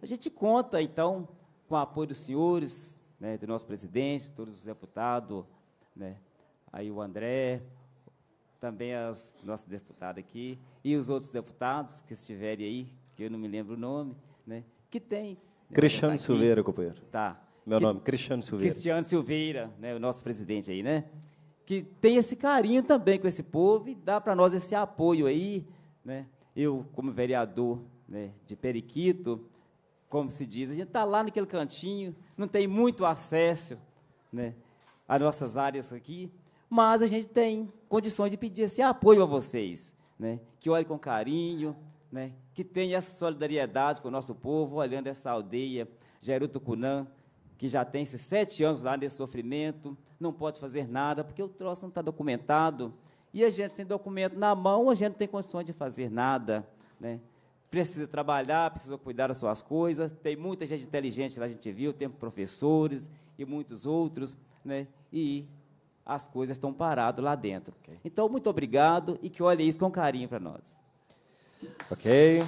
A gente conta, então, com o apoio dos senhores, né, do nosso presidente, todos os deputados, né, aí o André, também as nossa deputada aqui, e os outros deputados que estiverem aí, que eu não me lembro o nome, né, que tem... Né, Cristiano tá Silveira, companheiro. Tá. Meu que, nome, Cristiano Silveira. Cristiano Silveira, né, o nosso presidente aí, né? Que tem esse carinho também com esse povo e dá para nós esse apoio aí, né? Eu, como vereador né, de Periquito, como se diz. A gente está lá naquele cantinho, não tem muito acesso né, às nossas áreas aqui, mas a gente tem condições de pedir esse apoio a vocês, né, que olhem com carinho, né, que tenham essa solidariedade com o nosso povo, olhando essa aldeia, Jerutucunã, que já tem esses sete anos lá nesse sofrimento, não pode fazer nada, porque o troço não está documentado. E a gente, sem documento na mão, a gente não tem condições de fazer nada. Né? precisa trabalhar, precisa cuidar das suas coisas. Tem muita gente inteligente lá, a gente viu, tem professores e muitos outros, né? E as coisas estão paradas lá dentro. Okay. Então, muito obrigado e que olhe isso com carinho para nós. Ok.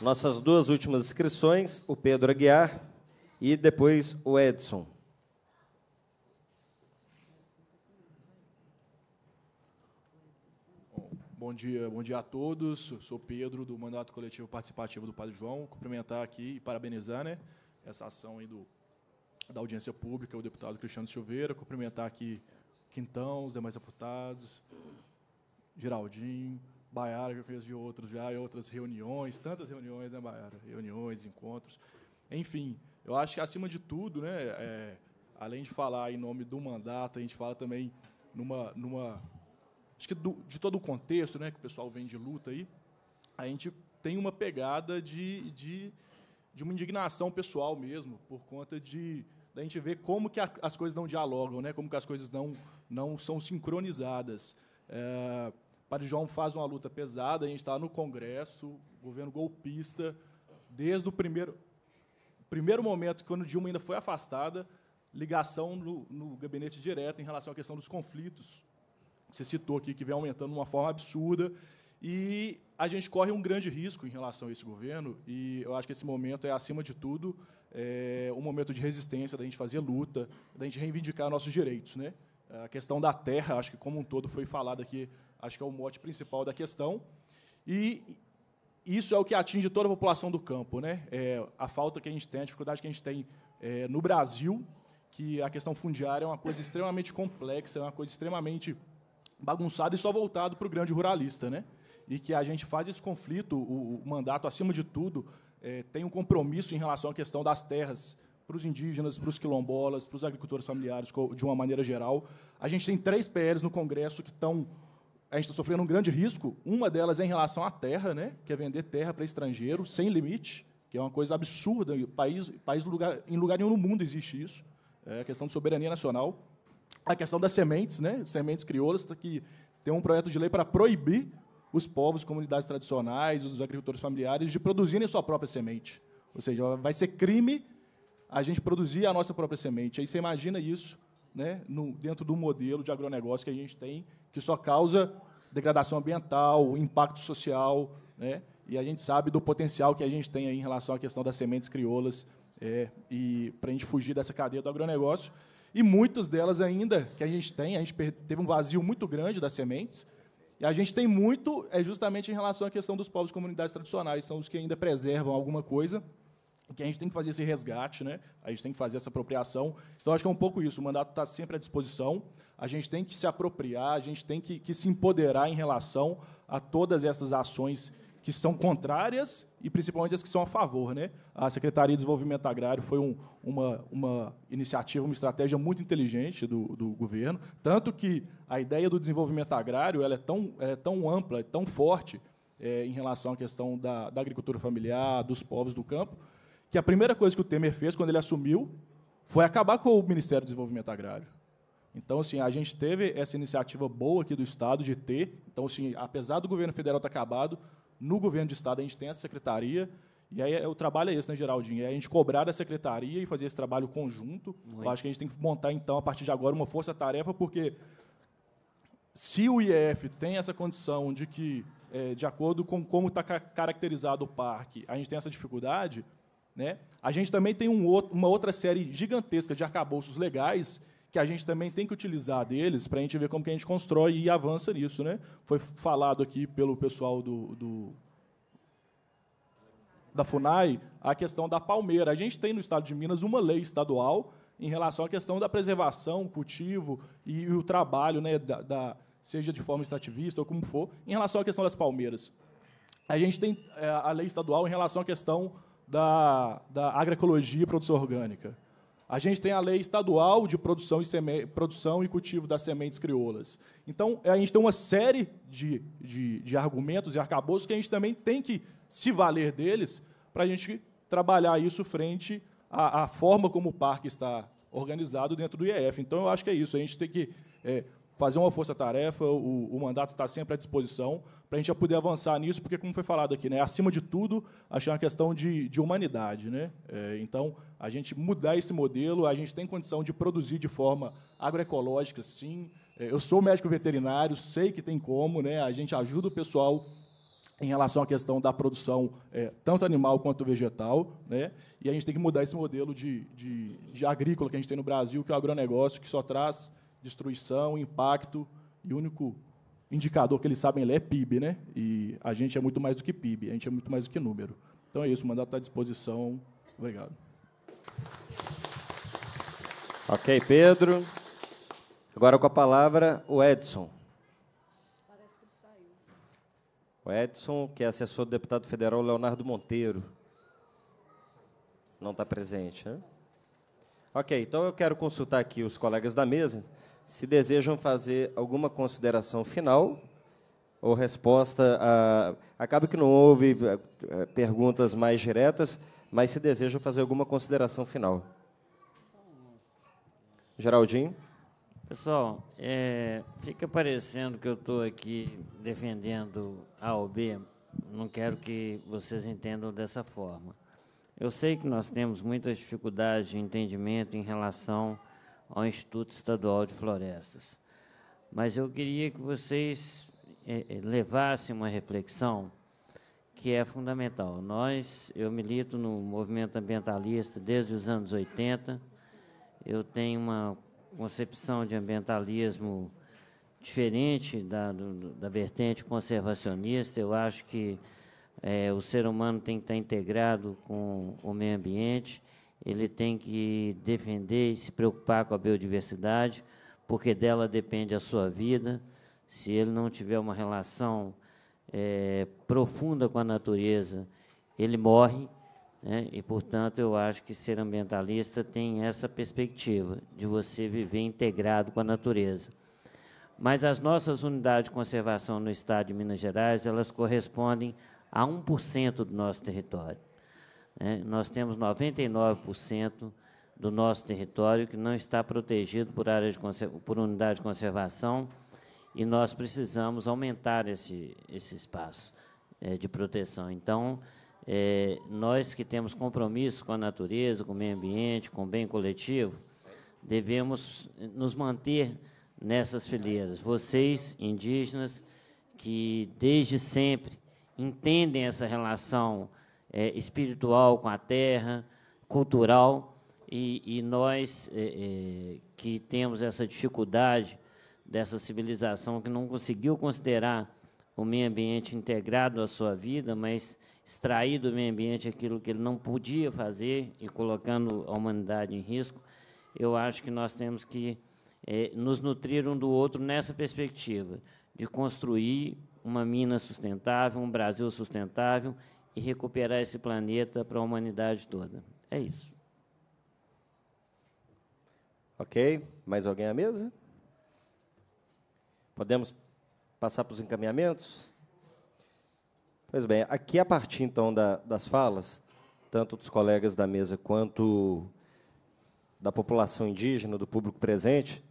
Nossas duas últimas inscrições, o Pedro Aguiar e depois o Edson. bom dia, bom dia a todos. Eu sou Pedro, do Mandato Coletivo Participativo do Padre João. Cumprimentar aqui e parabenizar né, essa ação aí do, da audiência pública, o deputado Cristiano Silveira. Cumprimentar aqui Quintão, os demais deputados, Geraldinho, Baiara, que eu fiz de outros já, e outras reuniões, tantas reuniões, né, Baiara? Reuniões, encontros. Enfim, eu acho que, acima de tudo, né, é, além de falar em nome do mandato, a gente fala também numa, numa acho que do, de todo o contexto né, que o pessoal vem de luta aí, a gente tem uma pegada de, de, de uma indignação pessoal mesmo, por conta de da gente ver como que a, as coisas não dialogam, né? como que as coisas não, não são sincronizadas. É, Padre João faz uma luta pesada, a gente está no Congresso, governo golpista, desde o primeiro, primeiro momento, quando Dilma ainda foi afastada, ligação no, no gabinete direto em relação à questão dos conflitos você citou aqui, que vem aumentando de uma forma absurda. E a gente corre um grande risco em relação a esse governo, e eu acho que esse momento é, acima de tudo, é um momento de resistência, da gente fazer luta, da gente reivindicar nossos direitos. Né? A questão da terra, acho que como um todo foi falado aqui, acho que é o mote principal da questão. E isso é o que atinge toda a população do campo. Né? É a falta que a gente tem, a dificuldade que a gente tem é, no Brasil, que a questão fundiária é uma coisa extremamente complexa, é uma coisa extremamente bagunçado e só voltado para o grande ruralista, né? E que a gente faz esse conflito, o, o mandato, acima de tudo, é, tem um compromisso em relação à questão das terras para os indígenas, para os quilombolas, para os agricultores familiares, de uma maneira geral. A gente tem três PLs no Congresso que estão a gente está sofrendo um grande risco. Uma delas é em relação à terra, né? que é vender terra para estrangeiro sem limite, que é uma coisa absurda. País, país lugar, em lugar nenhum no mundo existe isso. É questão de soberania nacional a questão das sementes, né? sementes crioulas, tá que tem um projeto de lei para proibir os povos, comunidades tradicionais, os agricultores familiares, de produzirem sua própria semente. Ou seja, vai ser crime a gente produzir a nossa própria semente. Aí você imagina isso né, no, dentro do modelo de agronegócio que a gente tem, que só causa degradação ambiental, impacto social, né? e a gente sabe do potencial que a gente tem aí em relação à questão das sementes crioulas é, e para a gente fugir dessa cadeia do agronegócio e muitas delas ainda que a gente tem, a gente teve um vazio muito grande das sementes, e a gente tem muito é justamente em relação à questão dos povos e comunidades tradicionais, são os que ainda preservam alguma coisa, que a gente tem que fazer esse resgate, né? a gente tem que fazer essa apropriação. Então, acho que é um pouco isso, o mandato está sempre à disposição, a gente tem que se apropriar, a gente tem que, que se empoderar em relação a todas essas ações que são contrárias e principalmente as que são a favor. Né? A Secretaria de Desenvolvimento Agrário foi um, uma, uma iniciativa, uma estratégia muito inteligente do, do governo, tanto que a ideia do desenvolvimento agrário ela é, tão, ela é tão ampla, é tão forte é, em relação à questão da, da agricultura familiar, dos povos do campo, que a primeira coisa que o Temer fez quando ele assumiu foi acabar com o Ministério do Desenvolvimento Agrário. Então, assim, a gente teve essa iniciativa boa aqui do Estado de ter. Então, assim, apesar do governo federal estar acabado, no governo de Estado, a gente tem essa secretaria, e aí é, o trabalho é esse, né, Geraldinho? É a gente cobrar da secretaria e fazer esse trabalho conjunto. Eu acho que a gente tem que montar, então, a partir de agora, uma força-tarefa, porque se o IEF tem essa condição de que, é, de acordo com como está caracterizado o parque, a gente tem essa dificuldade, né? a gente também tem um outro, uma outra série gigantesca de arcabouços legais que a gente também tem que utilizar deles para a gente ver como que a gente constrói e avança nisso. Né? Foi falado aqui pelo pessoal do, do da FUNAI a questão da palmeira. A gente tem no estado de Minas uma lei estadual em relação à questão da preservação, cultivo e, e o trabalho, né, da, da, seja de forma extrativista ou como for, em relação à questão das palmeiras. A gente tem é, a lei estadual em relação à questão da, da agroecologia e produção orgânica. A gente tem a lei estadual de produção e, seme... produção e cultivo das sementes crioulas. Então, a gente tem uma série de, de, de argumentos e arcabouços que a gente também tem que se valer deles para a gente trabalhar isso frente à, à, forma como o parque está organizado dentro do IEF. Então, eu acho que é isso. A gente tem que é, fazer uma força-tarefa, o, o, mandato está sempre à disposição, para a gente já poder avançar nisso, porque, como foi falado aqui, né, acima de tudo, é uma questão de, de humanidade. Né? É, então, a gente mudar esse modelo, a gente tem condição de produzir de forma agroecológica, sim. É, eu sou médico veterinário, sei que tem como, né? a gente ajuda o pessoal em relação à questão da produção é, tanto animal quanto vegetal, né? E a gente tem que mudar esse modelo de, de, de agrícola que a gente tem no Brasil, que é o agronegócio, que só traz destruição, impacto, e o único indicador que eles sabem ler é PIB, né? E a gente é muito mais do que PIB, a gente é muito mais do que número. Então é isso, o mandato está à disposição. Obrigado. Ok, Pedro. Agora com a palavra o Edson. O Edson, que é assessor do deputado federal Leonardo Monteiro. Não está presente, né? Ok, então eu quero consultar aqui os colegas da mesa se desejam fazer alguma consideração final ou resposta a. Acaba que não houve eh, eh, perguntas mais diretas, mas se desejam fazer alguma consideração final. Geraldinho? Pessoal, é, fica parecendo que eu estou aqui defendendo A OB. Não quero que vocês entendam dessa forma. Eu sei que nós temos muitas dificuldades de entendimento em relação ao Instituto Estadual de Florestas. Mas eu queria que vocês é, é, levassem uma reflexão que é fundamental. Nós, eu milito no movimento ambientalista desde os anos 80. Eu tenho uma concepção de ambientalismo diferente da, do, da vertente conservacionista. Eu acho que é, o ser humano tem que estar integrado com o meio ambiente ele tem que defender e se preocupar com a biodiversidade, porque dela depende a sua vida. Se ele não tiver uma relação é, profunda com a natureza, ele morre. Né? E, portanto, eu acho que ser ambientalista tem essa perspectiva de você viver integrado com a natureza. Mas as nossas unidades de conservação no estado de Minas Gerais, elas correspondem a 1% do nosso território. Né? Nós temos 99% do nosso território que não está protegido por, área por unidade de conservação e nós precisamos aumentar esse, esse espaço é, de proteção. Então, é, nós que temos compromisso com a natureza, com o meio ambiente, com o bem coletivo, devemos nos manter nessas fileiras. Vocês, indígenas, que desde sempre entendem essa relação é, espiritual com a terra, cultural, e, e nós é, é, que temos essa dificuldade dessa civilização que não conseguiu considerar o meio ambiente integrado à sua vida, mas extrair do meio ambiente aquilo que ele não podia fazer e colocando a humanidade em risco, eu acho que nós temos que é, nos nutrir um do outro nessa perspectiva de construir uma mina sustentável, um Brasil sustentável e recuperar esse planeta para a humanidade toda. É isso. Ok. Mais alguém à mesa? Podemos passar para os encaminhamentos? Pois bem, aqui a partir então da, das falas, tanto dos colegas da mesa quanto da população indígena, do público presente,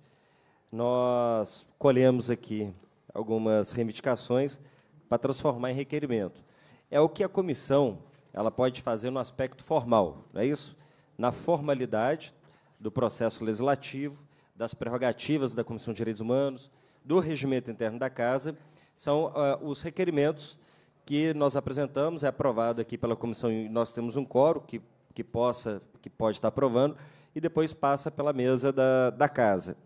nós colhemos aqui algumas reivindicações para transformar em requerimento é o que a comissão ela pode fazer no aspecto formal, não é isso? Na formalidade do processo legislativo, das prerrogativas da Comissão de Direitos Humanos, do regimento interno da Casa, são uh, os requerimentos que nós apresentamos, é aprovado aqui pela comissão, e nós temos um coro que, que possa, que pode estar aprovando, e depois passa pela mesa da, da casa.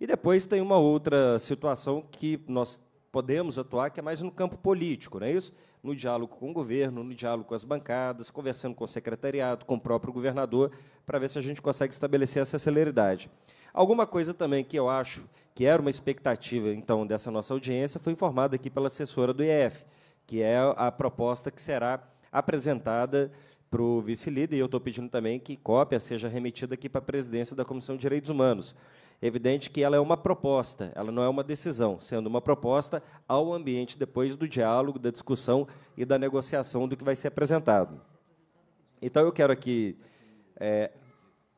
E depois tem uma outra situação que nós podemos atuar, que é mais no campo político, não é isso? No diálogo com o governo, no diálogo com as bancadas, conversando com o secretariado, com o próprio governador, para ver se a gente consegue estabelecer essa celeridade. Alguma coisa também que eu acho que era uma expectativa, então, dessa nossa audiência, foi informada aqui pela assessora do IEF, que é a proposta que será apresentada para o vice-líder, e eu estou pedindo também que cópia seja remetida aqui para a presidência da Comissão de Direitos Humanos. É evidente que ela é uma proposta, ela não é uma decisão, sendo uma proposta ao ambiente depois do diálogo, da discussão e da negociação do que vai ser apresentado. Então, eu quero aqui é,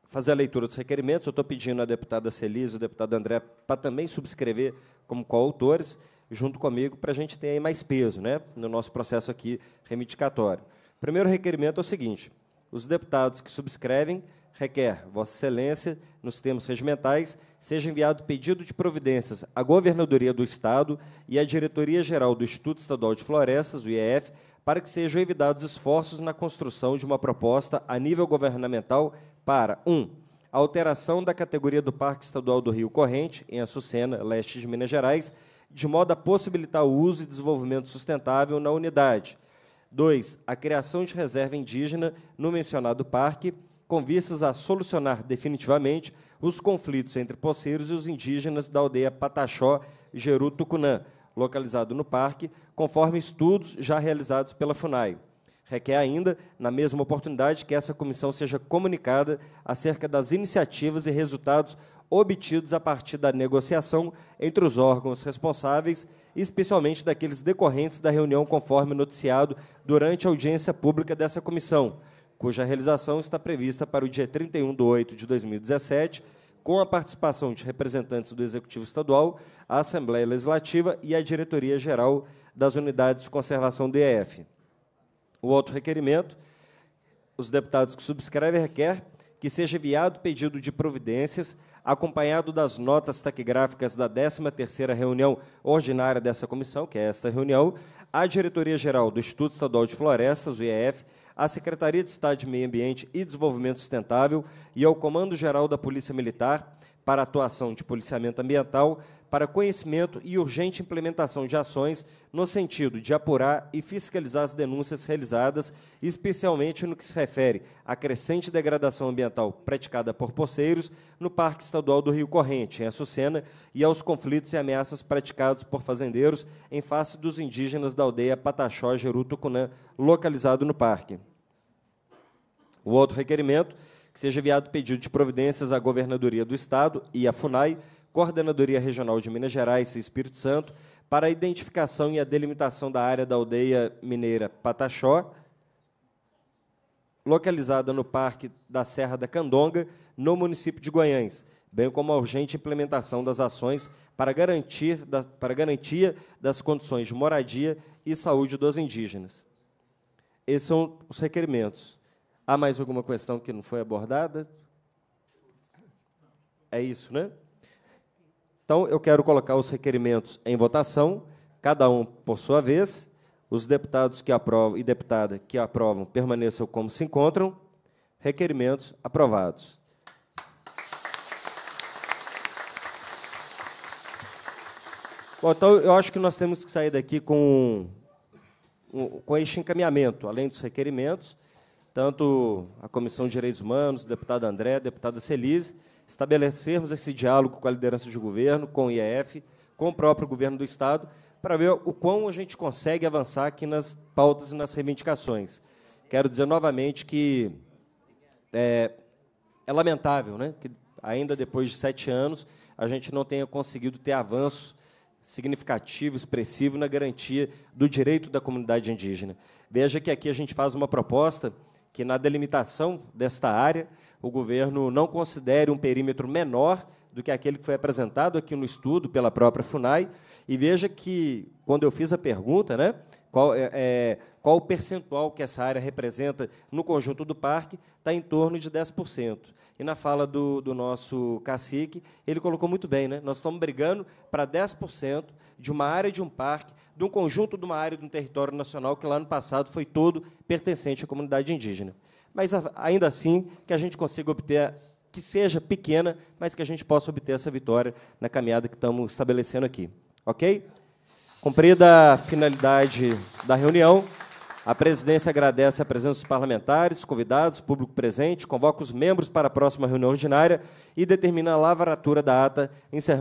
fazer a leitura dos requerimentos. Eu estou pedindo à deputada Celise e ao deputado André para também subscrever como coautores, junto comigo, para a gente ter mais peso né, no nosso processo aqui reivindicatório. O primeiro requerimento é o seguinte: os deputados que subscrevem requer, Vossa Excelência, nos termos regimentais, seja enviado pedido de providências à Governadoria do Estado e à Diretoria-Geral do Instituto Estadual de Florestas, o IEF, para que sejam evitados esforços na construção de uma proposta a nível governamental para 1. Um, a alteração da categoria do Parque Estadual do Rio Corrente, em Açucena, leste de Minas Gerais, de modo a possibilitar o uso e desenvolvimento sustentável na unidade. 2. A criação de reserva indígena no mencionado parque com vistas a solucionar definitivamente os conflitos entre poceiros e os indígenas da aldeia Pataxó, Geru Tucunã, localizado no parque, conforme estudos já realizados pela FUNAI. Requer ainda, na mesma oportunidade, que essa comissão seja comunicada acerca das iniciativas e resultados obtidos a partir da negociação entre os órgãos responsáveis, especialmente daqueles decorrentes da reunião conforme noticiado durante a audiência pública dessa comissão, cuja realização está prevista para o dia 31 de 8 de 2017, com a participação de representantes do Executivo Estadual, a Assembleia Legislativa e a Diretoria Geral das Unidades de Conservação do IEF. O outro requerimento, os deputados que subscrevem requer que seja enviado pedido de providências acompanhado das notas taquigráficas da 13ª reunião ordinária dessa comissão, que é esta reunião, à Diretoria Geral do Instituto Estadual de Florestas, o IEF, à Secretaria de Estado de Meio Ambiente e Desenvolvimento Sustentável e ao Comando Geral da Polícia Militar para atuação de policiamento ambiental para conhecimento e urgente implementação de ações no sentido de apurar e fiscalizar as denúncias realizadas, especialmente no que se refere à crescente degradação ambiental praticada por poceiros no Parque Estadual do Rio Corrente, em Açucena, e aos conflitos e ameaças praticados por fazendeiros em face dos indígenas da aldeia Pataxó, Geru Tucunã, localizado no parque. O outro requerimento que seja enviado pedido de providências à Governadoria do Estado e à FUNAI Coordenadoria Regional de Minas Gerais e Espírito Santo, para a identificação e a delimitação da área da aldeia mineira Pataxó, localizada no Parque da Serra da Candonga, no município de Goiânia, bem como a urgente implementação das ações para, garantir da, para garantia das condições de moradia e saúde dos indígenas. Esses são os requerimentos. Há mais alguma questão que não foi abordada? É isso, né? Então, eu quero colocar os requerimentos em votação, cada um por sua vez. Os deputados que aprovam e deputada que aprovam permaneçam como se encontram. Requerimentos aprovados. Bom, então eu acho que nós temos que sair daqui com, com este encaminhamento, além dos requerimentos, tanto a Comissão de Direitos Humanos, deputado André, deputada Celise, estabelecermos esse diálogo com a liderança de governo, com o IEF, com o próprio governo do Estado, para ver o quão a gente consegue avançar aqui nas pautas e nas reivindicações. Quero dizer novamente que é, é lamentável né, que, ainda depois de sete anos, a gente não tenha conseguido ter avanço significativo, expressivo na garantia do direito da comunidade indígena. Veja que aqui a gente faz uma proposta que, na delimitação desta área, o governo não considere um perímetro menor do que aquele que foi apresentado aqui no estudo pela própria FUNAI. E veja que, quando eu fiz a pergunta, né, qual, é, é qual o percentual que essa área representa no conjunto do parque, está em torno de 10%. E na fala do, do nosso cacique, ele colocou muito bem, né? Nós estamos brigando para 10% de uma área de um parque, de um conjunto de uma área de um território nacional que lá no passado foi todo pertencente à comunidade indígena mas ainda assim que a gente consiga obter, que seja pequena, mas que a gente possa obter essa vitória na caminhada que estamos estabelecendo aqui. Ok? Cumprida a finalidade da reunião, a presidência agradece a presença dos parlamentares, convidados, público presente, convoca os membros para a próxima reunião ordinária e determina a lavratura da ata, encerrada.